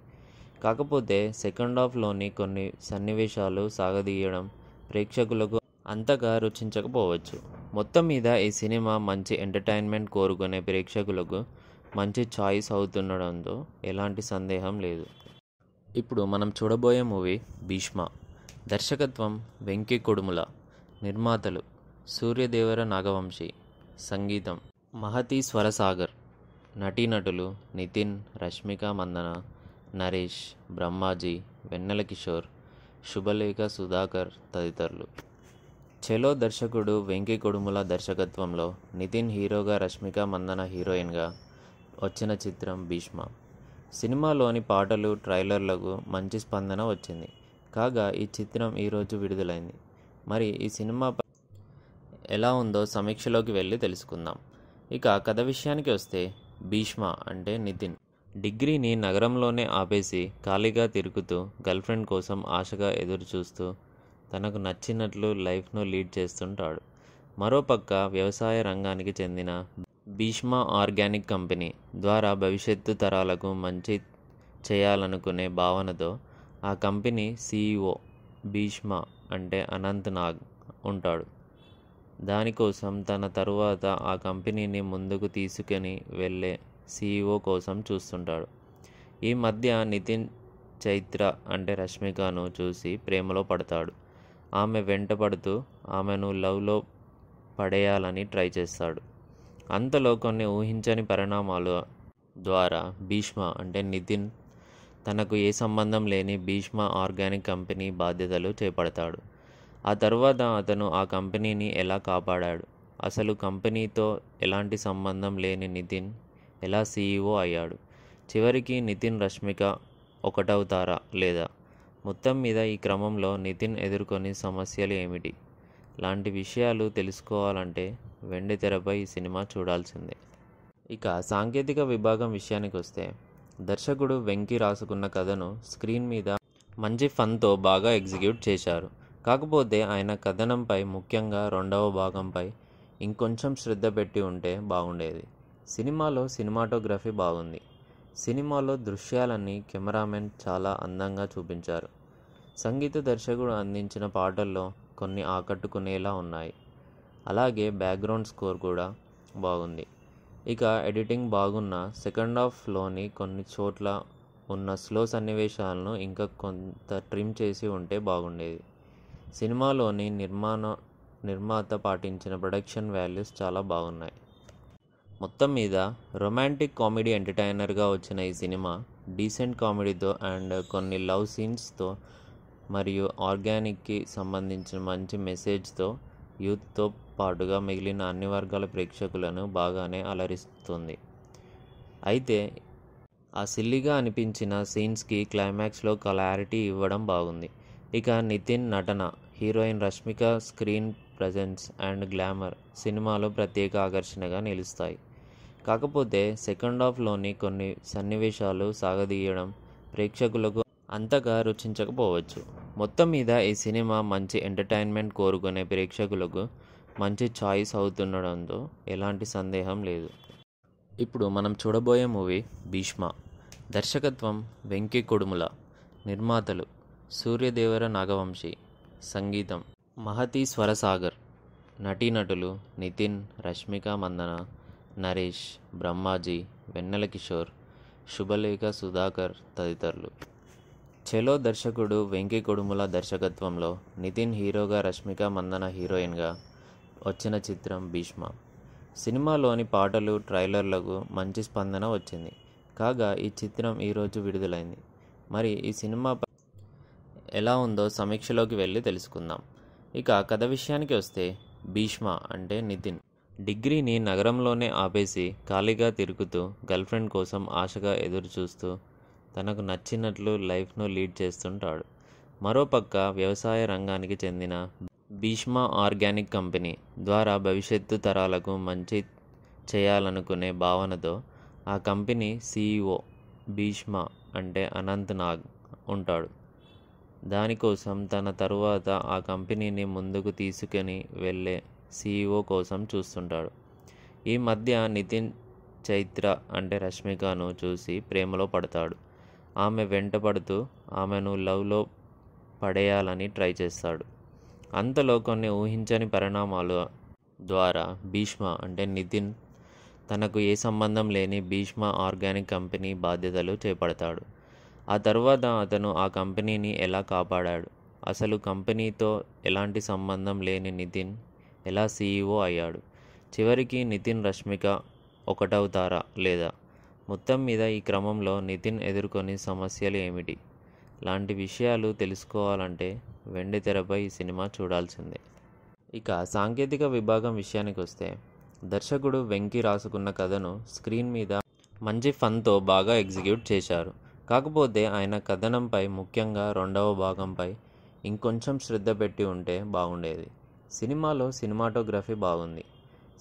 కాకపోతే సెకండ్ హాఫ్లోని కొన్ని సన్నివేశాలు సాగదీయడం ప్రేక్షకులకు అంతగా రుచించకపోవచ్చు మొత్తం మీద ఈ సినిమా మంచి ఎంటర్టైన్మెంట్ కోరుకునే ప్రేక్షకులకు మంచి ఛాయిస్ అవుతుండడంతో ఎలాంటి సందేహం లేదు ఇప్పుడు మనం చూడబోయే మూవీ భీష్మ దర్శకత్వం వెంకి కొడుముల నిర్మాతలు సూర్యదేవర నాగవంశి సంగీతం మహతి స్వరసాగర్ నటీనటులు నితిన్ రష్మిక మందన నరేష్ బ్రహ్మాజీ వెన్నెల కిషోర్ శుభలేఖ సుధాకర్ తదితరులు చెలో దర్శకుడు వెంకీ కొడుముల దర్శకత్వంలో నితిన్ హీరోగా రష్మిక మందన హీరోయిన్గా వచ్చిన చిత్రం భీష్మ సినిమాలోని పాటలు ట్రైలర్లకు మంచి స్పందన వచ్చింది కాగా ఈ చిత్రం ఈరోజు విడుదలైంది మరి ఈ సినిమా ఎలా ఉందో సమీక్షలోకి వెళ్ళి తెలుసుకుందాం ఇక కథ విషయానికి వస్తే భీష్మ అంటే నితిన్ డిగ్రీని నగరంలోనే ఆపేసి ఖాళీగా తిరుగుతూ గర్ల్ఫ్రెండ్ కోసం ఆశగా ఎదురుచూస్తూ తనకు నచ్చినట్లు లైఫ్ను లీడ్ చేస్తుంటాడు మరోపక్క వ్యవసాయ రంగానికి చెందిన భీష్మా ఆర్గానిక్ కంపెనీ ద్వారా భవిష్యత్తు తరాలకు మంచి చేయాలనుకునే భావనతో ఆ కంపెనీ సీఈఓ భీష్మ అంటే అనంత్ నాగ్ ఉంటాడు దానికోసం తన తరువాత ఆ కంపెనీని ముందుకు తీసుకుని వెళ్ళే సీఈఓ కోసం చూస్తుంటాడు ఈ మధ్య నితిన్ చైత్ర అంటే రష్మికను చూసి ప్రేమలో పడతాడు ఆమె వెంటపడుతూ ఆమెను లవ్లో పడేయాలని ట్రై చేస్తాడు అంతలో కొన్ని ఊహించని పరిణామాలు ద్వారా భీష్మ అంటే నితిన్ తనకు ఏ సంబంధం లేని భీష్మ ఆర్గానిక్ కంపెనీ బాధ్యతలు చేపడతాడు ఆ తర్వాత అతను ఆ కంపెనీని ఎలా కాపాడాడు అసలు కంపెనీతో ఎలాంటి సంబంధం లేని నితిన్ ఎలా సీఈఓ e అయ్యాడు చివరికి నితిన్ రష్మిక ఒకటవుతారా లేదా మొత్తం మీద ఈ క్రమంలో నితిన్ ఎదుర్కొని సమస్యలు ఏమిటి లాంటి విషయాలు తెలుసుకోవాలంటే వెండి తెరపై ఈ సినిమా చూడాల్సిందే ఇక సాంకేతిక విభాగం విషయానికి వస్తే దర్శకుడు వెంకి రాసుకున్న కథను స్క్రీన్ మీద మంచి ఫన్తో బాగా ఎగ్జిక్యూట్ చేశారు కాకపోతే ఆయన కథనంపై ముఖ్యంగా రెండవ భాగంపై ఇంకొంచెం శ్రద్ధ పెట్టి ఉంటే బాగుండేది సినిమాలో సినిమాటోగ్రఫీ బాగుంది సినిమాలో దృశ్యాలన్నీ కెమెరామెన్ చాలా అందంగా చూపించారు సంగీత దర్శకుడు అందించిన పాటల్లో కొన్ని ఆకట్టుకునేలా ఉన్నాయి అలాగే బ్యాక్గ్రౌండ్ స్కోర్ కూడా బాగుంది ఇక ఎడిటింగ్ బాగున్న సెకండ్ హాఫ్లోని కొన్ని చోట్ల ఉన్న స్లో సన్నివేశాలను ఇంకా కొంత ట్రిమ్ చేసి ఉంటే బాగుండేది సినిమాలోని నిర్మాణ నిర్మాత పాటించిన ప్రొడక్షన్ వాల్యూస్ చాలా బాగున్నాయి మొత్తం మీద రొమాంటిక్ కామెడీ ఎంటర్టైనర్గా వచ్చిన ఈ సినిమా డీసెంట్ కామెడీతో అండ్ కొన్ని లవ్ సీన్స్తో మరియు ఆర్గానిక్కి సంబంధించిన మంచి మెసేజ్తో యూత్తో పాటుగా మిగిలిన అన్ని వర్గాల ప్రేక్షకులను బాగానే అలరిస్తుంది అయితే ఆ సిల్లిగా అనిపించిన సీన్స్కి క్లైమాక్స్లో క్లారిటీ ఇవ్వడం బాగుంది ఇక నితిన్ నటన heroine Rashmika screen presence and glamour సినిమాలో ప్రత్యేక ఆకర్షణగా నిలుస్తాయి కాకపోతే సెకండ్ హాఫ్లోని కొన్ని సన్నివేశాలు సాగదీయడం ప్రేక్షకులకు అంతగా రుచించకపోవచ్చు మొత్తం మీద ఈ సినిమా మంచి ఎంటర్టైన్మెంట్ కోరుకునే ప్రేక్షకులకు మంచి చాయిస్ అవుతుండడంతో ఎలాంటి సందేహం లేదు ఇప్పుడు మనం చూడబోయే మూవీ భీష్మ దర్శకత్వం వెంకీ కొడుముల నిర్మాతలు సూర్యదేవర నాగవంశీ సంగీతం మహతి స్వరసాగర్ నటీనటులు నితిన్ రష్మిక మందన నరేష్ బ్రహ్మాజీ వెన్నెల కిషోర్ శుభలేఖ సుధాకర్ తదితరులు చెలో దర్శకుడు వెంకీ కొడుముల దర్శకత్వంలో నితిన్ హీరోగా రష్మిక మందన హీరోయిన్గా వచ్చిన చిత్రం భీష్మ సినిమాలోని పాటలు ట్రైలర్లకు మంచి స్పందన వచ్చింది కాగా ఈ చిత్రం ఈరోజు విడుదలైంది మరి ఈ సినిమా ఎలా ఉందో సమీక్షలోకి వెళ్ళి తెలుసుకుందాం ఇక కథ విషయానికి వస్తే భీష్మ అంటే నితిన్ డిగ్రీని నగరంలోనే ఆపేసి ఖాళీగా తిరుగుతూ గర్ల్ఫ్రెండ్ కోసం ఆశగా ఎదురుచూస్తూ తనకు నచ్చినట్లు లైఫ్ను లీడ్ చేస్తుంటాడు మరోపక్క వ్యవసాయ రంగానికి చెందిన భీష్మా ఆర్గానిక్ కంపెనీ ద్వారా భవిష్యత్తు తరాలకు మంచి చేయాలనుకునే భావనతో ఆ కంపెనీ సీఈఓ భీష్మ అంటే అనంత్ నాగ్ ఉంటాడు దానికోసం తన తరువాత ఆ కంపెనీని ముందుకు తీసుకుని వెళ్ళే సీఈఓ కోసం చూస్తుంటాడు ఈ మధ్య నితిన్ చైత్ర అంటే రష్మికను చూసి ప్రేమలో పడతాడు ఆమె వెంట పడుతూ ఆమెను లవ్లో పడేయాలని ట్రై చేస్తాడు అంతలో కొన్ని ఊహించని పరిణామాలు ద్వారా భీష్మ అంటే నితిన్ తనకు ఏ సంబంధం లేని భీష్మ ఆర్గానిక్ కంపెనీ బాధ్యతలు చేపడతాడు ఆ తర్వాత అతను ఆ కంపెనీని ఎలా కాపాడాడు అసలు కంపెనీతో ఎలాంటి సంబంధం లేని నితిన్ ఎలా సీఈఓ e అయ్యాడు చివరికి నితిన్ రష్మిక ఒకటవుతారా లేదా మొత్తం మీద ఈ క్రమంలో నితిన్ ఎదుర్కొని సమస్యలు ఏమిటి లాంటి విషయాలు తెలుసుకోవాలంటే వెండి తెరపై ఈ సినిమా చూడాల్సిందే ఇక సాంకేతిక విభాగం విషయానికి వస్తే దర్శకుడు వెంకీ రాసుకున్న కథను స్క్రీన్ మీద మంచి ఫన్తో బాగా ఎగ్జిక్యూట్ చేశారు కాకపోతే ఆయన కథనంపై ముఖ్యంగా రెండవ భాగంపై ఇంకొంచెం శ్రద్ధ పెట్టి ఉంటే బాగుండేది సినిమాలో సినిమాటోగ్రఫీ బాగుంది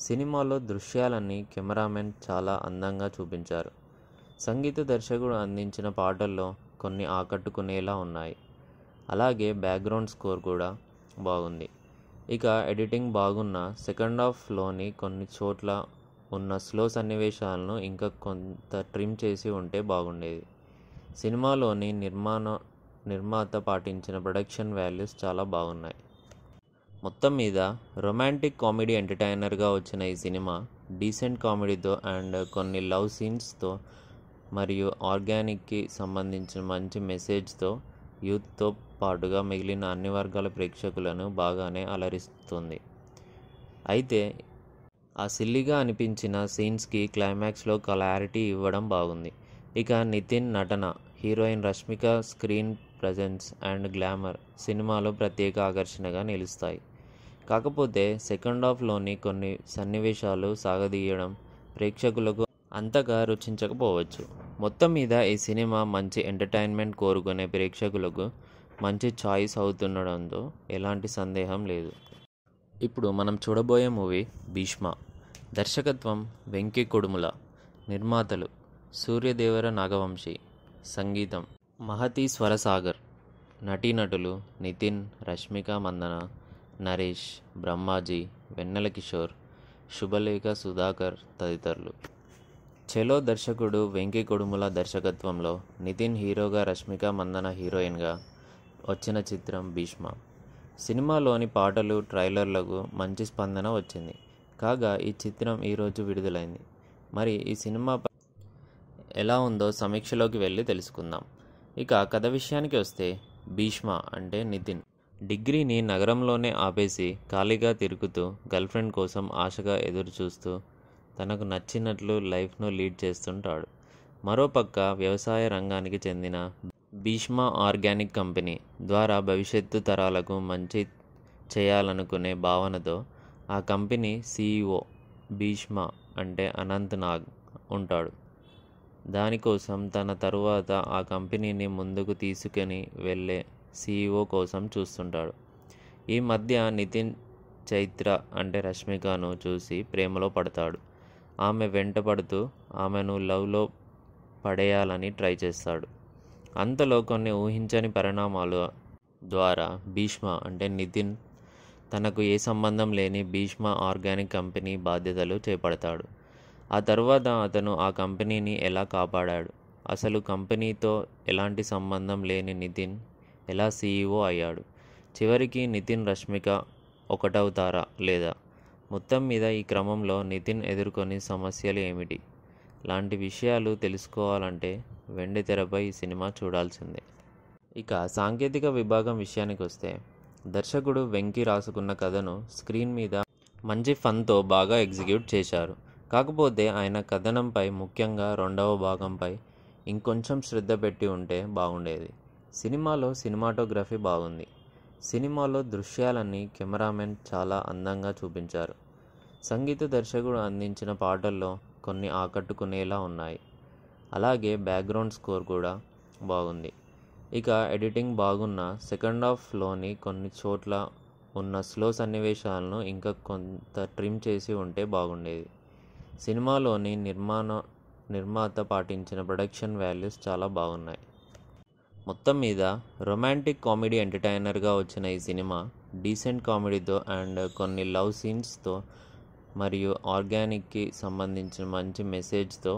సినిమాలో దృశ్యాలన్నీ కెమెరామెన్ చాలా అందంగా చూపించారు సంగీత దర్శకుడు అందించిన పాటల్లో కొన్ని ఆకట్టుకునేలా ఉన్నాయి అలాగే బ్యాక్గ్రౌండ్ స్కోర్ కూడా బాగుంది ఇక ఎడిటింగ్ బాగున్న సెకండ్ హాఫ్లోని కొన్ని చోట్ల ఉన్న స్లో సన్నివేశాలను ఇంకా కొంత ట్రిమ్ చేసి ఉంటే బాగుండేది సినిమాలోని నిర్మాణ నిర్మాత పాటించిన ప్రొడక్షన్ వాల్యూస్ చాలా బాగున్నాయి మొత్తం మీద రొమాంటిక్ కామెడీ ఎంటర్టైనర్గా వచ్చిన ఈ సినిమా డీసెంట్ కామెడీతో అండ్ కొన్ని లవ్ సీన్స్తో మరియు ఆర్గానిక్కి సంబంధించిన మంచి మెసేజ్తో యూత్తో పాటుగా మిగిలిన అన్ని వర్గాల ప్రేక్షకులను బాగానే అలరిస్తుంది అయితే ఆ సిల్లిగా అనిపించిన సీన్స్కి క్లైమాక్స్లో క్లారిటీ ఇవ్వడం బాగుంది ఇక నితిన్ నటన heroine Rashmika screen presence and glamour సినిమాలో ప్రత్యేక ఆకర్షణగా నిలుస్తాయి కాకపోతే సెకండ్ హాఫ్లోని కొన్ని సన్నివేశాలు సాగదీయడం ప్రేక్షకులకు అంతగా రుచించకపోవచ్చు మొత్తం మీద ఈ సినిమా మంచి ఎంటర్టైన్మెంట్ కోరుకునే ప్రేక్షకులకు మంచి చాయిస్ అవుతుండడంతో ఎలాంటి సందేహం లేదు ఇప్పుడు మనం చూడబోయే మూవీ భీష్మ దర్శకత్వం వెంకీ కొడుముల నిర్మాతలు సూర్యదేవర నాగవంశీ సంగీతం మహతి స్వరసాగర్ నటీనటులు నితిన్ రష్మిక మందన నరేష్ బ్రహ్మాజీ వెన్నెల కిషోర్ శుభలేఖ సుధాకర్ తదితరులు చెలో దర్శకుడు వెంకీ కొడుముల దర్శకత్వంలో నితిన్ హీరోగా రష్మిక మందన హీరోయిన్గా వచ్చిన చిత్రం భీష్మ సినిమాలోని పాటలు ట్రైలర్లకు మంచి స్పందన వచ్చింది కాగా ఈ చిత్రం ఈరోజు విడుదలైంది మరి ఈ సినిమా ఎలా ఉందో సమీక్షలోకి వెళ్ళి తెలుసుకుందాం ఇక కథ విషయానికి వస్తే భీష్మ అంటే నితిన్ డిగ్రీని నగరంలోనే ఆపేసి ఖాళీగా తిరుగుతూ గర్ల్ఫ్రెండ్ కోసం ఆశగా ఎదురుచూస్తూ తనకు నచ్చినట్లు లైఫ్ను లీడ్ చేస్తుంటాడు మరోపక్క వ్యవసాయ రంగానికి చెందిన భీష్మ ఆర్గానిక్ కంపెనీ ద్వారా భవిష్యత్తు తరాలకు మంచి చేయాలనుకునే భావనతో ఆ కంపెనీ సీఈఓ భీష్మ అంటే అనంత్ నాగ్ ఉంటాడు దానికోసం తన తరువాత ఆ కంపెనీని ముందుకు తీసుకుని వెళ్ళే సీఈఓ e కోసం చూస్తుంటాడు ఈ మధ్య నితిన్ చైత్ర అంటే రష్మికను చూసి ప్రేమలో పడతాడు ఆమె వెంటపడుతూ ఆమెను లవ్లో పడేయాలని ట్రై చేస్తాడు అంతలో కొన్ని ఊహించని పరిణామాల ద్వారా భీష్మ అంటే నితిన్ తనకు ఏ సంబంధం లేని భీష్మ ఆర్గానిక్ కంపెనీ బాధ్యతలు చేపడతాడు ఆ తర్వాత అతను ఆ కంపెనీని ఎలా కాపాడాడు అసలు కంపెనీతో ఎలాంటి సంబంధం లేని నితిన్ ఎలా సీఈఓ e అయ్యాడు చివరికి నితిన్ రష్మిక ఒకటవుతారా లేదా మొత్తం మీద ఈ క్రమంలో నితిన్ ఎదుర్కొని సమస్యలు ఏమిటి లాంటి విషయాలు తెలుసుకోవాలంటే వెండి తెరపై ఈ సినిమా చూడాల్సిందే ఇక సాంకేతిక విభాగం విషయానికి వస్తే దర్శకుడు వెంకీ రాసుకున్న కథను స్క్రీన్ మీద మంచి ఫన్తో బాగా ఎగ్జిక్యూట్ చేశారు కాకపోతే ఆయన కథనంపై ముఖ్యంగా రెండవ భాగంపై ఇంకొంచెం శ్రద్ధ పెట్టి ఉంటే బాగుండేది సినిమాలో సినిమాటోగ్రఫీ బాగుంది సినిమాలో దృశ్యాలన్నీ కెమెరామెన్ చాలా అందంగా చూపించారు సంగీత దర్శకుడు అందించిన పాటల్లో కొన్ని ఆకట్టుకునేలా ఉన్నాయి అలాగే బ్యాక్గ్రౌండ్ స్కోర్ కూడా బాగుంది ఇక ఎడిటింగ్ బాగున్న సెకండ్ హాఫ్లోని కొన్ని చోట్ల ఉన్న స్లో సన్నివేశాలను ఇంకా కొంత ట్రిమ్ చేసి ఉంటే బాగుండేది సినిమాలోని నిర్మాణ నిర్మాత పాటించిన ప్రొడక్షన్ వాల్యూస్ చాలా బాగున్నాయి మొత్తం మీద రొమాంటిక్ కామెడీ ఎంటర్టైనర్గా వచ్చిన ఈ సినిమా డీసెంట్ కామెడీతో అండ్ కొన్ని లవ్ సీన్స్తో మరియు ఆర్గానిక్కి సంబంధించిన మంచి మెసేజ్తో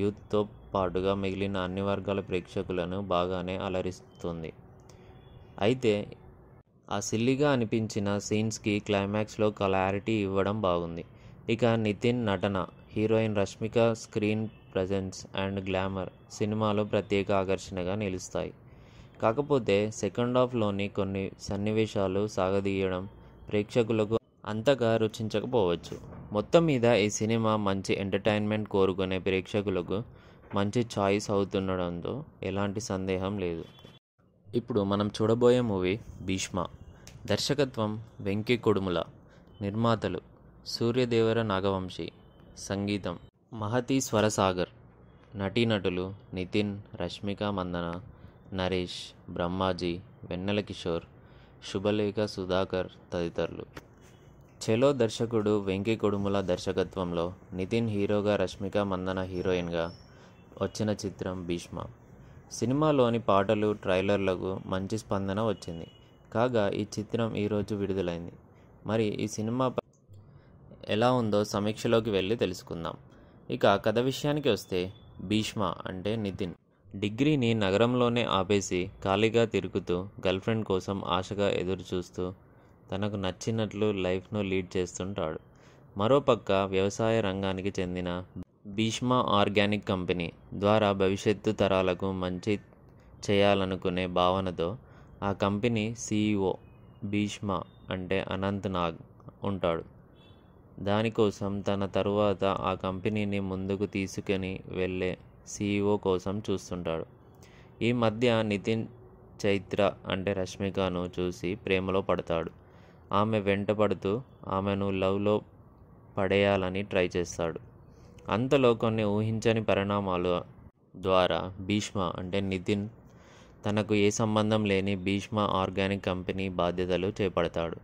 యూత్తో పాటుగా మిగిలిన అన్ని వర్గాల ప్రేక్షకులను బాగానే అలరిస్తుంది అయితే ఆ సిల్లిగా అనిపించిన సీన్స్కి క్లైమాక్స్లో క్లారిటీ ఇవ్వడం బాగుంది ఇక నితిన్ నటన heroine Rashmika screen presence and glamour సినిమాలో ప్రత్యేక ఆకర్షణగా నిలుస్తాయి కాకపోతే సెకండ్ హాఫ్లోని కొన్ని సన్నివేశాలు సాగదీయడం ప్రేక్షకులకు అంతగా రుచించకపోవచ్చు మొత్తం మీద ఈ సినిమా మంచి ఎంటర్టైన్మెంట్ కోరుకునే ప్రేక్షకులకు మంచి ఛాయిస్ అవుతుండడంతో ఎలాంటి సందేహం లేదు ఇప్పుడు మనం చూడబోయే మూవీ భీష్మ దర్శకత్వం వెంకీ కొడుముల నిర్మాతలు సూర్యదేవర నాగవంశి సంగీతం మహతి స్వరసాగర్ నటీనటులు నితిన్ రష్మిక మందన నరేష్ బ్రహ్మాజీ వెన్నెల కిషోర్ శుభలేఖ సుధాకర్ తదితరులు చెలో దర్శకుడు వెంకీ కొడుముల దర్శకత్వంలో నితిన్ హీరోగా రష్మిక మందన హీరోయిన్గా వచ్చిన చిత్రం భీష్మ సినిమాలోని పాటలు ట్రైలర్లకు మంచి స్పందన వచ్చింది కాగా ఈ చిత్రం ఈరోజు విడుదలైంది మరి ఈ సినిమా ఎలా ఉందో సమీక్షలోకి వెళ్ళి తెలుసుకుందాం ఇక కథ విషయానికి వస్తే భీష్మ అంటే నితిన్ డిగ్రీని నగరంలోనే ఆపేసి ఖాళీగా తిరుగుతూ గర్ల్ఫ్రెండ్ కోసం ఆశగా ఎదురుచూస్తూ తనకు నచ్చినట్లు లైఫ్ను లీడ్ చేస్తుంటాడు మరోపక్క వ్యవసాయ రంగానికి చెందిన భీష్మా ఆర్గానిక్ కంపెనీ ద్వారా భవిష్యత్తు తరాలకు మంచి చేయాలనుకునే భావనతో ఆ కంపెనీ సీఈఓ భీష్మ అంటే అనంత్ నాగ్ ఉంటాడు దానికోసం తన తరువాత ఆ కంపెనీని ముందుకు తీసుకొని వెళ్ళే సీఈఓ కోసం చూస్తుంటాడు ఈ మధ్య నితిన్ చైత్ర అంటే రష్మికను చూసి ప్రేమలో పడతాడు ఆమె వెంట పడుతూ ఆమెను లవ్లో పడేయాలని ట్రై చేస్తాడు అంతలో కొన్ని ఊహించని పరిణామాలు ద్వారా భీష్మ అంటే నితిన్ తనకు ఏ సంబంధం లేని భీష్మ ఆర్గానిక్ కంపెనీ బాధ్యతలు చేపడతాడు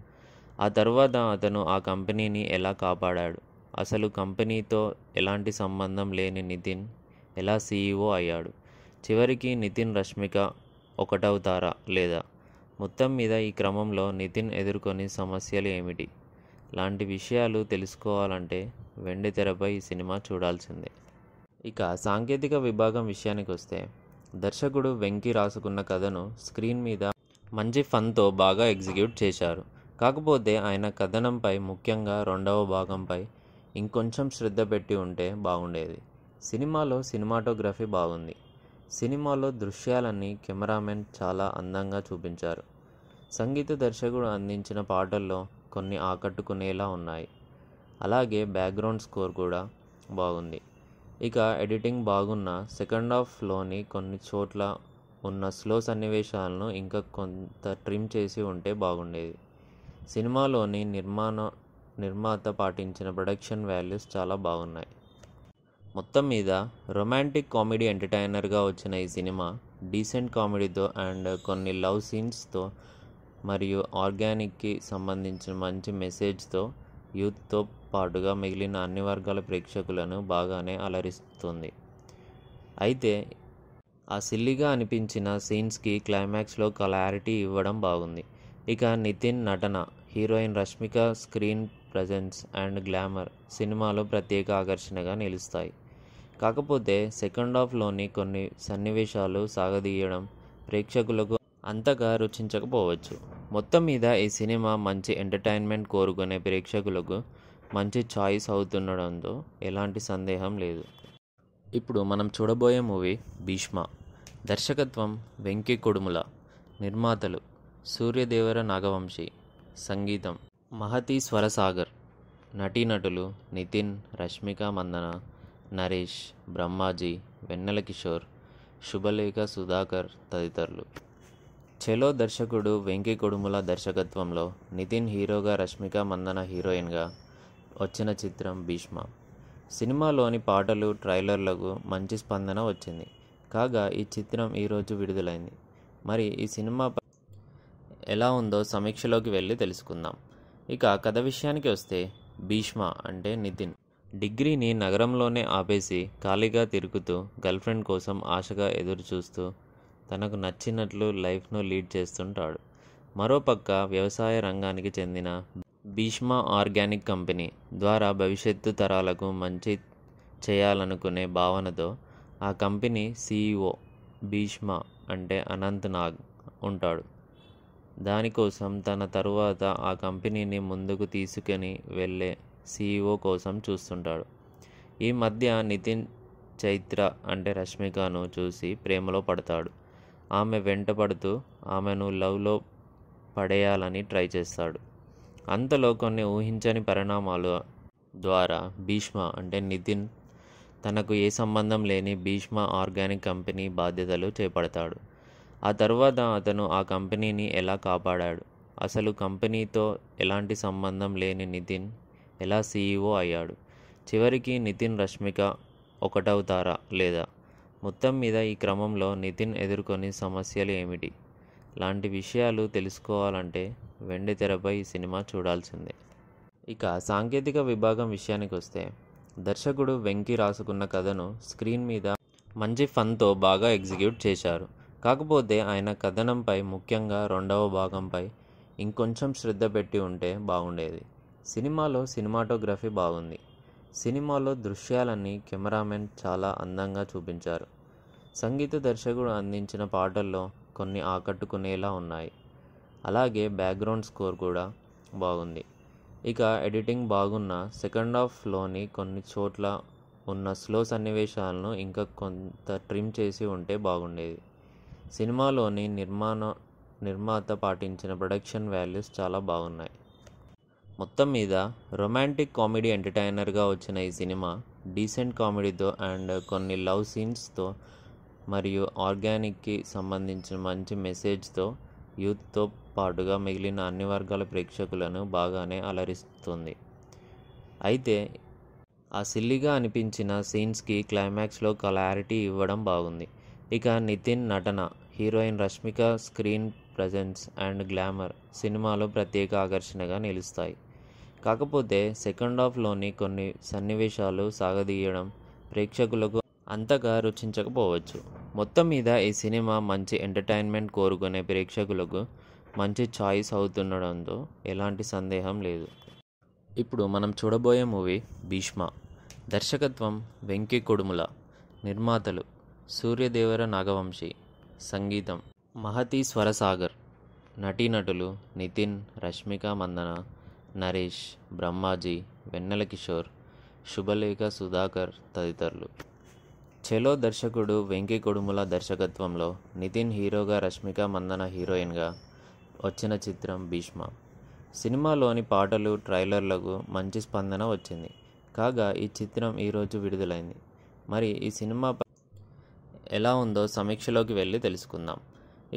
ఆ తర్వాత అతను ఆ కంపెనీని ఎలా కాపాడాడు అసలు కంపెనీతో ఎలాంటి సంబంధం లేని నితిన్ ఎలా సీఈఓ e అయ్యాడు చివరికి నితిన్ రష్మిక ఒకటవుతారా లేదా మొత్తం మీద ఈ క్రమంలో నితిన్ ఎదుర్కొని సమస్యలు ఏమిటి లాంటి విషయాలు తెలుసుకోవాలంటే వెండి తెరపై ఈ సినిమా చూడాల్సిందే ఇక సాంకేతిక విభాగం విషయానికి వస్తే దర్శకుడు వెంకి రాసుకున్న కథను స్క్రీన్ మీద మంచి ఫన్తో బాగా ఎగ్జిక్యూట్ చేశారు కాకపోతే ఆయన కథనంపై ముఖ్యంగా రెండవ భాగంపై ఇంకొంచెం శ్రద్ధ పెట్టి ఉంటే బాగుండేది సినిమాలో సినిమాటోగ్రఫీ బాగుంది సినిమాలో దృశ్యాలన్నీ కెమెరామెన్ చాలా అందంగా చూపించారు సంగీత దర్శకుడు అందించిన పాటల్లో కొన్ని ఆకట్టుకునేలా ఉన్నాయి అలాగే బ్యాక్గ్రౌండ్ స్కోర్ కూడా బాగుంది ఇక ఎడిటింగ్ బాగున్న సెకండ్ హాఫ్లోని కొన్ని చోట్ల ఉన్న స్లో సన్నివేశాలను ఇంకా కొంత ట్రిమ్ చేసి ఉంటే బాగుండేది సినిమాలోని నిర్మాణ నిర్మాత పాటించిన ప్రొడక్షన్ వాల్యూస్ చాలా బాగున్నాయి మొత్తం మీద రొమాంటిక్ కామెడీ ఎంటర్టైనర్గా వచ్చిన ఈ సినిమా డీసెంట్ కామెడీతో అండ్ కొన్ని లవ్ సీన్స్తో మరియు ఆర్గానిక్కి సంబంధించిన మంచి మెసేజ్తో యూత్తో పాటుగా మిగిలిన అన్ని వర్గాల ప్రేక్షకులను బాగానే అలరిస్తుంది అయితే ఆ సిల్లిగా అనిపించిన సీన్స్కి క్లైమాక్స్లో క్లారిటీ ఇవ్వడం బాగుంది ఇక నితిన్ నటన heroine Rashmika screen presence and glamour సినిమాలో ప్రత్యేక ఆకర్షణగా నిలుస్తాయి కాకపోతే సెకండ్ హాఫ్లోని కొన్ని సన్నివేశాలు సాగదీయడం ప్రేక్షకులకు అంతగా రుచించకపోవచ్చు మొత్తం మీద ఈ సినిమా మంచి ఎంటర్టైన్మెంట్ కోరుకునే ప్రేక్షకులకు మంచి చాయిస్ అవుతుండడంతో ఎలాంటి సందేహం లేదు ఇప్పుడు మనం చూడబోయే మూవీ భీష్మ దర్శకత్వం వెంకీ కొడుముల నిర్మాతలు సూర్యదేవర నాగవంశి సంగీతం మహతి స్వరసాగర్ నటీనటులు నితిన్ రష్మిక మందన నరేష్ బ్రహ్మాజీ వెన్నెల కిషోర్ శుభలేఖ సుధాకర్ తదితరులు చెలో దర్శకుడు వెంకీ కొడుముల దర్శకత్వంలో నితిన్ హీరోగా రష్మిక మందన హీరోయిన్గా వచ్చిన చిత్రం భీష్మ సినిమాలోని పాటలు ట్రైలర్లకు మంచి స్పందన వచ్చింది కాగా ఈ చిత్రం ఈరోజు విడుదలైంది మరి ఈ సినిమా ఎలా ఉందో సమీక్షలోకి వెళ్ళి తెలుసుకుందాం ఇక కథ విషయానికి వస్తే భీష్మ అంటే నితిన్ డిగ్రీని నగరంలోనే ఆపేసి ఖాళీగా తిరుగుతూ గర్ల్ఫ్రెండ్ కోసం ఆశగా ఎదురుచూస్తూ తనకు నచ్చినట్లు లైఫ్ను లీడ్ చేస్తుంటాడు మరోపక్క వ్యవసాయ రంగానికి చెందిన భీష్మా ఆర్గానిక్ కంపెనీ ద్వారా భవిష్యత్తు తరాలకు మంచి చేయాలనుకునే భావనతో ఆ కంపెనీ సీఈఓ భీష్మ అంటే అనంత్ నాగ్ ఉంటాడు దానికోసం తన తరువాత ఆ కంపెనీని ముందుకు తీసుకుని వెళ్ళే సీఈఓ e కోసం చూస్తుంటాడు ఈ మధ్య నితిన్ చైత్ర అంటే రష్మికను చూసి ప్రేమలో పడతాడు ఆమె వెంట పడుతూ ఆమెను లవ్లో పడేయాలని ట్రై చేస్తాడు అంతలో కొన్ని ఊహించని పరిణామాల ద్వారా భీష్మ అంటే నితిన్ తనకు ఏ సంబంధం లేని భీష్మ ఆర్గానిక్ కంపెనీ బాధ్యతలు చేపడతాడు ఆ తర్వాత అతను ఆ కంపెనీని ఎలా కాపాడాడు అసలు కంపెనీతో ఎలాంటి సంబంధం లేని నితిన్ ఎలా సీఈఓ e అయ్యాడు చివరికి నితిన్ రష్మిక ఒకటవుతారా లేదా మొత్తం మీద ఈ క్రమంలో నితిన్ ఎదుర్కొని సమస్యలు ఏమిటి లాంటి విషయాలు తెలుసుకోవాలంటే వెండి తెరపై ఈ సినిమా చూడాల్సిందే ఇక సాంకేతిక విభాగం విషయానికి వస్తే దర్శకుడు వెంకీ రాసుకున్న కథను స్క్రీన్ మీద మంచి ఫన్తో బాగా ఎగ్జిక్యూట్ చేశారు కాకపోతే ఆయన కథనంపై ముఖ్యంగా రెండవ భాగంపై ఇంకొంచెం శ్రద్ధ పెట్టి ఉంటే బాగుండేది సినిమాలో సినిమాటోగ్రఫీ బాగుంది సినిమాలో దృశ్యాలన్నీ కెమెరామెన్ చాలా అందంగా చూపించారు సంగీత దర్శకుడు అందించిన పాటల్లో కొన్ని ఆకట్టుకునేలా ఉన్నాయి అలాగే బ్యాక్గ్రౌండ్ స్కోర్ కూడా బాగుంది ఇక ఎడిటింగ్ బాగున్న సెకండ్ హాఫ్లోని కొన్ని చోట్ల ఉన్న స్లో సన్నివేశాలను ఇంకా కొంత ట్రిమ్ చేసి ఉంటే బాగుండేది సినిమాలోని నిర్మాణ నిర్మాత పాటించిన ప్రొడక్షన్ వాల్యూస్ చాలా బాగున్నాయి మొత్తం మీద రొమాంటిక్ కామెడీ ఎంటర్టైనర్గా వచ్చిన ఈ సినిమా డీసెంట్ కామెడీతో అండ్ కొన్ని లవ్ సీన్స్తో మరియు ఆర్గానిక్కి సంబంధించిన మంచి మెసేజ్తో యూత్తో పాటుగా మిగిలిన అన్ని వర్గాల ప్రేక్షకులను బాగానే అలరిస్తుంది అయితే ఆ సిల్లిగా అనిపించిన సీన్స్కి క్లైమాక్స్లో క్లారిటీ ఇవ్వడం బాగుంది ఇక నితిన్ నటన heroine Rashmika screen presence and glamour సినిమాలో ప్రత్యేక ఆకర్షణగా నిలుస్తాయి కాకపోతే సెకండ్ హాఫ్లోని కొన్ని సన్నివేశాలు సాగదీయడం ప్రేక్షకులకు అంతగా రుచించకపోవచ్చు మొత్తం మీద ఈ సినిమా మంచి ఎంటర్టైన్మెంట్ కోరుకునే ప్రేక్షకులకు మంచి చాయిస్ అవుతుండడంతో ఎలాంటి సందేహం లేదు ఇప్పుడు మనం చూడబోయే మూవీ భీష్మ దర్శకత్వం వెంకి కొడుముల నిర్మాతలు సూర్యదేవర నాగవంశీ సంగీతం మహతి స్వరసాగర్ నటీనటులు నితిన్ రష్మిక మందన నరేష్ బ్రహ్మాజీ వెన్నెల కిషోర్ శుభలేఖ సుధాకర్ తదితరులు చెలో దర్శకుడు వెంకీ కొడుముల దర్శకత్వంలో నితిన్ హీరోగా రష్మిక మందన హీరోయిన్గా వచ్చిన చిత్రం భీష్మ సినిమాలోని పాటలు ట్రైలర్లకు మంచి స్పందన వచ్చింది కాగా ఈ చిత్రం ఈరోజు విడుదలైంది మరి ఈ సినిమా ఎలా ఉందో సమీక్షలోకి వెళ్ళి తెలుసుకుందాం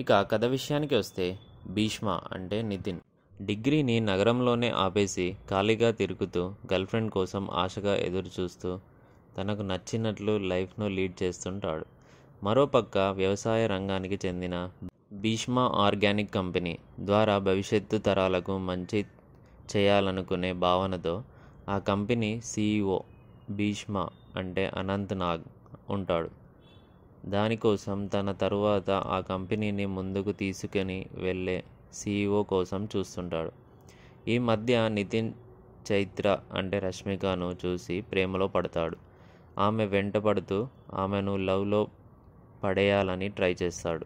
ఇక కథ విషయానికి వస్తే భీష్మ అంటే నితిన్ డిగ్రీని నగరంలోనే ఆపేసి ఖాళీగా తిరుగుతూ గర్ల్ఫ్రెండ్ కోసం ఆశగా ఎదురుచూస్తూ తనకు నచ్చినట్లు లైఫ్ను లీడ్ చేస్తుంటాడు మరోపక్క వ్యవసాయ రంగానికి చెందిన భీష్మా ఆర్గానిక్ కంపెనీ ద్వారా భవిష్యత్తు తరాలకు మంచి చేయాలనుకునే భావనతో ఆ కంపెనీ సీఈఓ భీష్మా అంటే అనంత్ నాగ్ ఉంటాడు దానికోసం తన తరువాత ఆ కంపెనీని ముందుకు తీసుకొని వెళ్ళే సీఈఓ కోసం చూస్తుంటాడు ఈ మధ్య నితిన్ చైత్ర అంటే రష్మికను చూసి ప్రేమలో పడతాడు ఆమె వెంటపడుతూ ఆమెను లవ్లో పడేయాలని ట్రై చేస్తాడు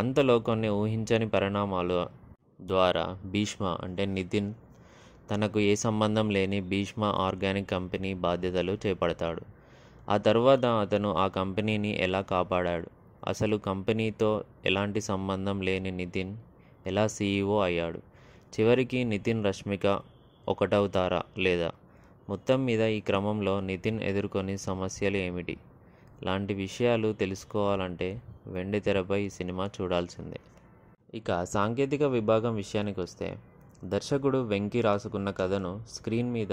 అంతలో కొన్ని ఊహించని పరిణామాల ద్వారా భీష్మ అంటే నితిన్ తనకు ఏ సంబంధం లేని భీష్మ ఆర్గానిక్ కంపెనీ బాధ్యతలు చేపడతాడు ఆ తర్వాత అతను ఆ కంపెనీని ఎలా కాపాడాడు అసలు కంపెనీతో ఎలాంటి సంబంధం లేని నితిన్ ఎలా సీఈఓ e అయ్యాడు చివరికి నితిన్ రష్మిక ఒకటవుతారా లేదా మొత్తం మీద ఈ క్రమంలో నితిన్ ఎదుర్కొని సమస్యలు ఏమిటి లాంటి విషయాలు తెలుసుకోవాలంటే వెండి తెరపై ఈ సినిమా చూడాల్సిందే ఇక సాంకేతిక విభాగం విషయానికి వస్తే దర్శకుడు వెంకీ రాసుకున్న కథను స్క్రీన్ మీద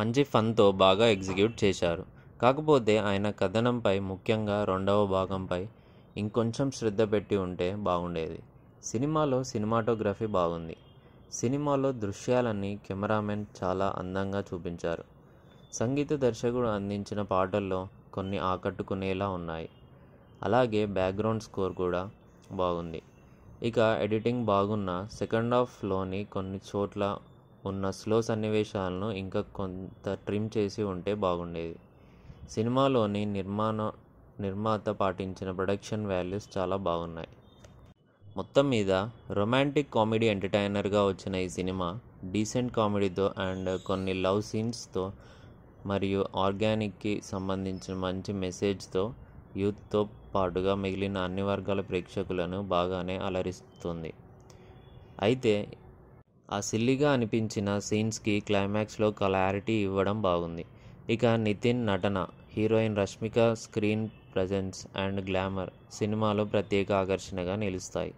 మంచి ఫన్తో బాగా ఎగ్జిక్యూట్ చేశారు కాకపోతే ఆయన కథనంపై ముఖ్యంగా రెండవ భాగంపై ఇంకొంచెం శ్రద్ధ పెట్టి ఉంటే బాగుండేది సినిమాలో సినిమాటోగ్రఫీ బాగుంది సినిమాలో దృశ్యాలన్నీ కెమెరామెన్ చాలా అందంగా చూపించారు సంగీత దర్శకుడు అందించిన పాటల్లో కొన్ని ఆకట్టుకునేలా ఉన్నాయి అలాగే బ్యాక్గ్రౌండ్ స్కోర్ కూడా బాగుంది ఇక ఎడిటింగ్ బాగున్న సెకండ్ హాఫ్లోని కొన్ని చోట్ల ఉన్న స్లో సన్నివేశాలను ఇంకా కొంత ట్రిమ్ చేసి ఉంటే బాగుండేది సినిమాలోని నిర్మాణ నిర్మాత పాటించిన ప్రొడక్షన్ వాల్యూస్ చాలా బాగున్నాయి మొత్తం మీద రొమాంటిక్ కామెడీ ఎంటర్టైనర్గా వచ్చిన ఈ సినిమా డీసెంట్ కామెడీతో అండ్ కొన్ని లవ్ సీన్స్తో మరియు ఆర్గానిక్కి సంబంధించిన మంచి మెసేజ్తో యూత్తో పాటుగా మిగిలిన అన్ని వర్గాల ప్రేక్షకులను బాగానే అలరిస్తుంది అయితే ఆ సిల్లిగా అనిపించిన సీన్స్కి క్లైమాక్స్లో క్లారిటీ ఇవ్వడం బాగుంది ఇక నితిన్ నటన heroine Rashmika screen presence and glamour సినిమాలో ప్రత్యేక ఆకర్షణగా నిలుస్తాయి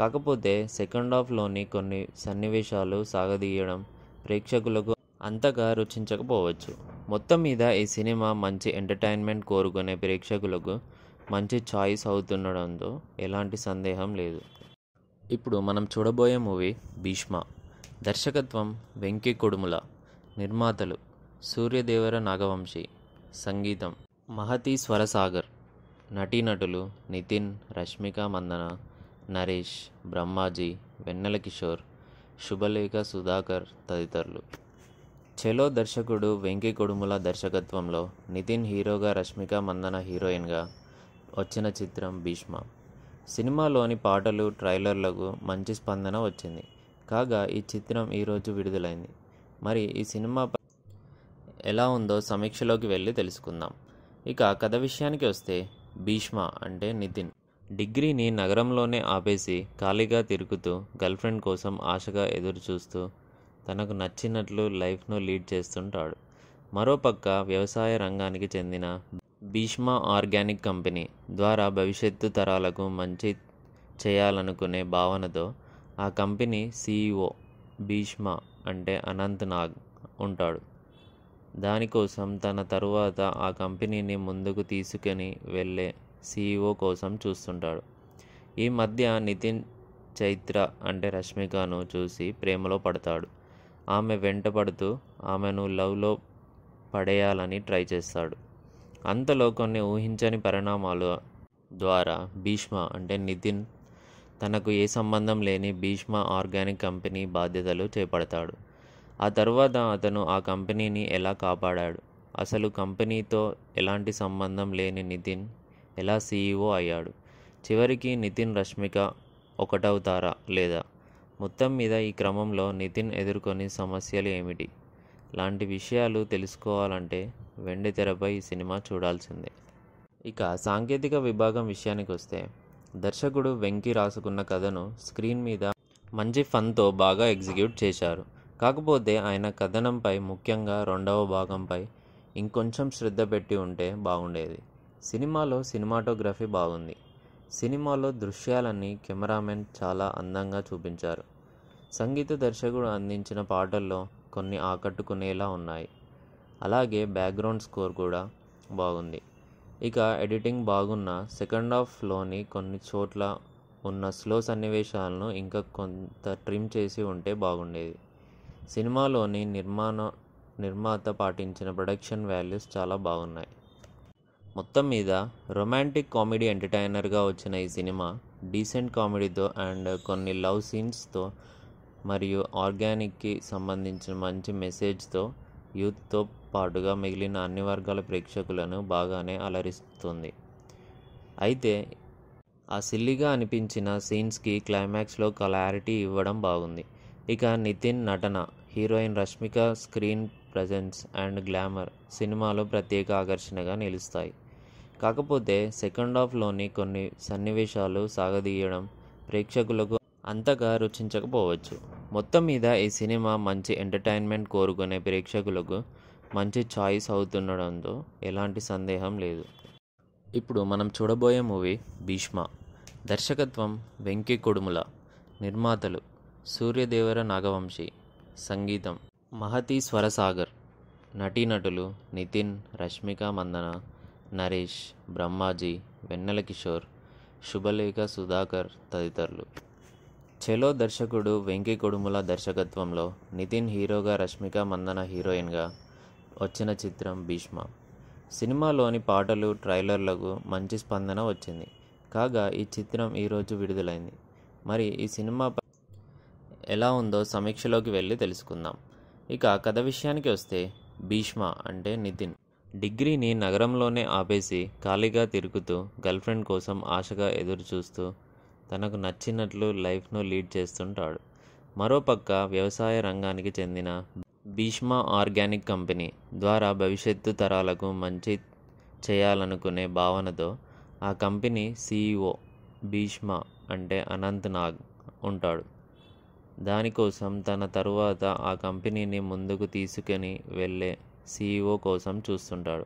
కాకపోతే సెకండ్ హాఫ్లోని కొన్ని సన్నివేశాలు సాగదీయడం ప్రేక్షకులకు అంతగా రుచించకపోవచ్చు మొత్తం మీద ఈ సినిమా మంచి ఎంటర్టైన్మెంట్ కోరుకునే ప్రేక్షకులకు మంచి చాయిస్ అవుతుండడంతో ఎలాంటి సందేహం లేదు ఇప్పుడు మనం చూడబోయే మూవీ భీష్మ దర్శకత్వం వెంకీ కొడుముల నిర్మాతలు సూర్యదేవర నాగవంశి సంగీతం మహతి స్వరసాగర్ నటీనటులు నితిన్ రష్మిక మందన నరేష్ బ్రహ్మాజీ వెన్నెల కిషోర్ శుభలేఖ సుధాకర్ తదితరులు చెలో దర్శకుడు వెంకీ కొడుముల దర్శకత్వంలో నితిన్ హీరోగా రష్మిక మందన హీరోయిన్గా వచ్చిన చిత్రం భీష్మ సినిమాలోని పాటలు ట్రైలర్లకు మంచి స్పందన వచ్చింది కాగా ఈ చిత్రం ఈరోజు విడుదలైంది మరి ఈ సినిమా ఎలా ఉందో సమీక్షలోకి వెళ్ళి తెలుసుకుందాం ఇక కథ విషయానికి వస్తే భీష్మ అంటే నితిన్ డిగ్రీని నగరంలోనే ఆపేసి ఖాళీగా తిరుగుతూ గర్ల్ఫ్రెండ్ కోసం ఆశగా ఎదురుచూస్తూ తనకు నచ్చినట్లు లైఫ్ను లీడ్ చేస్తుంటాడు మరోపక్క వ్యవసాయ రంగానికి చెందిన భీష్మా ఆర్గానిక్ కంపెనీ ద్వారా భవిష్యత్తు తరాలకు మంచి చేయాలనుకునే భావనతో ఆ కంపెనీ సీఈఓ భీష్మ అంటే అనంత్ నాగ్ ఉంటాడు దానికోసం తన తరువాత ఆ కంపెనీని ముందుకు తీసుకుని వెళ్ళే సీఈఓ కోసం చూస్తుంటాడు ఈ మధ్య నితిన్ చైత్ర అంటే రష్మికను చూసి ప్రేమలో పడతాడు ఆమె వెంటపడుతూ ఆమెను లవ్లో పడేయాలని ట్రై చేస్తాడు అంతలో కొన్ని ఊహించని పరిణామాలు ద్వారా భీష్మ అంటే నితిన్ తనకు ఏ సంబంధం లేని భీష్మ ఆర్గానిక్ కంపెనీ బాధ్యతలు చేపడతాడు ఆ తర్వాత అతను ఆ కంపెనీని ఎలా కాపాడాడు అసలు కంపెనీతో ఎలాంటి సంబంధం లేని నితిన్ ఎలా సీఈఓ e అయ్యాడు చివరికి నితిన్ రష్మిక ఒకటవుతారా లేదా మొత్తం మీద ఈ క్రమంలో నితిన్ ఎదుర్కొని సమస్యలు ఏమిటి లాంటి విషయాలు తెలుసుకోవాలంటే వెండి తెరపై ఈ సినిమా చూడాల్సిందే ఇక సాంకేతిక విభాగం విషయానికి వస్తే దర్శకుడు వెంకి రాసుకున్న కథను స్క్రీన్ మీద మంచి ఫన్తో బాగా ఎగ్జిక్యూట్ చేశారు కాకపోతే ఆయన కథనంపై ముఖ్యంగా రెండవ భాగంపై ఇంకొంచెం శ్రద్ధ పెట్టి ఉంటే బాగుండేది సినిమాలో సినిమాటోగ్రఫీ బాగుంది సినిమాలో దృశ్యాలన్నీ కెమెరామెన్ చాలా అందంగా చూపించారు సంగీత దర్శకుడు అందించిన పాటల్లో కొన్ని ఆకట్టుకునేలా ఉన్నాయి అలాగే బ్యాక్గ్రౌండ్ స్కోర్ కూడా బాగుంది ఇక ఎడిటింగ్ బాగున్న సెకండ్ హాఫ్లోని కొన్ని చోట్ల ఉన్న స్లో సన్నివేశాలను ఇంకా కొంత ట్రిమ్ చేసి ఉంటే బాగుండేది సినిమాలోని నిర్మాణ నిర్మాత పాటించిన ప్రొడక్షన్ వాల్యూస్ చాలా బాగున్నాయి మొత్తం మీద రొమాంటిక్ కామెడీ ఎంటర్టైనర్గా వచ్చిన ఈ సినిమా డీసెంట్ కామెడీతో అండ్ కొన్ని లవ్ సీన్స్తో మరియు ఆర్గానిక్కి సంబంధించిన మంచి మెసేజ్తో యూత్తో పాటుగా మిగిలిన అన్ని వర్గాల ప్రేక్షకులను బాగానే అలరిస్తుంది అయితే ఆ సిల్లిగా అనిపించిన సీన్స్కి క్లైమాక్స్లో క్లారిటీ ఇవ్వడం బాగుంది ఇక నితిన్ నటన heroine Rashmika screen presence and glamour సినిమాలో ప్రత్యేక ఆకర్షణగా నిలుస్తాయి కాకపోతే సెకండ్ హాఫ్లోని కొన్ని సన్నివేశాలు సాగదీయడం ప్రేక్షకులకు అంతగా రుచించకపోవచ్చు మొత్తం మీద ఈ సినిమా మంచి ఎంటర్టైన్మెంట్ కోరుకునే ప్రేక్షకులకు మంచి చాయిస్ అవుతుండడంతో ఎలాంటి సందేహం లేదు ఇప్పుడు మనం చూడబోయే మూవీ భీష్మ దర్శకత్వం వెంకీ కొడుముల నిర్మాతలు సూర్యదేవర నాగవంశి సంగీతం మహతి స్వరసాగర్ నటీనటులు నితిన్ రష్మిక మందన నరేష్ బ్రహ్మాజీ వెన్నెల కిషోర్ శుభలేఖ సుధాకర్ తదితరులు చెలో దర్శకుడు వెంకీ కొడుముల దర్శకత్వంలో నితిన్ హీరోగా రష్మిక మందన హీరోయిన్గా వచ్చిన చిత్రం భీష్మ సినిమాలోని పాటలు ట్రైలర్లకు మంచి స్పందన వచ్చింది కాగా ఈ చిత్రం ఈరోజు విడుదలైంది మరి ఈ సినిమా ఎలా ఉందో సమీక్షలోకి వెళ్ళి తెలుసుకుందాం ఇక కథ విషయానికి వస్తే భీష్మ అంటే నితిన్ డిగ్రీని నగరంలోనే ఆపేసి ఖాళీగా తిరుగుతూ గర్ల్ఫ్రెండ్ కోసం ఆశగా ఎదురుచూస్తూ తనకు నచ్చినట్లు లైఫ్ను లీడ్ చేస్తుంటాడు మరోపక్క వ్యవసాయ రంగానికి చెందిన భీష్మా ఆర్గానిక్ కంపెనీ ద్వారా భవిష్యత్తు తరాలకు మంచి చేయాలనుకునే భావనతో ఆ కంపెనీ సీఈఓ భీష్మ అంటే అనంత్ నాగ్ ఉంటాడు దానికోసం తన తరువాత ఆ కంపెనీని ముందుకు తీసుకుని వెళ్ళే సీఈఓ e కోసం చూస్తుంటాడు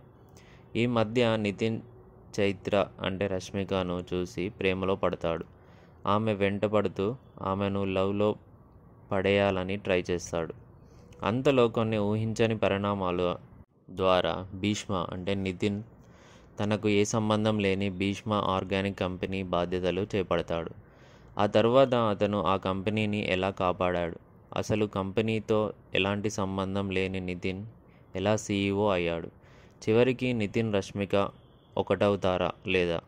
ఈ మధ్య నితిన్ చైత్ర అంటే రష్మికను చూసి ప్రేమలో పడతాడు ఆమె వెంటపడుతూ ఆమెను లవ్లో పడేయాలని ట్రై చేస్తాడు అంతలో కొన్ని ఊహించని పరిణామాలు ద్వారా భీష్మ అంటే నితిన్ తనకు ఏ సంబంధం లేని భీష్మ ఆర్గానిక్ కంపెనీ బాధ్యతలు చేపడతాడు ఆ తర్వాత అతను ఆ కంపెనీని ఎలా కాపాడాడు అసలు కంపెనీతో ఎలాంటి సంబంధం లేని నితిన్ ఎలా సీఈఓ e అయ్యాడు చివరికి నితిన్ రష్మిక ఒకటవుతారా లేదా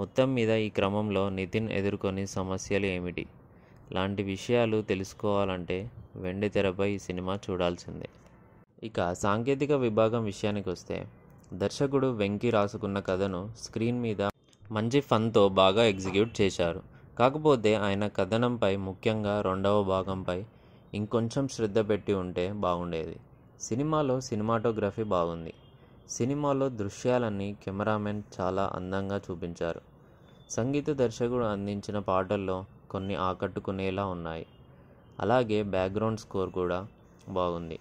మొత్తం మీద ఈ క్రమంలో నితిన్ ఎదుర్కొని సమస్యలు ఏమిటి లాంటి విషయాలు తెలుసుకోవాలంటే వెండి తెరపై ఈ సినిమా చూడాల్సిందే ఇక సాంకేతిక విభాగం విషయానికి వస్తే దర్శకుడు వెంకీ రాసుకున్న కథను స్క్రీన్ మీద మంచి ఫన్తో బాగా ఎగ్జిక్యూట్ చేశారు కాకపోతే ఆయన కథనంపై ముఖ్యంగా రెండవ భాగంపై ఇంకొంచెం శ్రద్ధ పెట్టి ఉంటే బాగుండేది సినిమాలో సినిమాటోగ్రఫీ బాగుంది సినిమాలో దృశ్యాలన్నీ కెమెరామెన్ చాలా అందంగా చూపించారు సంగీత దర్శకుడు అందించిన పాటల్లో కొన్ని ఆకట్టుకునేలా ఉన్నాయి అలాగే బ్యాక్గ్రౌండ్ స్కోర్ కూడా బాగుంది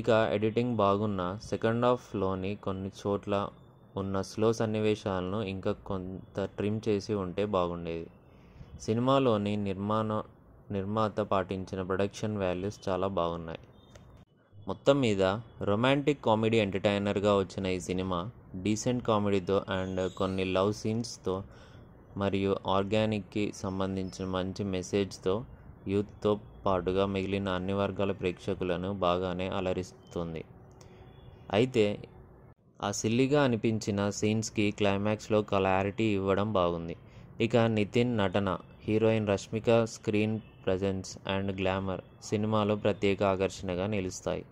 ఇక ఎడిటింగ్ బాగున్న సెకండ్ హాఫ్లోని కొన్ని చోట్ల ఉన్న స్లో సన్నివేశాలను ఇంకా కొంత ట్రిమ్ చేసి ఉంటే బాగుండేది సినిమాలోని నిర్మాణ నిర్మాత పాటించిన ప్రొడక్షన్ వాల్యూస్ చాలా బాగున్నాయి మొత్తం మీద రొమాంటిక్ కామెడీ ఎంటర్టైనర్గా వచ్చిన ఈ సినిమా డీసెంట్ కామెడీతో అండ్ కొన్ని లవ్ సీన్స్తో మరియు ఆర్గానిక్కి సంబంధించిన మంచి మెసేజ్తో యూత్తో పాటుగా మిగిలిన అన్ని వర్గాల ప్రేక్షకులను బాగానే అలరిస్తుంది అయితే ఆ సిల్లిగా అనిపించిన సీన్స్కి క్లైమాక్స్లో క్లారిటీ ఇవ్వడం బాగుంది ఇక నితిన్ నటన heroine Rashmika screen presence and glamour సినిమాలో ప్రత్యేక ఆకర్షణగా నిలుస్తాయి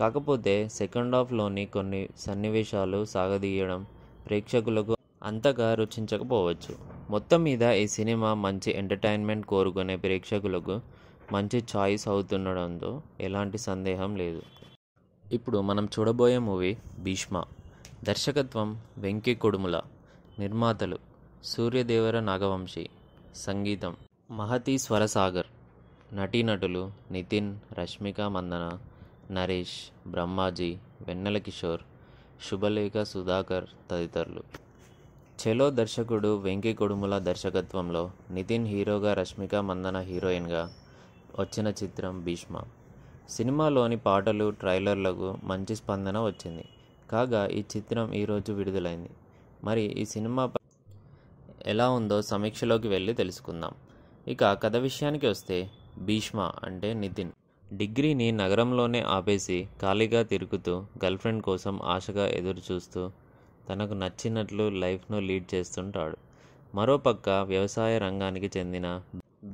కాకపోతే సెకండ్ హాఫ్లోని కొన్ని సన్నివేశాలు సాగదీయడం ప్రేక్షకులకు అంతగా రుచించకపోవచ్చు మొత్తం మీద ఈ సినిమా మంచి ఎంటర్టైన్మెంట్ కోరుకునే ప్రేక్షకులకు మంచి చాయిస్ అవుతుండడంతో ఎలాంటి సందేహం లేదు ఇప్పుడు మనం చూడబోయే మూవీ భీష్మ దర్శకత్వం వెంకీ కొడుముల నిర్మాతలు సూర్యదేవర నాగవంశీ సంగీతం మహతి స్వరసాగర్ నటీనటులు నితిన్ రష్మిక మందన నరేష్ బ్రహ్మాజీ వెన్నెల కిషోర్ శుభలేఖ సుధాకర్ తదితరులు చెలో దర్శకుడు వెంకీ కొడుముల దర్శకత్వంలో నితిన్ హీరోగా రష్మిక మందన హీరోయిన్గా వచ్చిన చిత్రం భీష్మ సినిమాలోని పాటలు ట్రైలర్లకు మంచి స్పందన వచ్చింది కాగా ఈ చిత్రం ఈరోజు విడుదలైంది మరి ఈ సినిమా ఎలా ఉందో సమీక్షలోకి వెళ్ళి తెలుసుకుందాం ఇక కథ విషయానికి వస్తే భీష్మ అంటే నితిన్ డిగ్రీని నగరంలోనే ఆపేసి ఖాళీగా తిరుగుతూ గర్ల్ఫ్రెండ్ కోసం ఆశగా ఎదురుచూస్తూ తనకు నచ్చినట్లు లైఫ్ను లీడ్ చేస్తుంటాడు మరోపక్క వ్యవసాయ రంగానికి చెందిన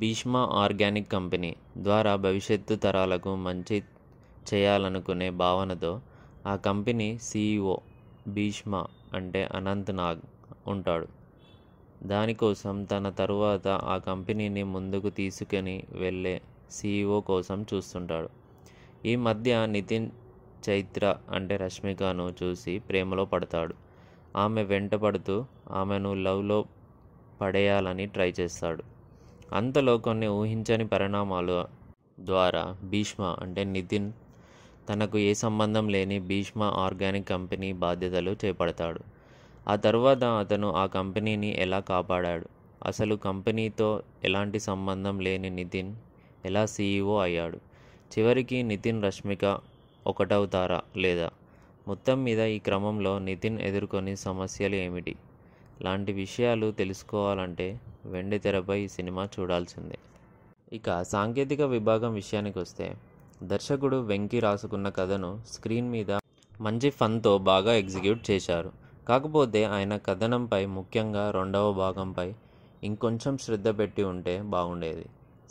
భీష్మ ఆర్గానిక్ కంపెనీ ద్వారా భవిష్యత్తు తరాలకు మంచి చేయాలనుకునే భావనతో ఆ కంపెనీ సీఈఓ భీష్మ అంటే అనంత్ నాగ్ ఉంటాడు దానికోసం తన తరువాత ఆ కంపెనీని ముందుకు తీసుకుని వెళ్ళే సీఈఓ కోసం చూస్తుంటాడు ఈ మధ్య నితిన్ చైత్ర అంటే రష్మికను చూసి ప్రేమలో పడతాడు ఆమె వెంట పడుతూ ఆమెను లవ్లో పడేయాలని ట్రై చేస్తాడు అంతలో కొన్ని ఊహించని పరిణామాలు ద్వారా భీష్మ అంటే నితిన్ తనకు ఏ సంబంధం లేని భీష్మ ఆర్గానిక్ కంపెనీ బాధ్యతలు చేపడతాడు ఆ తర్వాత అతను ఆ కంపెనీని ఎలా కాపాడాడు అసలు కంపెనీతో ఎలాంటి సంబంధం లేని నితిన్ ఎలా సీఈఓ e అయ్యాడు చివరికి నితిన్ రష్మిక ఒకటవుతారా లేదా మొత్తం మీద ఈ క్రమంలో నితిన్ ఎదుర్కొని సమస్యలు ఏమిటి లాంటి విషయాలు తెలుసుకోవాలంటే వెండి తెరపై ఈ సినిమా చూడాల్సిందే ఇక సాంకేతిక విభాగం విషయానికి వస్తే దర్శకుడు వెంకి రాసుకున్న కథను స్క్రీన్ మీద మంచి ఫన్తో బాగా ఎగ్జిక్యూట్ చేశారు కాకపోతే ఆయన కథనంపై ముఖ్యంగా రెండవ భాగంపై ఇంకొంచెం శ్రద్ధ పెట్టి ఉంటే బాగుండేది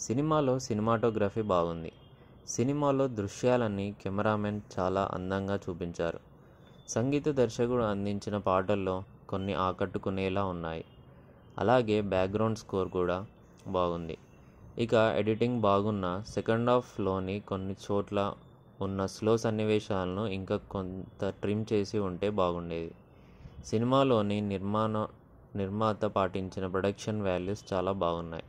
సినిమాలో సినిమాటోగ్రఫీ బాగుంది సినిమాలో దృశ్యాలన్నీ కెమెరామెన్ చాలా అందంగా చూపించారు సంగీత దర్శకుడు అందించిన పాటల్లో కొన్ని ఆకట్టుకునేలా ఉన్నాయి అలాగే బ్యాక్గ్రౌండ్ స్కోర్ కూడా బాగుంది ఇక ఎడిటింగ్ బాగున్న సెకండ్ హాఫ్లోని కొన్ని చోట్ల ఉన్న స్లో సన్నివేశాలను ఇంకా కొంత ట్రిమ్ చేసి ఉంటే బాగుండేది సినిమాలోని నిర్మాణ నిర్మాత పాటించిన ప్రొడక్షన్ వాల్యూస్ చాలా బాగున్నాయి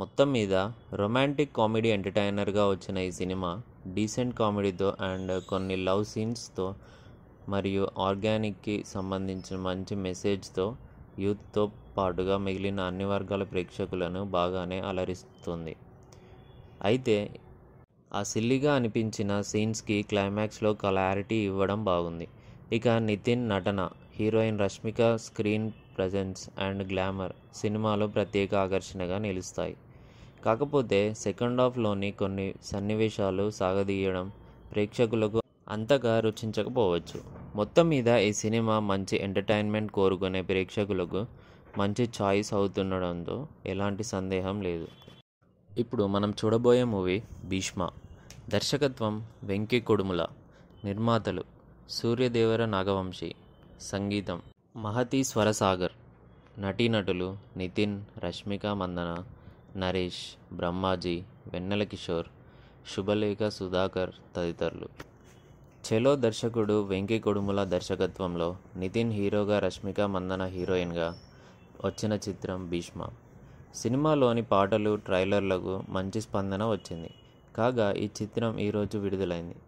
మొత్తం మీద రొమాంటిక్ కామెడీ ఎంటర్టైనర్గా వచ్చిన ఈ సినిమా డీసెంట్ కామెడీతో అండ్ కొన్ని లవ్ సీన్స్తో మరియు ఆర్గానిక్కి సంబంధించిన మంచి మెసేజ్తో యూత్తో పాటుగా మిగిలిన అన్ని వర్గాల ప్రేక్షకులను బాగానే అలరిస్తుంది అయితే ఆ సిల్లిగా అనిపించిన సీన్స్కి క్లైమాక్స్లో క్లారిటీ ఇవ్వడం బాగుంది ఇక నితిన్ నటన heroine Rashmika screen presence and glamour సినిమాలో ప్రత్యేక ఆకర్షణగా నిలుస్తాయి కాకపోతే సెకండ్ హాఫ్లోని కొన్ని సన్నివేశాలు సాగదీయడం ప్రేక్షకులకు అంతగా రుచించకపోవచ్చు మొత్తం మీద ఈ సినిమా మంచి ఎంటర్టైన్మెంట్ కోరుకునే ప్రేక్షకులకు మంచి ఛాయిస్ అవుతుండడంతో ఎలాంటి సందేహం లేదు ఇప్పుడు మనం చూడబోయే మూవీ భీష్మ దర్శకత్వం వెంకీ కొడుముల నిర్మాతలు సూర్యదేవర నాగవంశి సంగీతం మహతి స్వరసాగర్ నటీనటులు నితిన్ రష్మిక మందన నరేష్ బ్రహ్మాజీ వెన్నెల కిషోర్ శుభలేఖ సుధాకర్ తదితరులు చెలో దర్శకుడు వెంకీ కొడుముల దర్శకత్వంలో నితిన్ హీరోగా రష్మిక మందన హీరోయిన్గా వచ్చిన చిత్రం భీష్మ సినిమాలోని పాటలు ట్రైలర్లకు మంచి స్పందన వచ్చింది కాగా ఈ చిత్రం ఈరోజు విడుదలైంది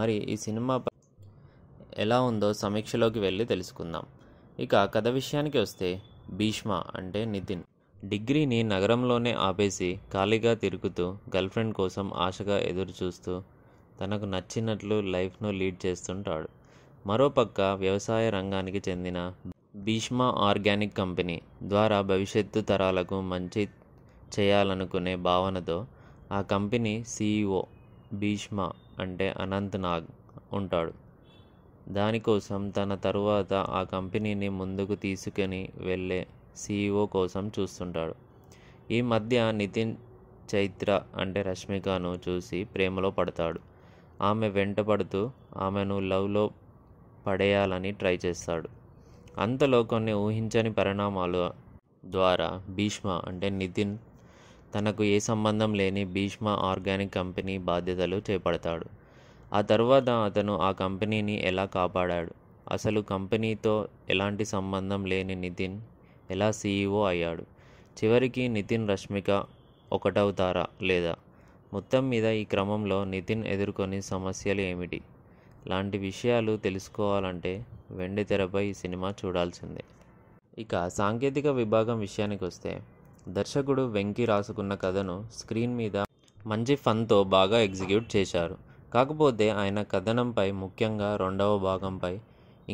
మరి ఈ సినిమా ఎలా ఉందో సమీక్షలోకి వెళ్ళి తెలుసుకుందాం ఇక కథ విషయానికి వస్తే భీష్మ అంటే నితిన్ డిగ్రీని నగరంలోనే ఆపేసి ఖాళీగా తిరుగుతూ గర్ల్ఫ్రెండ్ కోసం ఆశగా ఎదురుచూస్తూ తనకు నచ్చినట్లు లైఫ్ను లీడ్ చేస్తుంటాడు మరోపక్క వ్యవసాయ రంగానికి చెందిన భీష్మ ఆర్గానిక్ కంపెనీ ద్వారా భవిష్యత్తు తరాలకు మంచి చేయాలనుకునే భావనతో ఆ కంపెనీ సీఈఓ భీష్మ అంటే అనంత్ నాగ్ ఉంటాడు దానికోసం తన తరువాత ఆ కంపెనీని ముందుకు తీసుకుని వెళ్ళే సీఈఓ కోసం చూస్తుంటాడు ఈ మధ్య నితిన్ చైత్ర అంటే రష్మికను చూసి ప్రేమలో పడతాడు ఆమె వెంట పడుతూ ఆమెను లవ్లో పడేయాలని ట్రై చేస్తాడు అంతలో కొన్ని ఊహించని పరిణామాలు ద్వారా భీష్మ అంటే నితిన్ తనకు ఏ సంబంధం లేని భీష్మ ఆర్గానిక్ కంపెనీ బాధ్యతలు చేపడతాడు ఆ తర్వాత అతను ఆ కంపెనీని ఎలా కాపాడాడు అసలు కంపెనీతో ఎలాంటి సంబంధం లేని నితిన్ ఎలా సీఈఓ e అయ్యాడు చివరికి నితిన్ రష్మిక ఒకటవుతారా లేదా మొత్తం మీద ఈ క్రమంలో నితిన్ ఎదుర్కొని సమస్యలు ఏమిటి లాంటి విషయాలు తెలుసుకోవాలంటే వెండి తెరపై ఈ సినిమా చూడాల్సిందే ఇక సాంకేతిక విభాగం విషయానికి వస్తే దర్శకుడు వెంకి రాసుకున్న కథను స్క్రీన్ మీద మంచి ఫన్తో బాగా ఎగ్జిక్యూట్ చేశారు కాకపోతే ఆయన కథనంపై ముఖ్యంగా రెండవ భాగంపై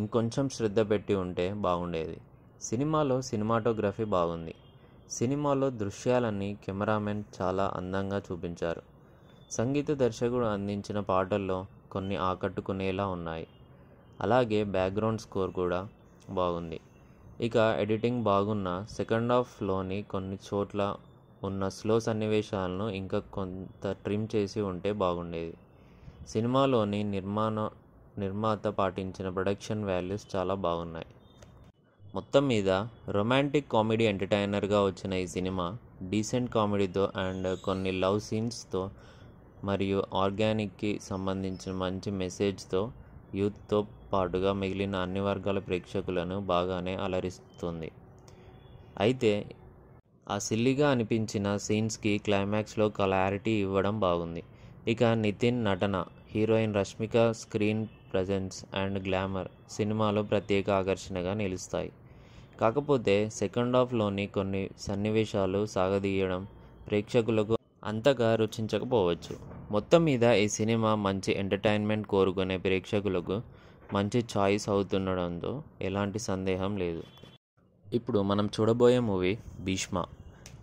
ఇంకొంచెం శ్రద్ధ పెట్టి ఉంటే బాగుండేది సినిమాలో సినిమాటోగ్రఫీ బాగుంది సినిమాలో దృశ్యాలన్నీ కెమెరామెన్ చాలా అందంగా చూపించారు సంగీత దర్శకుడు అందించిన పాటల్లో కొన్ని ఆకట్టుకునేలా ఉన్నాయి అలాగే బ్యాక్గ్రౌండ్ స్కోర్ కూడా బాగుంది ఇక ఎడిటింగ్ బాగున్న సెకండ్ హాఫ్లోని కొన్ని చోట్ల ఉన్న స్లో సన్నివేశాలను ఇంకా కొంత ట్రిమ్ చేసి ఉంటే బాగుండేది సినిమాలోని నిర్మాణ నిర్మాత పాటించిన ప్రొడక్షన్ వాల్యూస్ చాలా బాగున్నాయి మొత్తం మీద రొమాంటిక్ కామెడీ ఎంటర్టైనర్గా వచ్చిన ఈ సినిమా డీసెంట్ కామెడీతో అండ్ కొన్ని లవ్ సీన్స్తో మరియు ఆర్గానిక్కి సంబంధించిన మంచి మెసేజ్తో యూత్తో పాటుగా మిగిలిన అన్ని వర్గాల ప్రేక్షకులను బాగానే అలరిస్తుంది అయితే ఆ సిల్లిగా అనిపించిన సీన్స్కి క్లైమాక్స్లో క్లారిటీ ఇవ్వడం బాగుంది ఇక నితిన్ నటన heroine Rashmika screen presence and glamour సినిమాలో ప్రత్యేక ఆకర్షణగా నిలుస్తాయి కాకపోతే సెకండ్ హాఫ్లోని కొన్ని సన్నివేశాలు సాగదీయడం ప్రేక్షకులకు అంతగా రుచించకపోవచ్చు మొత్తం మీద ఈ సినిమా మంచి ఎంటర్టైన్మెంట్ కోరుకునే ప్రేక్షకులకు మంచి చాయిస్ అవుతుండడంతో ఎలాంటి సందేహం లేదు ఇప్పుడు మనం చూడబోయే మూవీ భీష్మ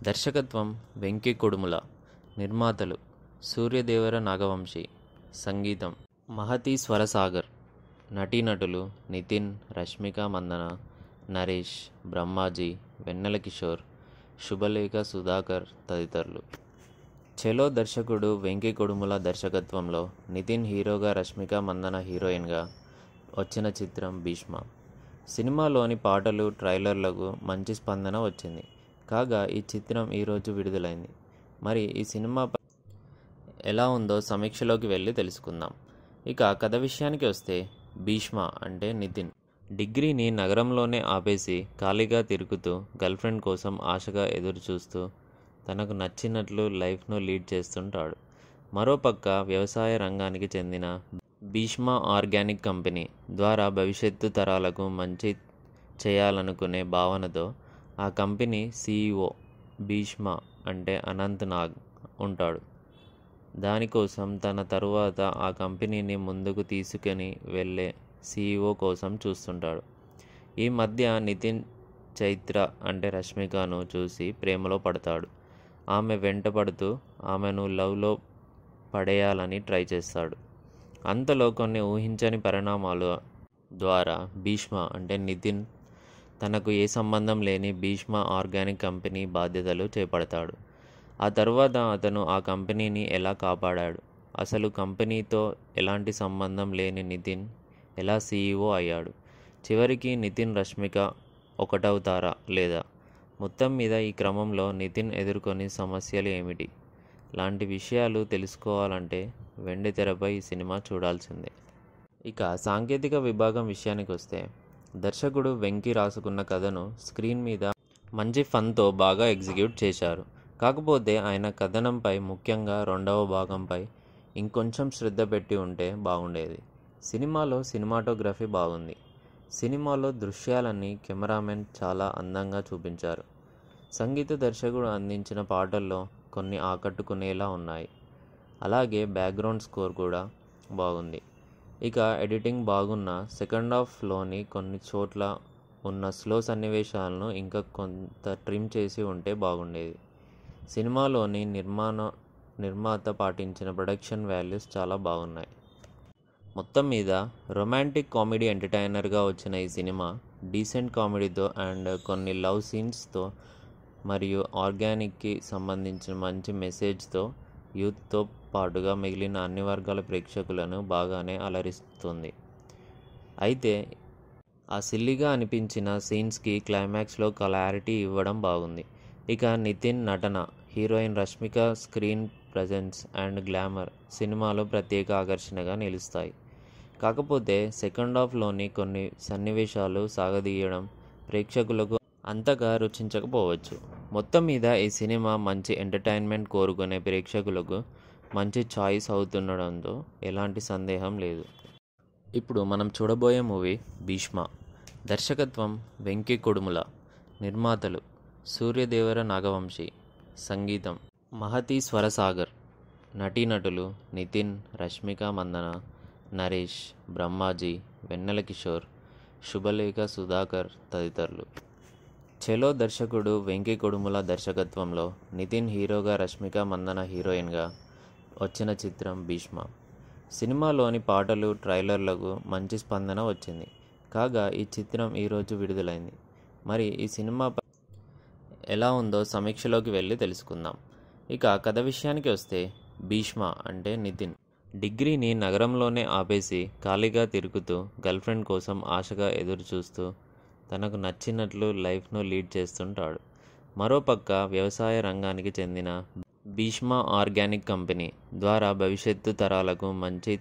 దర్శకత్వం వెంకీ కొడుముల నిర్మాతలు సూర్యదేవర నాగవంశి సంగీతం మహతి స్వరసాగర్ నటీనటులు నితిన్ రష్మిక మందన నరేష్ బ్రహ్మాజీ వెన్నెల కిషోర్ శుభలేఖ సుధాకర్ తదితరులు చెలో దర్శకుడు వెంకీ కొడుముల దర్శకత్వంలో నితిన్ హీరోగా రష్మిక మందన హీరోయిన్గా వచ్చిన చిత్రం భీష్మ సినిమాలోని పాటలు ట్రైలర్లకు మంచి స్పందన వచ్చింది కాగా ఈ చిత్రం ఈరోజు విడుదలైంది మరి ఈ సినిమా ఎలా ఉందో సమీక్షలోకి వెళ్ళి తెలుసుకుందాం ఇక కథ విషయానికి వస్తే భీష్మ అంటే నితిన్ డిగ్రీని నగరంలోనే ఆపేసి ఖాళీగా తిరుగుతూ గర్ల్ఫ్రెండ్ కోసం ఆశగా ఎదురుచూస్తూ తనకు నచ్చినట్లు లైఫ్ను లీడ్ చేస్తుంటాడు మరోపక్క వ్యవసాయ రంగానికి చెందిన భీష్మా ఆర్గానిక్ కంపెనీ ద్వారా భవిష్యత్తు తరాలకు మంచి చేయాలనుకునే భావనతో ఆ కంపెనీ సీఈఓ భీష్మ అంటే అనంత్ నాగ్ ఉంటాడు దానికోసం తన తరువాత ఆ కంపెనీని ముందుకు తీసుకుని వెళ్ళే సీఈఓ e కోసం చూస్తుంటాడు ఈ మధ్య నితిన్ చైత్ర అంటే రష్మికను చూసి ప్రేమలో పడతాడు ఆమె వెంటపడుతూ ఆమెను లవ్లో పడేయాలని ట్రై చేస్తాడు అంతలో కొన్ని ఊహించని పరిణామాలు ద్వారా భీష్మ అంటే నితిన్ తనకు ఏ సంబంధం లేని భీష్మ ఆర్గానిక్ కంపెనీ బాధ్యతలు చేపడతాడు ఆ తర్వాత అతను ఆ కంపెనీని ఎలా కాపాడాడు అసలు కంపెనీతో ఎలాంటి సంబంధం లేని నితిన్ ఎలా సీఈఓ e అయ్యాడు చివరికి నితిన్ రష్మిక ఒకటవుతారా లేదా మొత్తం మీద ఈ క్రమంలో నితిన్ ఎదుర్కొని సమస్యలు ఏమిటి లాంటి విషయాలు తెలుసుకోవాలంటే వెండి తెరపై ఈ సినిమా చూడాల్సిందే ఇక సాంకేతిక విభాగం విషయానికి వస్తే దర్శకుడు వెంకీ రాసుకున్న కథను స్క్రీన్ మీద మంచి ఫన్తో బాగా ఎగ్జిక్యూట్ చేశారు కాకపోతే ఆయన కథనంపై ముఖ్యంగా రెండవ భాగంపై ఇంకొంచెం శ్రద్ధ పెట్టి ఉంటే బాగుండేది సినిమాలో సినిమాటోగ్రఫీ బాగుంది సినిమాలో దృశ్యాలన్నీ కెమెరామెన్ చాలా అందంగా చూపించారు సంగీత దర్శకుడు అందించిన పాటల్లో కొన్ని ఆకట్టుకునేలా ఉన్నాయి అలాగే బ్యాక్గ్రౌండ్ స్కోర్ కూడా బాగుంది ఇక ఎడిటింగ్ బాగున్న సెకండ్ హాఫ్లోని కొన్ని చోట్ల ఉన్న స్లో సన్నివేశాలను ఇంకా కొంత ట్రిమ్ చేసి ఉంటే బాగుండేది సినిమాలోని నిర్మాణ నిర్మాత పాటించిన ప్రొడక్షన్ వాల్యూస్ చాలా బాగున్నాయి మొత్తం మీద రొమాంటిక్ కామెడీ ఎంటర్టైనర్గా వచ్చిన ఈ సినిమా డీసెంట్ కామెడీతో అండ్ కొన్ని లవ్ సీన్స్తో మరియు ఆర్గానిక్కి సంబంధించిన మంచి మెసేజ్తో యూత్తో పాటుగా మిగిలిన అన్ని వర్గాల ప్రేక్షకులను బాగానే అలరిస్తుంది అయితే ఆ సిల్లిగా అనిపించిన సీన్స్కి క్లైమాక్స్లో క్లారిటీ ఇవ్వడం బాగుంది ఇక నితిన్ నటన heroine Rashmika screen presence and glamour సినిమాలో ప్రత్యేక ఆకర్షణగా నిలుస్తాయి కాకపోతే సెకండ్ హాఫ్లోని కొన్ని సన్నివేశాలు సాగదీయడం ప్రేక్షకులకు అంతగా రుచించకపోవచ్చు మొత్తం మీద ఈ సినిమా మంచి ఎంటర్టైన్మెంట్ కోరుకునే ప్రేక్షకులకు మంచి ఛాయిస్ అవుతుండడంతో ఎలాంటి సందేహం లేదు ఇప్పుడు మనం చూడబోయే మూవీ భీష్మ దర్శకత్వం వెంకీ కొడుముల నిర్మాతలు సూర్యదేవర నాగవంశి సంగీతం మహతి స్వరసాగర్ నటీనటులు నితిన్ రష్మిక మందన నరేష్ బ్రహ్మాజీ వెన్నెల కిషోర్ శుభలేఖ సుధాకర్ తదితరులు చెలో దర్శకుడు వెంకీ కొడుముల దర్శకత్వంలో నితిన్ హీరోగా రష్మిక మందన హీరోయిన్గా వచ్చిన చిత్రం భీష్మ సినిమాలోని పాటలు ట్రైలర్లకు మంచి స్పందన వచ్చింది కాగా ఈ చిత్రం ఈరోజు విడుదలైంది మరి ఈ సినిమా ఎలా ఉందో సమీక్షలోకి వెళ్ళి తెలుసుకుందాం ఇక కథ విషయానికి వస్తే భీష్మ అంటే నితిన్ డిగ్రీని నగరంలోనే ఆపేసి ఖాళీగా తిరుగుతూ గర్ల్ఫ్రెండ్ కోసం ఆశగా ఎదురుచూస్తూ తనకు నచ్చినట్లు లైఫ్ను లీడ్ చేస్తుంటాడు మరోపక్క వ్యవసాయ రంగానికి చెందిన భీష్మ ఆర్గానిక్ కంపెనీ ద్వారా భవిష్యత్తు తరాలకు మంచి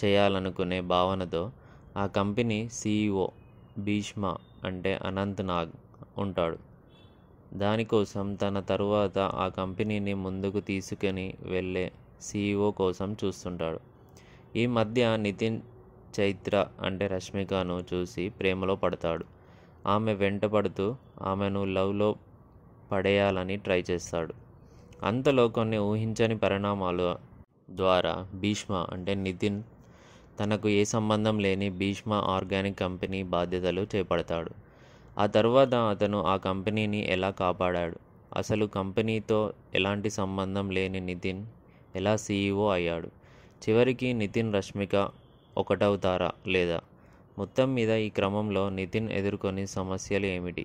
చేయాలనుకునే భావనతో ఆ కంపెనీ సీఈఓ భీష్మ అంటే అనంత్ నాగ్ ఉంటాడు దానికోసం తన తరువాత ఆ కంపెనీని ముందుకు తీసుకుని వెళ్ళే సీఈఓ కోసం చూస్తుంటాడు ఈ మధ్య నితిన్ చైత్ర అంటే రష్మికను చూసి ప్రేమలో పడతాడు ఆమె వెంటపడుతూ ఆమెను లవ్లో పడేయాలని ట్రై చేస్తాడు అంతలో కొన్ని ఊహించని పరిణామాలు ద్వారా భీష్మ అంటే నితిన్ తనకు ఏ సంబంధం లేని భీష్మ ఆర్గానిక్ కంపెనీ బాధ్యతలు చేపడతాడు ఆ తర్వాత అతను ఆ కంపెనీని ఎలా కాపాడాడు అసలు కంపెనీతో ఎలాంటి సంబంధం లేని నితిన్ ఎలా సీఈఓ e అయ్యాడు చివరికి నితిన్ రష్మిక ఒకటవుతారా లేదా మొత్తం మీద ఈ క్రమంలో నితిన్ ఎదుర్కొని సమస్యలు ఏమిటి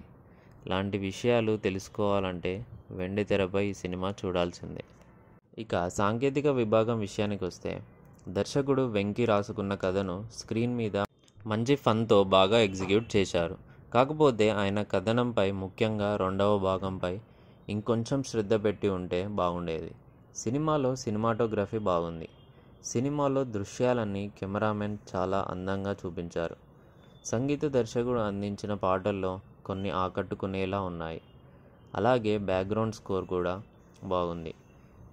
లాంటి విషయాలు తెలుసుకోవాలంటే వెండి తెరపై ఈ సినిమా చూడాల్సిందే ఇక సాంకేతిక విభాగం విషయానికి వస్తే దర్శకుడు వెంకి రాసుకున్న కథను స్క్రీన్ మీద మంచి ఫన్తో బాగా ఎగ్జిక్యూట్ చేశారు కాకపోతే ఆయన కథనంపై ముఖ్యంగా రెండవ భాగంపై ఇంకొంచెం శ్రద్ధ పెట్టి ఉంటే బాగుండేది సినిమాలో సినిమాటోగ్రఫీ బాగుంది సినిమాలో దృశ్యాలన్నీ కెమెరామెన్ చాలా అందంగా చూపించారు సంగీత దర్శకుడు అందించిన పాటల్లో కొన్ని ఆకట్టుకునేలా ఉన్నాయి అలాగే బ్యాక్గ్రౌండ్ స్కోర్ కూడా బాగుంది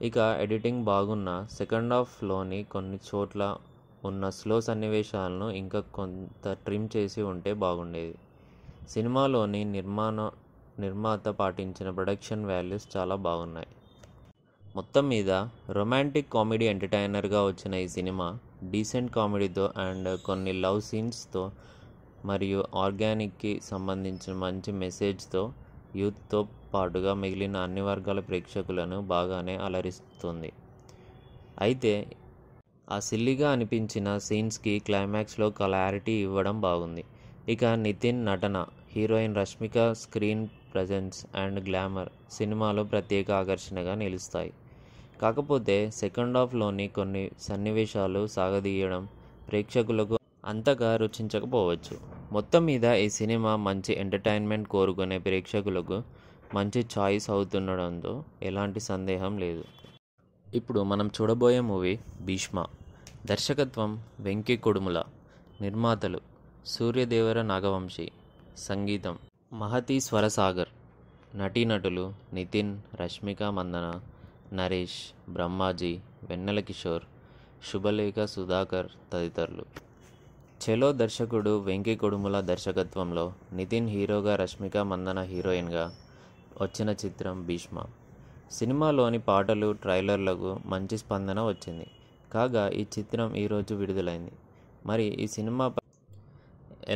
ఇక ఎడిటింగ్ బాగున్న సెకండ్ హాఫ్లోని కొన్ని చోట్ల ఉన్న స్లో సన్నివేశాలను ఇంకా కొంత ట్రిమ్ చేసి ఉంటే బాగుండేది సినిమాలోని నిర్మాణ నిర్మాత పాటించిన ప్రొడక్షన్ వాల్యూస్ చాలా బాగున్నాయి మొత్తం మీద రొమాంటిక్ కామెడీ ఎంటర్టైనర్గా వచ్చిన ఈ సినిమా డీసెంట్ కామెడీతో అండ్ కొన్ని లవ్ సీన్స్తో మరియు ఆర్గానిక్కి సంబంధించిన మంచి మెసేజ్తో యూత్తో పాటుగా మిగిలిన అన్ని వర్గాల ప్రేక్షకులను బాగానే అలరిస్తుంది అయితే ఆ సిల్లిగా అనిపించిన సీన్స్కి క్లైమాక్స్లో క్లారిటీ ఇవ్వడం బాగుంది ఇక నితిన్ నటన heroine Rashmika screen presence and glamour సినిమాలో ప్రత్యేక ఆకర్షణగా నిలుస్తాయి కాకపోతే సెకండ్ హాఫ్లోని కొన్ని సన్నివేశాలు సాగదీయడం ప్రేక్షకులకు అంతగా రుచించకపోవచ్చు మొత్తం మీద ఈ సినిమా మంచి ఎంటర్టైన్మెంట్ కోరుకునే ప్రేక్షకులకు మంచి చాయిస్ అవుతుండడంతో ఎలాంటి సందేహం లేదు ఇప్పుడు మనం చూడబోయే మూవీ భీష్మ దర్శకత్వం వెంకీ కొడుముల నిర్మాతలు సూర్యదేవర నాగవంశి సంగీతం మహతి స్వరసాగర్ నటీనటులు నితిన్ రష్మిక మందన నరేష్ బ్రహ్మాజీ వెన్నెల కిషోర్ శుభలేఖ సుధాకర్ తదితరులు చెలో దర్శకుడు వెంకీ కొడుముల దర్శకత్వంలో నితిన్ హీరోగా రష్మిక మందన హీరోయిన్గా వచ్చిన చిత్రం భీష్మ సినిమాలోని పాటలు ట్రైలర్లకు మంచి స్పందన వచ్చింది కాగా ఈ చిత్రం ఈరోజు విడుదలైంది మరి ఈ సినిమా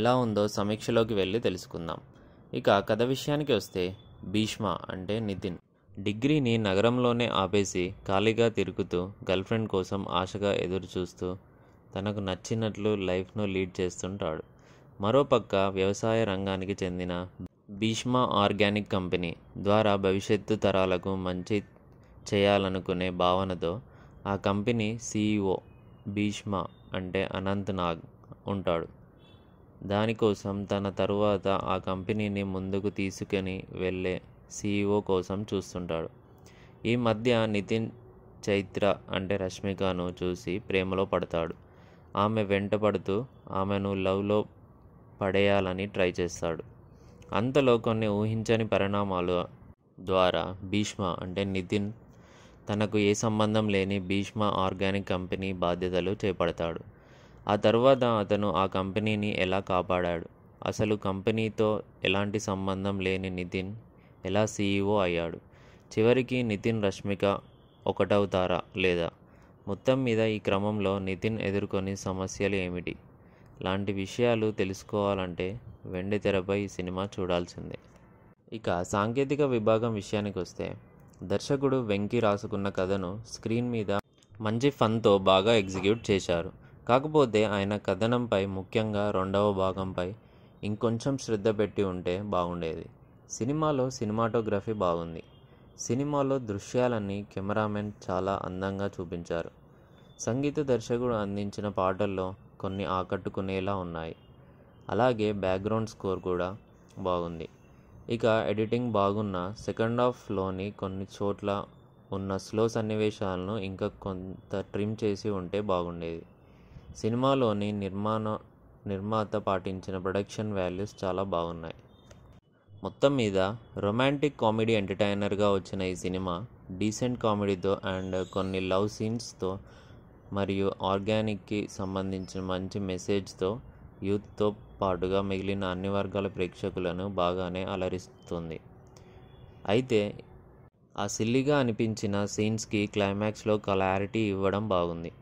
ఎలా ఉందో సమీక్షలోకి వెళ్ళి తెలుసుకుందాం ఇక కథ విషయానికి వస్తే భీష్మ అంటే నితిన్ డిగ్రీని నగరంలోనే ఆపేసి ఖాళీగా తిరుగుతూ గర్ల్ఫ్రెండ్ కోసం ఆశగా ఎదురుచూస్తూ తనకు నచ్చినట్లు లైఫ్ను లీడ్ చేస్తుంటాడు మరోపక్క వ్యవసాయ రంగానికి చెందిన భీష్మా ఆర్గానిక్ కంపెనీ ద్వారా భవిష్యత్తు తరాలకు మంచి చేయాలనుకునే భావనతో ఆ కంపెనీ సీఈఓ భీష్మ అంటే అనంత్ నాగ్ ఉంటాడు దానికోసం తన తరువాత ఆ కంపెనీని ముందుకు తీసుకుని వెళ్ళే సీఈఓ కోసం చూస్తుంటాడు ఈ మధ్య నితిన్ చైత్ర అంటే రష్మికను చూసి ప్రేమలో పడతాడు ఆమె వెంట పడుతూ ఆమెను లవ్లో పడేయాలని ట్రై చేస్తాడు అంతలో కొన్ని ఊహించని పరిణామాలు ద్వారా భీష్మ అంటే నితిన్ తనకు ఏ సంబంధం లేని భీష్మ ఆర్గానిక్ కంపెనీ బాధ్యతలు చేపడతాడు ఆ తర్వాత అతను ఆ కంపెనీని ఎలా కాపాడాడు అసలు కంపెనీతో ఎలాంటి సంబంధం లేని నితిన్ ఎలా సీఈఓ e అయ్యాడు చివరికి నితిన్ రష్మిక ఒకటవుతారా లేదా మొత్తం మీద ఈ క్రమంలో నితిన్ ఎదుర్కొని సమస్యలు ఏమిటి లాంటి విషయాలు తెలుసుకోవాలంటే వెండి తెరపై ఈ సినిమా చూడాల్సిందే ఇక సాంకేతిక విభాగం విషయానికి వస్తే దర్శకుడు వెంకి రాసుకున్న కథను స్క్రీన్ మీద మంచి ఫన్తో బాగా ఎగ్జిక్యూట్ చేశారు కాకపోతే ఆయన కథనంపై ముఖ్యంగా రెండవ భాగంపై ఇంకొంచెం శ్రద్ధ పెట్టి ఉంటే బాగుండేది సినిమాలో సినిమాటోగ్రఫీ బాగుంది సినిమాలో దృశ్యాలన్నీ కెమెరామెన్ చాలా అందంగా చూపించారు సంగీత దర్శకుడు అందించిన పాటల్లో కొన్ని ఆకట్టుకునేలా ఉన్నాయి అలాగే బ్యాక్గ్రౌండ్ స్కోర్ కూడా బాగుంది ఇక ఎడిటింగ్ బాగున్న సెకండ్ హాఫ్లోని కొన్ని చోట్ల ఉన్న స్లో సన్నివేశాలను ఇంకా కొంత ట్రిమ్ చేసి ఉంటే బాగుండేది సినిమాలోని నిర్మాణ నిర్మాత పాటించిన ప్రొడక్షన్ వాల్యూస్ చాలా బాగున్నాయి మొత్తం మీద రొమాంటిక్ కామెడీ ఎంటర్టైనర్గా వచ్చిన ఈ సినిమా డీసెంట్ కామెడీతో అండ్ కొన్ని లవ్ సీన్స్తో మరియు ఆర్గానిక్కి సంబంధించిన మంచి మెసేజ్తో యూత్తో పాటుగా మిగిలిన అన్ని వర్గాల ప్రేక్షకులను బాగానే అలరిస్తుంది అయితే ఆ సిల్లిగా అనిపించిన సీన్స్కి క్లైమాక్స్లో క్లారిటీ ఇవ్వడం బాగుంది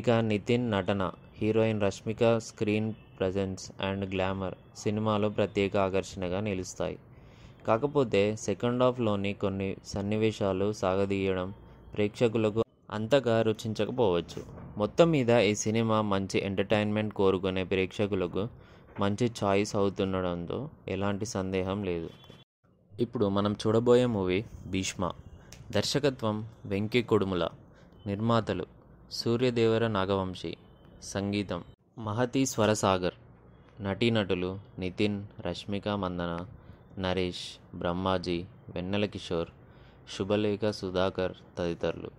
ఇక నితిన్ నటన heroine Rashmika screen presence and glamour సినిమాలో ప్రత్యేక ఆకర్షణగా నిలుస్తాయి కాకపోతే సెకండ్ హాఫ్లోని కొన్ని సన్నివేశాలు సాగదీయడం ప్రేక్షకులకు అంతగా రుచించకపోవచ్చు మొత్తం మీద ఈ సినిమా మంచి ఎంటర్టైన్మెంట్ కోరుకునే ప్రేక్షకులకు మంచి చాయిస్ అవుతుండడంతో ఎలాంటి సందేహం లేదు ఇప్పుడు మనం చూడబోయే మూవీ భీష్మ దర్శకత్వం వెంకీ కొడుముల నిర్మాతలు సూర్యదేవర నాగవంశి సంగీతం మహతి స్వరసాగర్ నటీనటులు నితిన్ రష్మిక మందన నరేష్ బ్రహ్మాజీ వెన్నెల కిషోర్ శుభలేఖ సుధాకర్ తదితరులు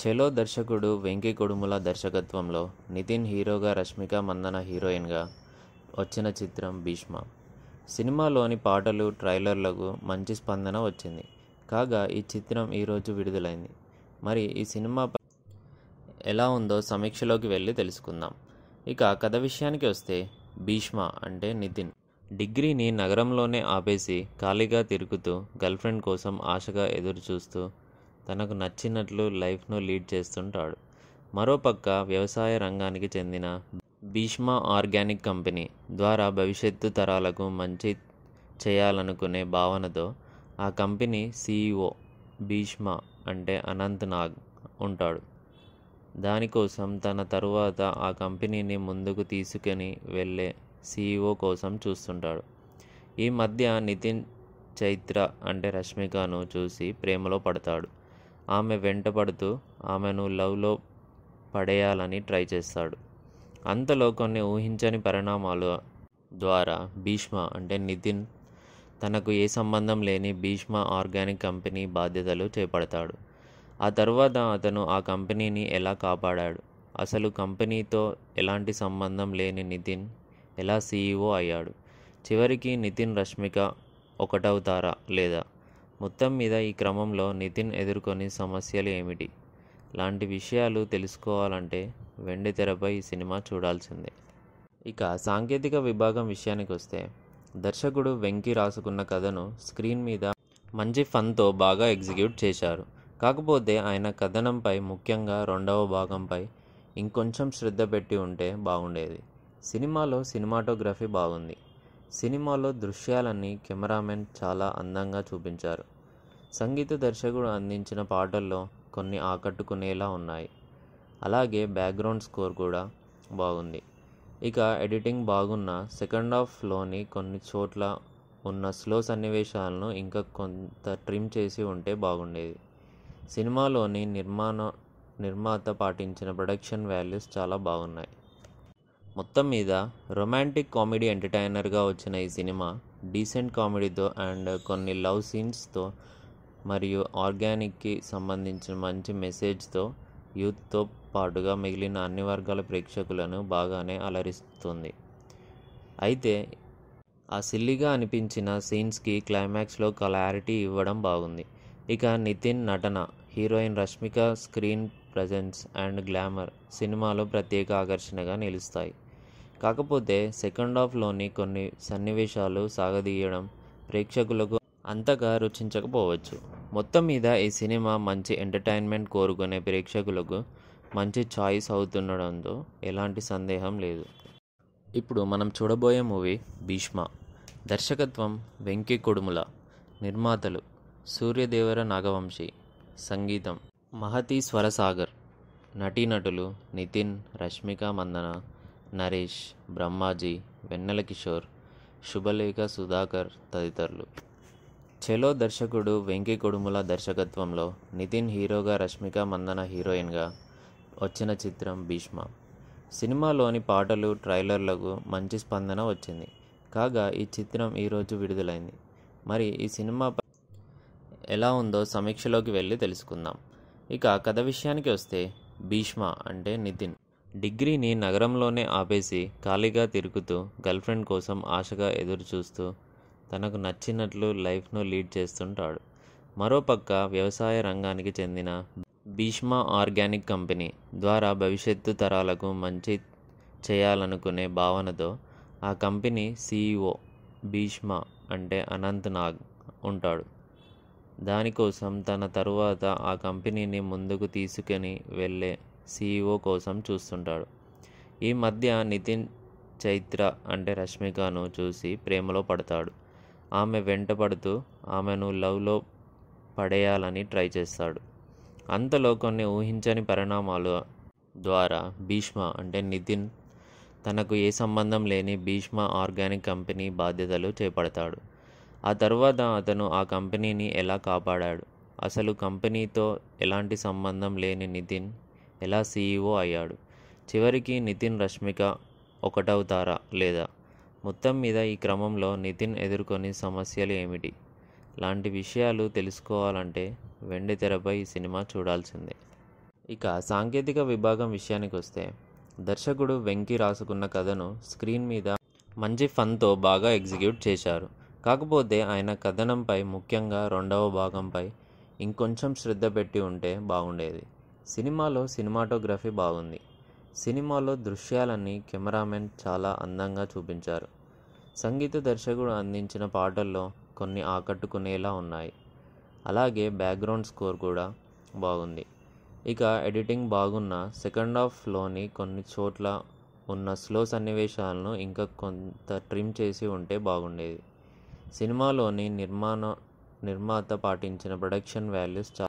చెలో దర్శకుడు వెంకీ కొడుముల దర్శకత్వంలో నితిన్ హీరోగా రష్మిక మందన హీరోయిన్గా వచ్చిన చిత్రం భీష్మ సినిమాలోని పాటలు ట్రైలర్లకు మంచి స్పందన వచ్చింది కాగా ఈ చిత్రం ఈరోజు విడుదలైంది మరి ఈ సినిమా ఎలా ఉందో సమీక్షలోకి వెళ్ళి తెలుసుకుందాం ఇక కథ విషయానికి వస్తే భీష్మ అంటే నితిన్ డిగ్రీని నగరంలోనే ఆపేసి ఖాళీగా తిరుగుతూ గర్ల్ఫ్రెండ్ కోసం ఆశగా ఎదురుచూస్తూ తనకు నచ్చినట్లు లైఫ్ను లీడ్ చేస్తుంటాడు మరోపక్క వ్యవసాయ రంగానికి చెందిన భీష్మా ఆర్గానిక్ కంపెనీ ద్వారా భవిష్యత్తు తరాలకు మంచి చేయాలనుకునే భావనతో ఆ కంపెనీ సీఈఓ భీష్మ అంటే అనంత్ నాగ్ ఉంటాడు దానికోసం తన తరువాత ఆ కంపెనీని ముందుకు తీసుకుని వెళ్ళే సీఈఓ e కోసం చూస్తుంటాడు ఈ మధ్య నితిన్ చైత్ర అంటే రష్మికను చూసి ప్రేమలో పడతాడు ఆమె వెంటపడుతూ ఆమెను లవ్లో పడేయాలని ట్రై చేస్తాడు అంతలో కొన్ని ఊహించని పరిణామాల ద్వారా భీష్మ అంటే నితిన్ తనకు ఏ సంబంధం లేని భీష్మ ఆర్గానిక్ కంపెనీ బాధ్యతలు చేపడతాడు ఆ తర్వాత అతను ఆ కంపెనీని ఎలా కాపాడాడు అసలు కంపెనీతో ఎలాంటి సంబంధం లేని నితిన్ ఎలా సీఈఓ e అయ్యాడు చివరికి నితిన్ రష్మిక ఒకటవుతారా లేదా మొత్తం మీద ఈ క్రమంలో నితిన్ ఎదుర్కొని సమస్యలు ఏమిటి లాంటి విషయాలు తెలుసుకోవాలంటే వెండి తెరపై ఈ సినిమా చూడాల్సిందే ఇక సాంకేతిక విభాగం విషయానికి వస్తే దర్శకుడు వెంకీ రాసుకున్న కథను స్క్రీన్ మీద మంచి ఫన్తో బాగా ఎగ్జిక్యూట్ చేశారు కాకపోతే ఆయన కథనంపై ముఖ్యంగా రెండవ భాగంపై ఇంకొంచెం శ్రద్ధ పెట్టి ఉంటే బాగుండేది సినిమాలో సినిమాటోగ్రఫీ బాగుంది సినిమాలో దృశ్యాలన్నీ కెమెరామెన్ చాలా అందంగా చూపించారు సంగీత దర్శకుడు అందించిన పాటల్లో కొన్ని ఆకట్టుకునేలా ఉన్నాయి అలాగే బ్యాక్గ్రౌండ్ స్కోర్ కూడా బాగుంది ఇక ఎడిటింగ్ బాగున్న సెకండ్ హాఫ్లోని కొన్ని చోట్ల ఉన్న స్లో సన్నివేశాలను ఇంకా కొంత ట్రిమ్ చేసి ఉంటే బాగుండేది సినిమాలోని నిర్మాణ నిర్మాత పాటించిన ప్రొడక్షన్ వాల్యూస్ చాలా బాగున్నాయి మొత్తం మీద రొమాంటిక్ కామెడీ ఎంటర్టైనర్గా వచ్చిన ఈ సినిమా డీసెంట్ కామెడీతో అండ్ కొన్ని లవ్ సీన్స్తో మరియు ఆర్గానిక్కి సంబంధించిన మంచి మెసేజ్తో యూత్తో పాటుగా మిగిలిన అన్ని వర్గాల ప్రేక్షకులను బాగానే అలరిస్తుంది అయితే ఆ సిల్లిగా అనిపించిన సీన్స్కి క్లైమాక్స్లో క్లారిటీ ఇవ్వడం బాగుంది ఇక నితిన్ నటన heroine Rashmika screen presence and glamour సినిమాలో ప్రత్యేక ఆకర్షణగా నిలుస్తాయి కాకపోతే సెకండ్ హాఫ్లోని కొన్ని సన్నివేశాలు సాగదీయడం ప్రేక్షకులకు అంతగా రుచించకపోవచ్చు మొత్తం మీద ఈ సినిమా మంచి ఎంటర్టైన్మెంట్ కోరుకునే ప్రేక్షకులకు మంచి ఛాయిస్ అవుతుండడంతో ఎలాంటి సందేహం లేదు ఇప్పుడు మనం చూడబోయే మూవీ భీష్మ దర్శకత్వం వెంకి కొడుముల నిర్మాతలు సూర్యదేవర నాగవంశి సంగీతం మహతి స్వరసాగర్ నటీనటులు నితిన్ రష్మిక మందన నరేష్ బ్రహ్మాజీ వెన్నెల కిషోర్ శుభలేఖ సుధాకర్ తదితరులు చెలో దర్శకుడు వెంకీ కొడుముల దర్శకత్వంలో నితిన్ హీరోగా రష్మిక మందన హీరోయిన్గా వచ్చిన చిత్రం భీష్మ సినిమాలోని పాటలు ట్రైలర్లకు మంచి స్పందన వచ్చింది కాగా ఈ చిత్రం ఈరోజు విడుదలైంది మరి ఈ సినిమా ఎలా ఉందో సమీక్షలోకి వెళ్ళి తెలుసుకుందాం ఇక కథ విషయానికి వస్తే భీష్మ అంటే నితిన్ డిగ్రీని నగరంలోనే ఆపేసి ఖాళీగా తిరుగుతూ గర్ల్ఫ్రెండ్ కోసం ఆశగా ఎదురుచూస్తూ తనకు నచ్చినట్లు లైఫ్ను లీడ్ చేస్తుంటాడు మరోపక్క వ్యవసాయ రంగానికి చెందిన భీష్మా ఆర్గానిక్ కంపెనీ ద్వారా భవిష్యత్తు తరాలకు మంచి చేయాలనుకునే భావనతో ఆ కంపెనీ సీఈఓ భీష్మ అంటే అనంత్ నాగ్ ఉంటాడు దానికోసం తన తరువాత ఆ కంపెనీని ముందుకు తీసుకుని వెళ్ళే సీఈఓ కోసం చూస్తుంటాడు ఈ మధ్య నితిన్ చైత్ర అంటే రష్మికను చూసి ప్రేమలో పడతాడు ఆమె వెంట పడుతూ ఆమెను లవ్లో పడేయాలని ట్రై చేస్తాడు అంతలో కొన్ని ఊహించని పరిణామాలు ద్వారా భీష్మ అంటే నితిన్ తనకు ఏ సంబంధం లేని భీష్మ ఆర్గానిక్ కంపెనీ బాధ్యతలు చేపడతాడు ఆ తర్వాత అతను ఆ కంపెనీని ఎలా కాపాడాడు అసలు కంపెనీతో ఎలాంటి సంబంధం లేని నితిన్ ఎలా సీఈఓ e అయ్యాడు చివరికి నితిన్ రష్మిక ఒకటవుతారా లేదా మొత్తం మీద ఈ క్రమంలో నితిన్ ఎదుర్కొని సమస్యలు ఏమిటి లాంటి విషయాలు తెలుసుకోవాలంటే వెండి తెరపై ఈ సినిమా చూడాల్సిందే ఇక సాంకేతిక విభాగం విషయానికి వస్తే దర్శకుడు వెంకి రాసుకున్న కథను స్క్రీన్ మీద మంచి ఫన్తో బాగా ఎగ్జిక్యూట్ చేశారు కాకపోతే ఆయన కథనంపై ముఖ్యంగా రెండవ భాగంపై ఇంకొంచెం శ్రద్ధ పెట్టి ఉంటే బాగుండేది సినిమాలో సినిమాటోగ్రఫీ బాగుంది సినిమాలో దృశ్యాలన్నీ కెమెరామెన్ చాలా అందంగా చూపించారు సంగీత దర్శకుడు అందించిన పాటల్లో కొన్ని ఆకట్టుకునేలా ఉన్నాయి అలాగే బ్యాక్గ్రౌండ్ స్కోర్ కూడా బాగుంది ఇక ఎడిటింగ్ బాగున్న సెకండ్ హాఫ్లోని కొన్ని చోట్ల ఉన్న స్లో సన్నివేశాలను ఇంకా కొంత ట్రిమ్ చేసి ఉంటే బాగుండేది సినిమాలోని నిర్మాణ నిర్మాత పాటించిన ప్రొడక్షన్ వాల్యూస్ చాలా